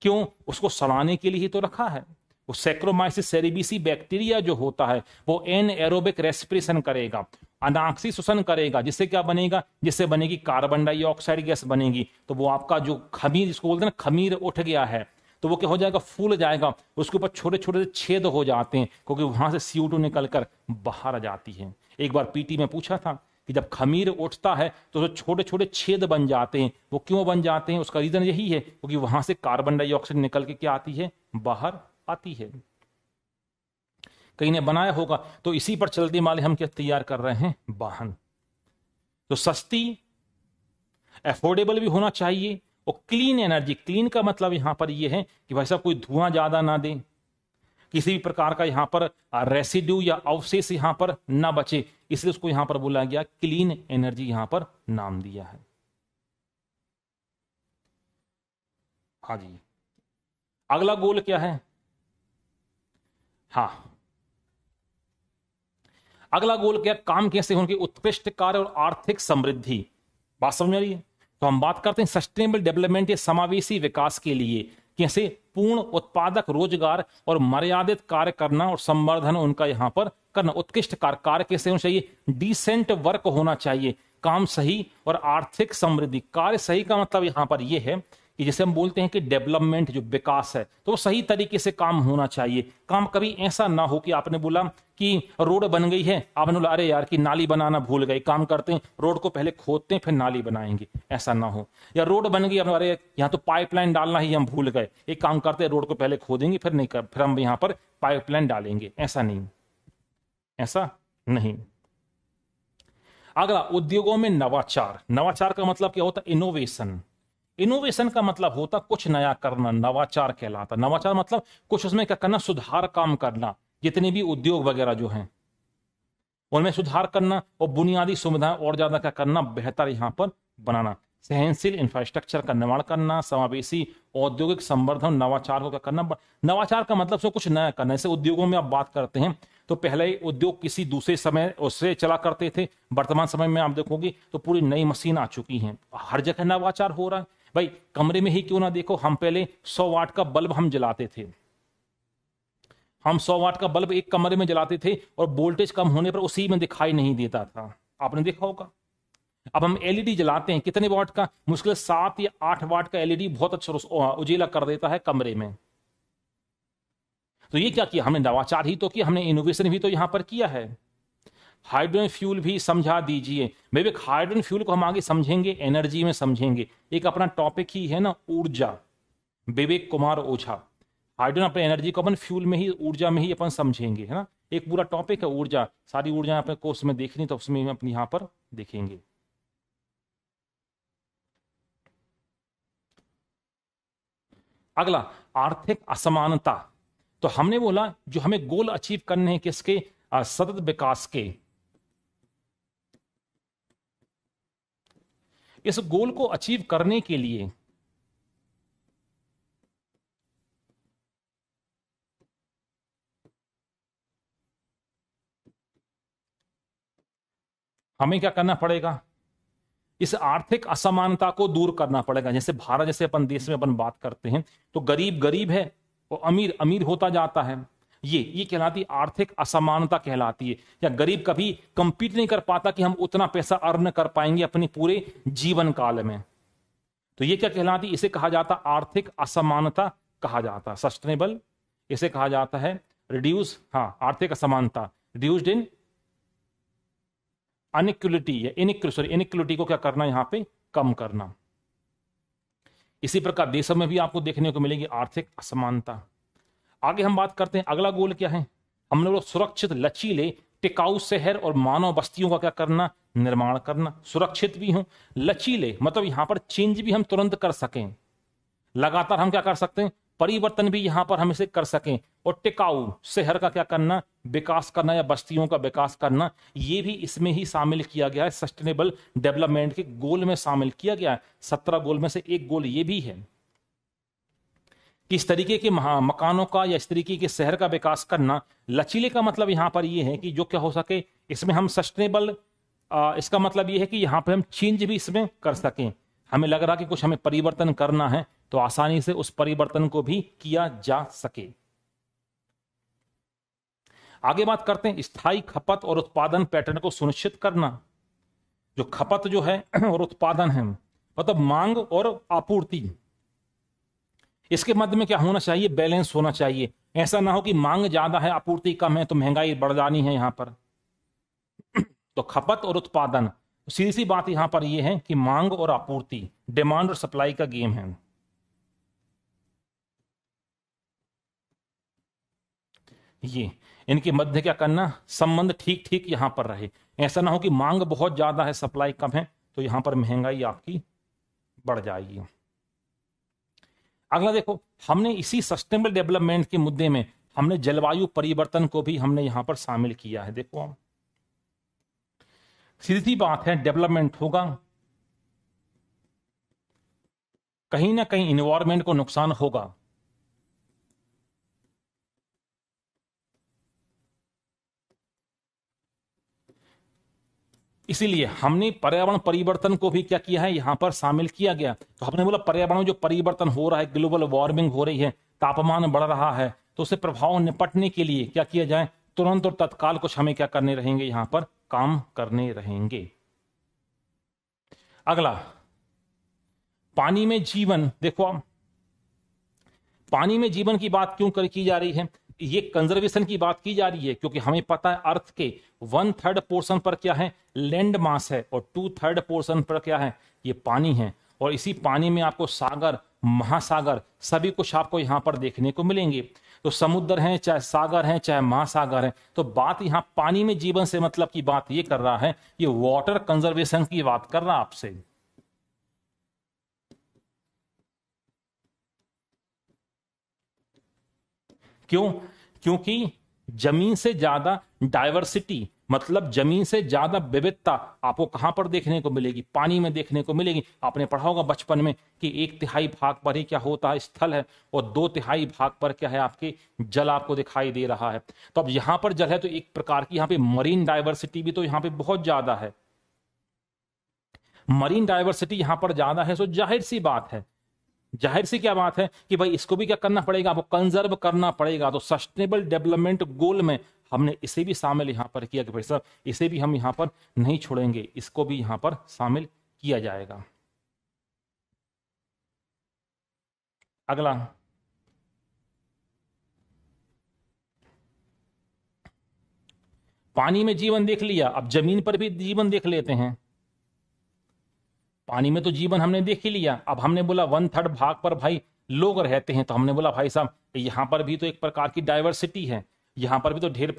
क्यों उसको सड़ाने के लिए ही तो रखा है वो सेक्रोमाइसिस सेरिबीसी बैक्टीरिया जो होता है वो एन एरोबिक रेस्पिरेशन करेगा अनाक्सी शोषण करेगा जिससे क्या बनेगा जिससे बनेगी कार्बन डाइऑक्साइड गैस बनेगी तो वो आपका जो खमीर जिसको बोलते हैं ना खमीर उठ गया है तो वो क्या हो जाएगा फूल जाएगा उसके ऊपर छोटे छोटे से छेद हो जाते हैं क्योंकि वहाँ से सी निकल कर बाहर आ जाती है एक बार पीटी में पूछा था कि जब खमीर उठता है तो उसमें छोटे छोटे छेद बन जाते हैं वो क्यों बन जाते हैं उसका रीज़न यही है क्योंकि वहां से कार्बन डाइऑक्साइड निकल के क्या आती है बाहर आती है कहीं ने बनाया होगा तो इसी पर चलते माले हम क्या तैयार कर रहे हैं वाहन तो सस्ती एफोर्डेबल भी होना चाहिए और क्लीन एनर्जी क्लीन का मतलब यहाँ पर यह है कि भाई साहब कोई धुआं ज़्यादा ना दे किसी भी प्रकार का यहाँ पर रेसिड्यू या अवशेष यहाँ पर ना बचे इसलिए उसको यहाँ पर बोला गया क्लीन एनर्जी यहाँ पर नाम दिया है हाँ जी अगला गोल क्या है हा अगला गोल क्या काम कैसे उनकी उत्कृष्ट कार्य और आर्थिक समृद्धि बात समझ में आ रही है तो हम बात करते हैं सस्टेनेबल डेवलपमेंट या समावेशी विकास के लिए कैसे पूर्ण उत्पादक रोजगार और मर्यादित कार्य करना और संवर्धन उनका यहाँ पर करना उत्कृष्ट कार्य कार्य कैसे होना चाहिए डिसेंट वर्क होना चाहिए काम सही और आर्थिक समृद्धि कार्य सही का मतलब यहाँ पर यह है कि जैसे हम बोलते हैं कि डेवलपमेंट जो विकास है तो वो सही तरीके से काम होना चाहिए काम कभी ऐसा ना हो कि आपने बोला कि रोड बन गई है आपने बोला अरे यार कि नाली बनाना भूल गए काम करते हैं रोड को पहले खोदते हैं फिर नाली बनाएंगे ऐसा ना हो या रोड बन गई अरे यहाँ तो पाइपलाइन डालना ही हम भूल गए एक काम करते हैं रोड को पहले खोदेंगे फिर नहीं कर फिर हम यहाँ पर पाइपलाइन डालेंगे ऐसा नहीं ऐसा नहीं अगला उद्योगों में नवाचार नवाचार का मतलब क्या होता है इनोवेशन इनोवेशन का मतलब होता कुछ नया करना नवाचार कहलाता नवाचार मतलब कुछ उसमें क्या करना सुधार काम करना जितने भी उद्योग वगैरह जो हैं उनमें सुधार करना और बुनियादी सुविधाएं और ज्यादा क्या करना बेहतर यहाँ पर बनाना सहनशील इंफ्रास्ट्रक्चर का निर्माण करना समावेशी औद्योगिक संवर्धन नवाचार को क्या करना नवाचार का मतलब से कुछ नया करना जैसे उद्योगों में आप बात करते हैं तो पहले उद्योग किसी दूसरे समय उससे चला करते थे वर्तमान समय में आप देखोगे तो पूरी नई मशीन आ चुकी हैं हर जगह नवाचार हो रहा है भाई कमरे में ही क्यों ना देखो हम पहले सौ वाट का बल्ब हम जलाते थे हम सौ वाट का बल्ब एक कमरे में जलाते थे और वोल्टेज कम होने पर उसी में दिखाई नहीं देता था आपने देखा होगा अब हम एलईडी जलाते हैं कितने वाट का मुश्किल सात या आठ वाट का एलईडी बहुत अच्छा उजेला कर देता है कमरे में तो ये क्या किया हमने नवाचार ही तो किया हमने इनोवेशन भी तो यहां पर किया है हाइड्रोजन फ्यूल भी समझा दीजिए मे बी हाइड्रोजन फ्यूल को हम आगे समझेंगे एनर्जी में समझेंगे एक अपना टॉपिक ही है ना ऊर्जा विवेक कुमार ओझा हाइड्रोजन अपने एनर्जी को अपन फ्यूल में ही ऊर्जा में ही अपन समझेंगे है ना एक पूरा टॉपिक है ऊर्जा सारी ऊर्जा अपने कोर्स में देखनी तो उसमें अपने यहाँ पर देखेंगे अगला आर्थिक असमानता तो हमने बोला जो हमें गोल अचीव करने हैं किसके सतत विकास के इस गोल को अचीव करने के लिए हमें क्या करना पड़ेगा इस आर्थिक असमानता को दूर करना पड़ेगा जैसे भारत जैसे अपन देश में अपन बात करते हैं तो गरीब गरीब है और अमीर अमीर होता जाता है ये ये कहलाती आर्थिक असमानता कहलाती है या गरीब कभी कंपीट नहीं कर पाता कि हम उतना पैसा अर्न कर पाएंगे अपने पूरे जीवन काल में तो ये क्या कहलाती इसे कहा जाता आर्थिक असमानता कहा जाता सस्टेनेबल इसे कहा जाता है रिड्यूस हाँ आर्थिक असमानता रिड्यूस्ड इन अनिक्वलिटी या इनिक्व सॉरी को क्या करना यहां पे कम करना इसी प्रकार देशों में भी आपको देखने को मिलेगी आर्थिक असमानता आगे हम बात करते हैं अगला गोल क्या है हमने लोग सुरक्षित लचीले टिकाऊ शहर और मानव बस्तियों का क्या करना निर्माण करना सुरक्षित भी हो लचीले मतलब यहां पर चेंज भी हम तुरंत कर सकें लगातार हम क्या कर सकते हैं परिवर्तन भी यहां पर हम इसे कर सकें और टिकाऊ शहर का क्या करना विकास करना या बस्तियों का विकास करना ये भी इसमें ही शामिल किया गया है सस्टेनेबल डेवलपमेंट के गोल में शामिल किया गया है सत्रह गोल में से एक गोल ये भी है कि इस तरीके के मकानों का या इस तरीके के शहर का विकास करना लचीले का मतलब यहाँ पर ये है कि जो क्या हो सके इसमें हम सस्टेनेबल इसका मतलब ये है कि यहाँ पर हम चेंज भी इसमें कर सकें हमें लग रहा कि कुछ हमें परिवर्तन करना है तो आसानी से उस परिवर्तन को भी किया जा सके आगे बात करते हैं स्थायी खपत और उत्पादन पैटर्न को सुनिश्चित करना जो खपत जो है और उत्पादन है मतलब मांग और आपूर्ति इसके मध्य में क्या होना चाहिए बैलेंस होना चाहिए ऐसा ना हो कि मांग ज्यादा है आपूर्ति कम है तो महंगाई बढ़ जानी है यहाँ पर तो खपत और उत्पादन सीधी सी बात यहाँ पर यह है कि मांग और आपूर्ति डिमांड और सप्लाई का गेम है ये इनके मध्य क्या करना संबंध ठीक ठीक यहां पर रहे ऐसा ना हो कि मांग बहुत ज्यादा है सप्लाई कम है तो यहां पर महंगाई आपकी बढ़ जाएगी अगला देखो हमने इसी सस्टेनेबल डेवलपमेंट के मुद्दे में हमने जलवायु परिवर्तन को भी हमने यहां पर शामिल किया है देखो हम सीधी बात है डेवलपमेंट होगा कहीं ना कहीं इन्वायरमेंट को नुकसान होगा इसीलिए हमने पर्यावरण परिवर्तन को भी क्या किया है यहाँ पर शामिल किया गया तो हमने बोला पर्यावरण में जो परिवर्तन हो रहा है ग्लोबल वार्मिंग हो रही है तापमान बढ़ रहा है तो उसे प्रभाव निपटने के लिए क्या किया जाए तुरंत और तत्काल कुछ हमें क्या करने रहेंगे यहां पर काम करने रहेंगे अगला पानी में जीवन देखो आप पानी में जीवन की बात क्यों कर की जा रही है ये कंजर्वेशन की बात की जा रही है क्योंकि हमें पता है अर्थ के वन थर्ड पोर्शन पर क्या है लैंड मास है और टू थर्ड पोर्शन पर क्या है ये पानी है और इसी पानी में आपको सागर महासागर सभी कुछ आपको यहाँ पर देखने को मिलेंगे तो समुद्र हैं चाहे सागर हैं चाहे महासागर हैं तो बात यहाँ पानी में जीवन से मतलब की बात ये कर रहा है ये वाटर कंजर्वेशन की बात कर रहा है आपसे क्यों क्योंकि जमीन से ज्यादा डायवर्सिटी मतलब जमीन से ज्यादा विविधता आपको कहां पर देखने को मिलेगी पानी में देखने को मिलेगी आपने पढ़ा होगा बचपन में कि एक तिहाई भाग पर ही क्या होता है स्थल है और दो तिहाई भाग पर क्या है आपके जल आपको दिखाई दे रहा है तो अब यहां पर जल है तो एक प्रकार की यहां पे मरीन डायवर्सिटी भी तो यहां पे बहुत ज्यादा है मरीन डायवर्सिटी यहां पर ज्यादा है सो तो जाहिर सी बात है जाहिर सी क्या बात है कि भाई इसको भी क्या करना पड़ेगा आपको कंजर्व करना पड़ेगा तो सस्टेनेबल डेवलपमेंट गोल में हमने इसे भी शामिल यहाँ पर किया कि भाई साहब इसे भी हम यहाँ पर नहीं छोड़ेंगे इसको भी यहाँ पर शामिल किया जाएगा अगला पानी में जीवन देख लिया अब जमीन पर भी जीवन देख लेते हैं पानी में तो जीवन हमने देख ही लिया अब हमने बोला वन थर्ड भाग पर भाई लोग रहते हैं तो हमने बोला भाई साहब यहाँ पर भी तो एक प्रकार की डाइवर्सिटी है यहाँ पर भी तो ढेर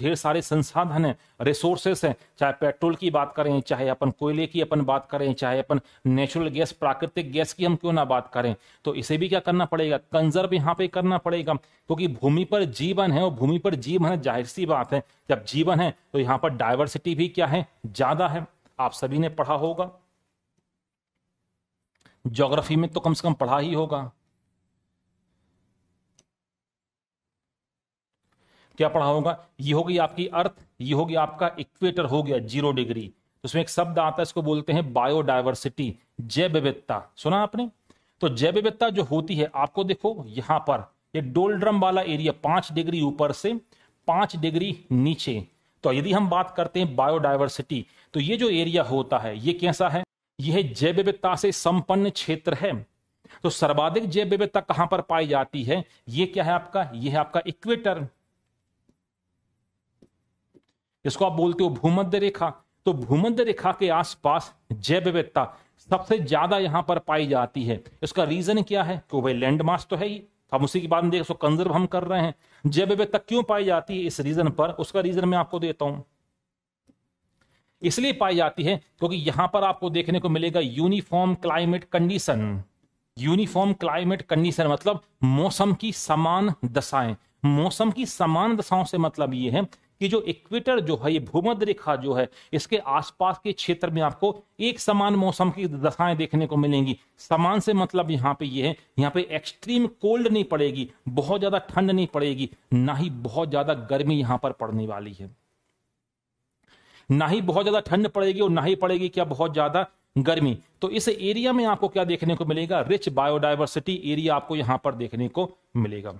ढेर सारे संसाधन हैं रिसोर्सेस हैं चाहे पेट्रोल की बात करें चाहे अपन कोयले की अपन बात करें चाहे अपन नेचुरल गैस प्राकृतिक गैस की हम क्यों ना बात करें तो इसे भी क्या करना पड़ेगा कंजर्व यहाँ पे करना पड़ेगा क्योंकि भूमि पर जीवन है और भूमि पर जीवन है जाहिर सी बात है जब जीवन है तो यहाँ पर डाइवर्सिटी भी क्या है ज़्यादा है आप सभी ने पढ़ा होगा ज्योग्राफी में तो कम से कम पढ़ा ही होगा क्या पढ़ा होगा ये होगी आपकी अर्थ ये होगी आपका इक्वेटर हो गया जीरो डिग्री तो उसमें एक शब्द आता है इसको बोलते हैं बायोडाइवर्सिटी जैव विविधता सुना आपने तो जैव विविधता जो होती है आपको देखो यहां पर ये डोलड्रम वाला एरिया पांच डिग्री ऊपर से पांच डिग्री नीचे तो यदि हम बात करते हैं बायोडाइवर्सिटी तो ये जो एरिया होता है ये कैसा है यह जैव विविधता से संपन्न क्षेत्र है तो सर्वाधिक जैव विविधता कहां पर पाई जाती है यह क्या है आपका यह है आपका इक्वेटर इसको आप बोलते हो भूमध्य रेखा तो भूमध्य रेखा के आसपास जैव विविधता सबसे ज्यादा यहां पर पाई जाती है इसका रीजन क्या है कि भाई लैंडमार्क तो है ही हम तो उसी के बाद में देख सो कंजर्व हम कर रहे हैं जैव विविधता क्यों पाई जाती है इस रीजन पर उसका रीजन मैं आपको देता हूं इसलिए पाई जाती है क्योंकि यहां पर आपको देखने को मिलेगा uniform climate condition uniform climate condition मतलब मौसम की समान दशाएं मौसम की समान दशाओं से मतलब ये है कि जो इक्वेटर जो है ये भूमध्य रेखा जो है इसके आसपास के क्षेत्र में आपको एक समान मौसम की दशाएं देखने को मिलेंगी समान से मतलब यहाँ पे ये है यहाँ पे एक्सट्रीम कोल्ड नहीं पड़ेगी बहुत ज्यादा ठंड नहीं पड़ेगी ना ही बहुत ज्यादा गर्मी यहाँ पर पड़ने वाली है ना ही बहुत ज्यादा ठंड पड़ेगी और ना ही पड़ेगी क्या बहुत ज्यादा गर्मी तो इस एरिया में आपको क्या देखने को मिलेगा रिच बायोडाइवर्सिटी एरिया आपको यहां पर देखने को मिलेगा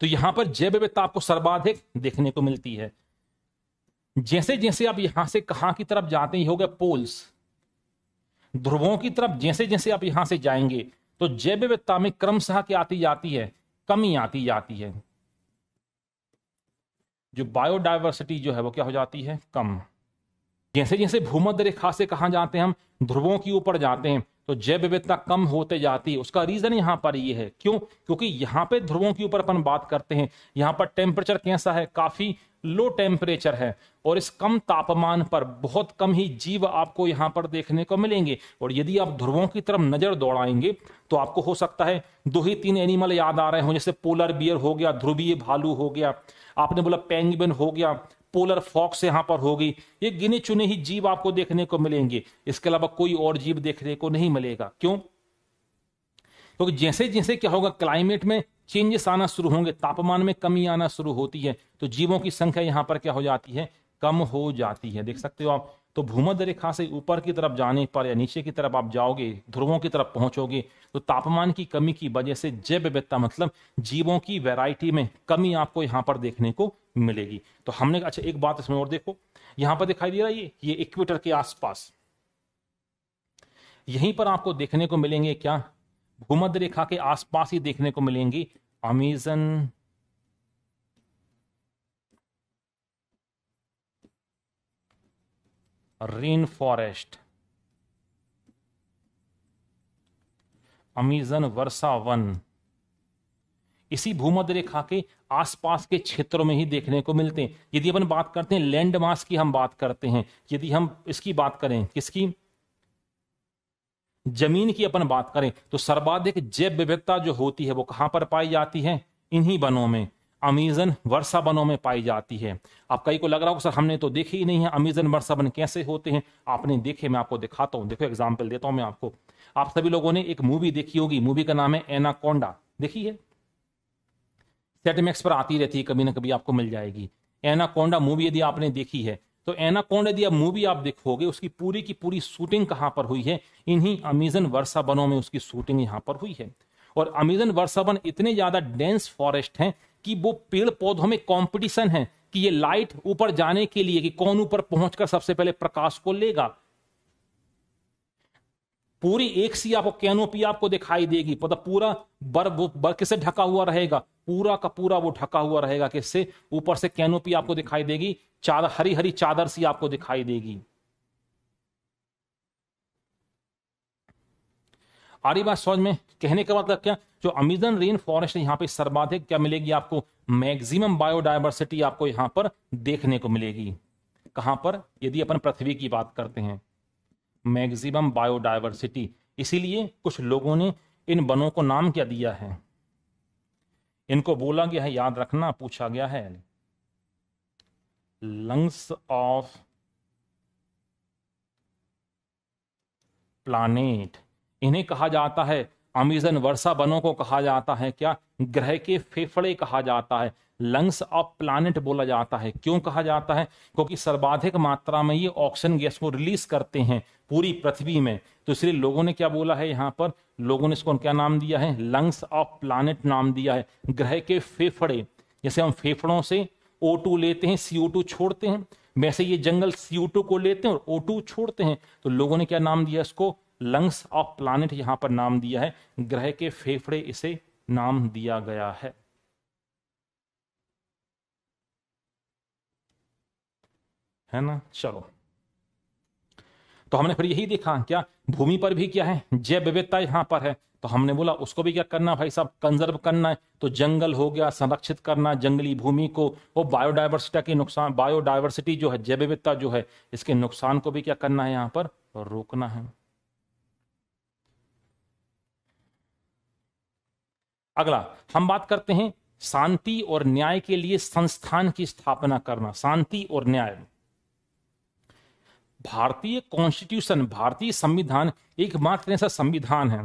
तो यहां पर जैव विविधता आपको सर्वाधिक देखने को मिलती है जैसे जैसे आप यहां से कहां की तरफ जाते हैं हो गए पोल्स ध्रुवों की तरफ जैसे जैसे आप यहां से जाएंगे तो जैव विविधता में क्रमशः क्या आती जाती है कमी आती जाती है जो बायोडाइवर्सिटी जो है वो क्या हो जाती है कम जैसे जैसे भूमध्य रेखा से कहाँ जाते हैं हम ध्रुवों के ऊपर जाते हैं तो जैव विविधता कम होते जाती है उसका रीजन यहाँ पर ये है क्यों क्योंकि यहाँ पे ध्रुवों के ऊपर अपन बात करते हैं यहाँ पर टेम्परेचर कैसा है काफी लो टेम्परेचर है और इस कम तापमान पर बहुत कम ही जीव आपको यहाँ पर देखने को मिलेंगे और यदि आप ध्रुवों की तरफ नजर दौड़ाएंगे तो आपको हो सकता है दो ही तीन एनिमल याद आ रहे हो जैसे पोलर बियर हो गया ध्रुवीय भालू हो गया आपने बोला पेंगबिन हो गया पोलर फॉक्स यहाँ पर होगी ये गिने चुने ही जीव आपको देखने को मिलेंगे इसके अलावा कोई और जीव देखने को नहीं मिलेगा क्यों क्योंकि तो जैसे जैसे क्या होगा क्लाइमेट में चेंजेस आना शुरू होंगे तापमान में कमी आना शुरू होती है तो जीवों की संख्या यहाँ पर क्या हो जाती है कम हो जाती है देख सकते हो आप तो भूमध्य रेखा से ऊपर की तरफ जाने पर या नीचे की तरफ आप जाओगे ध्रुवों की तरफ पहुंचोगे तो तापमान की कमी की वजह से जैव विविधता मतलब जीवों की वैरायटी में कमी आपको यहां पर देखने को मिलेगी तो हमने अच्छा एक बात इसमें और देखो यहां पर दिखाई दे रहा है ये ये इक्वेटर के आसपास यहीं पर आपको देखने को मिलेंगे क्या भूमध्य रेखा के आसपास ही देखने को मिलेंगी अमेजन रेन फॉरेस्ट अमीजन वर्षा वन इसी भूमध्य रेखा के आसपास के क्षेत्रों में ही देखने को मिलते हैं यदि अपन बात करते हैं लैंड मास की हम बात करते हैं यदि हम इसकी बात करें किसकी जमीन की अपन बात करें तो सर्वाधिक जैव विविधता जो होती है वो कहां पर पाई जाती है इन्हीं वनों में अमीज़न वर्षाबनों में पाई जाती है आप कई को लग रहा हो सर हमने तो देखे ही नहीं है अमीज़न वर्षाबन कैसे होते हैं आपने देखे मैं आपको दिखाता हूँ देखो एग्जाम्पल देता हूँ मैं आपको आप सभी लोगों ने एक मूवी देखी होगी मूवी का नाम है एनाकोंडा देखी है सेटमैक्स पर आती रहती है कभी ना कभी आपको मिल जाएगी एनाकोंडा मूवी यदि आपने देखी है तो एनाकोंड यदि आप मूवी आप देखोगे उसकी पूरी की पूरी शूटिंग कहाँ पर हुई है इन्हीं अमीज़न बनों में उसकी शूटिंग यहाँ पर हुई है और अमीजन बन इतने ज्यादा डेंस फॉरेस्ट हैं कि वो पेड़ पौधों में कंपटीशन है कि ये लाइट ऊपर जाने के लिए कि कौन ऊपर पहुंचकर सबसे पहले प्रकाश को लेगा पूरी एक सी आपको कैनोपी आपको दिखाई देगी मतलब पूरा बर बर्क से ढका हुआ रहेगा पूरा का पूरा वो ढका हुआ रहेगा किससे ऊपर से कैनोपी आपको दिखाई देगी चादर हरी हरी चादर सी आपको दिखाई देगी आरी बात समझ में कहने का मतलब क्या जो तो अमेजन रेन फॉरेस्ट है यहाँ पे सर्वाधिक क्या मिलेगी आपको मैक्सिमम बायोडाइवर्सिटी आपको यहाँ पर देखने को मिलेगी कहाँ पर यदि अपन पृथ्वी की बात करते हैं मैक्सिमम बायोडाइवर्सिटी इसीलिए कुछ लोगों ने इन वनों को नाम क्या दिया है इनको बोला गया है याद रखना पूछा गया है लंग्स ऑफ प्लानेट इन्हें कहा जाता है अमीजन वर्षा बनों को कहा जाता है क्या ग्रह के फेफड़े कहा जाता है लंग्स ऑफ प्लानिट बोला जाता है क्यों कहा जाता है क्योंकि सर्वाधिक मात्रा में ये ऑक्सीजन गैस को रिलीज करते हैं पूरी पृथ्वी में तो इसलिए लोगों ने क्या बोला है यहाँ पर लोगों ने इसको क्या नाम दिया है लंग्स ऑफ प्लानिट नाम दिया है ग्रह के फेफड़े जैसे हम फेफड़ों से ओ लेते हैं सीओ छोड़ते हैं वैसे ये जंगल सीओ को लेते हैं और ओ छोड़ते हैं तो लोगों ने क्या नाम दिया इसको लंग्स ऑफ प्लानिट यहां पर नाम दिया है ग्रह के फेफड़े इसे नाम दिया गया है है ना चलो तो हमने फिर यही देखा क्या भूमि पर भी क्या है जैव विविधता यहां पर है तो हमने बोला उसको भी क्या करना भाई साहब कंजर्व करना है तो जंगल हो गया संरक्षित करना जंगली भूमि को वो बायोडाइवर्सिटी के नुकसान बायोडाइवर्सिटी जो है जैव विविधता जो है इसके नुकसान को भी क्या करना है यहां पर रोकना है अगला हम बात करते हैं शांति और न्याय के लिए संस्थान की स्थापना करना शांति और न्याय भारतीय कॉन्स्टिट्यूशन भारतीय संविधान एकमात्र ऐसा संविधान है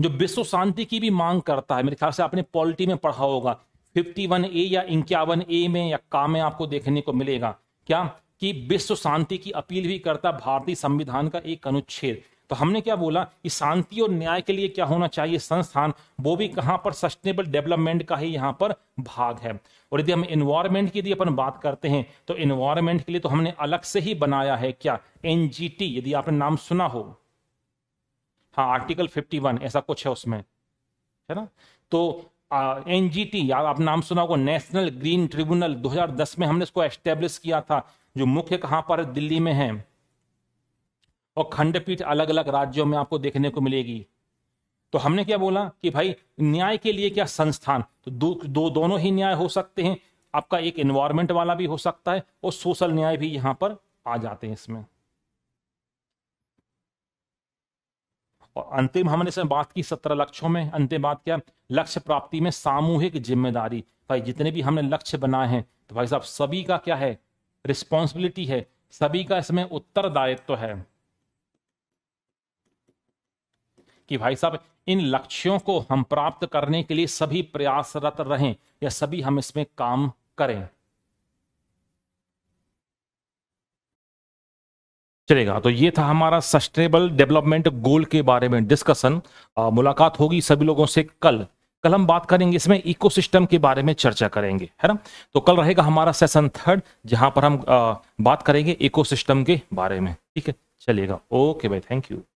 जो विश्व शांति की भी मांग करता है मेरे ख्याल से आपने पॉलिटी में पढ़ा होगा 51 ए या इक्यावन ए में या का में आपको देखने को मिलेगा क्या कि विश्व शांति की अपील भी करता भारतीय संविधान का एक अनुच्छेद तो हमने क्या बोला कि शांति और न्याय के लिए क्या होना चाहिए संस्थान वो भी कहाँ पर सस्टेनेबल डेवलपमेंट का ही यहाँ पर भाग है और यदि हम इन्वायरमेंट की यदि अपन बात करते हैं तो इन्वायरमेंट के लिए तो हमने अलग से ही बनाया है क्या एन यदि आपने नाम सुना हो हाँ आर्टिकल फिफ्टी ऐसा कुछ है उसमें है ना तो एन जी टी आप नाम सुना होगा नेशनल ग्रीन ट्रिब्यूनल 2010 में हमने इसको एस्टेब्लिश किया था जो मुख्य कहां पर दिल्ली में है और खंडपीठ अलग अलग राज्यों में आपको देखने को मिलेगी तो हमने क्या बोला कि भाई न्याय के लिए क्या संस्थान तो दो, दो दोनों ही न्याय हो सकते हैं आपका एक इन्वायरमेंट वाला भी हो सकता है और सोशल न्याय भी यहां पर आ जाते हैं इसमें और अंतिम हमने इसमें बात की सत्रह लक्ष्यों में अंतिम बात क्या लक्ष्य प्राप्ति में सामूहिक जिम्मेदारी भाई जितने भी हमने लक्ष्य बनाए हैं तो भाई साहब सभी का क्या है रिस्पॉन्सिबिलिटी है सभी का इसमें उत्तरदायित्व तो है कि भाई साहब इन लक्ष्यों को हम प्राप्त करने के लिए सभी प्रयासरत रहें या सभी हम इसमें काम करें चलेगा तो ये था हमारा सस्टेनेबल डेवलपमेंट गोल के बारे में डिस्कशन मुलाकात होगी सभी लोगों से कल कल हम बात करेंगे इसमें इकोसिस्टम के बारे में चर्चा करेंगे है ना तो कल रहेगा हमारा सेशन थर्ड जहां पर हम आ, बात करेंगे इकोसिस्टम के बारे में ठीक है चलेगा ओके भाई थैंक यू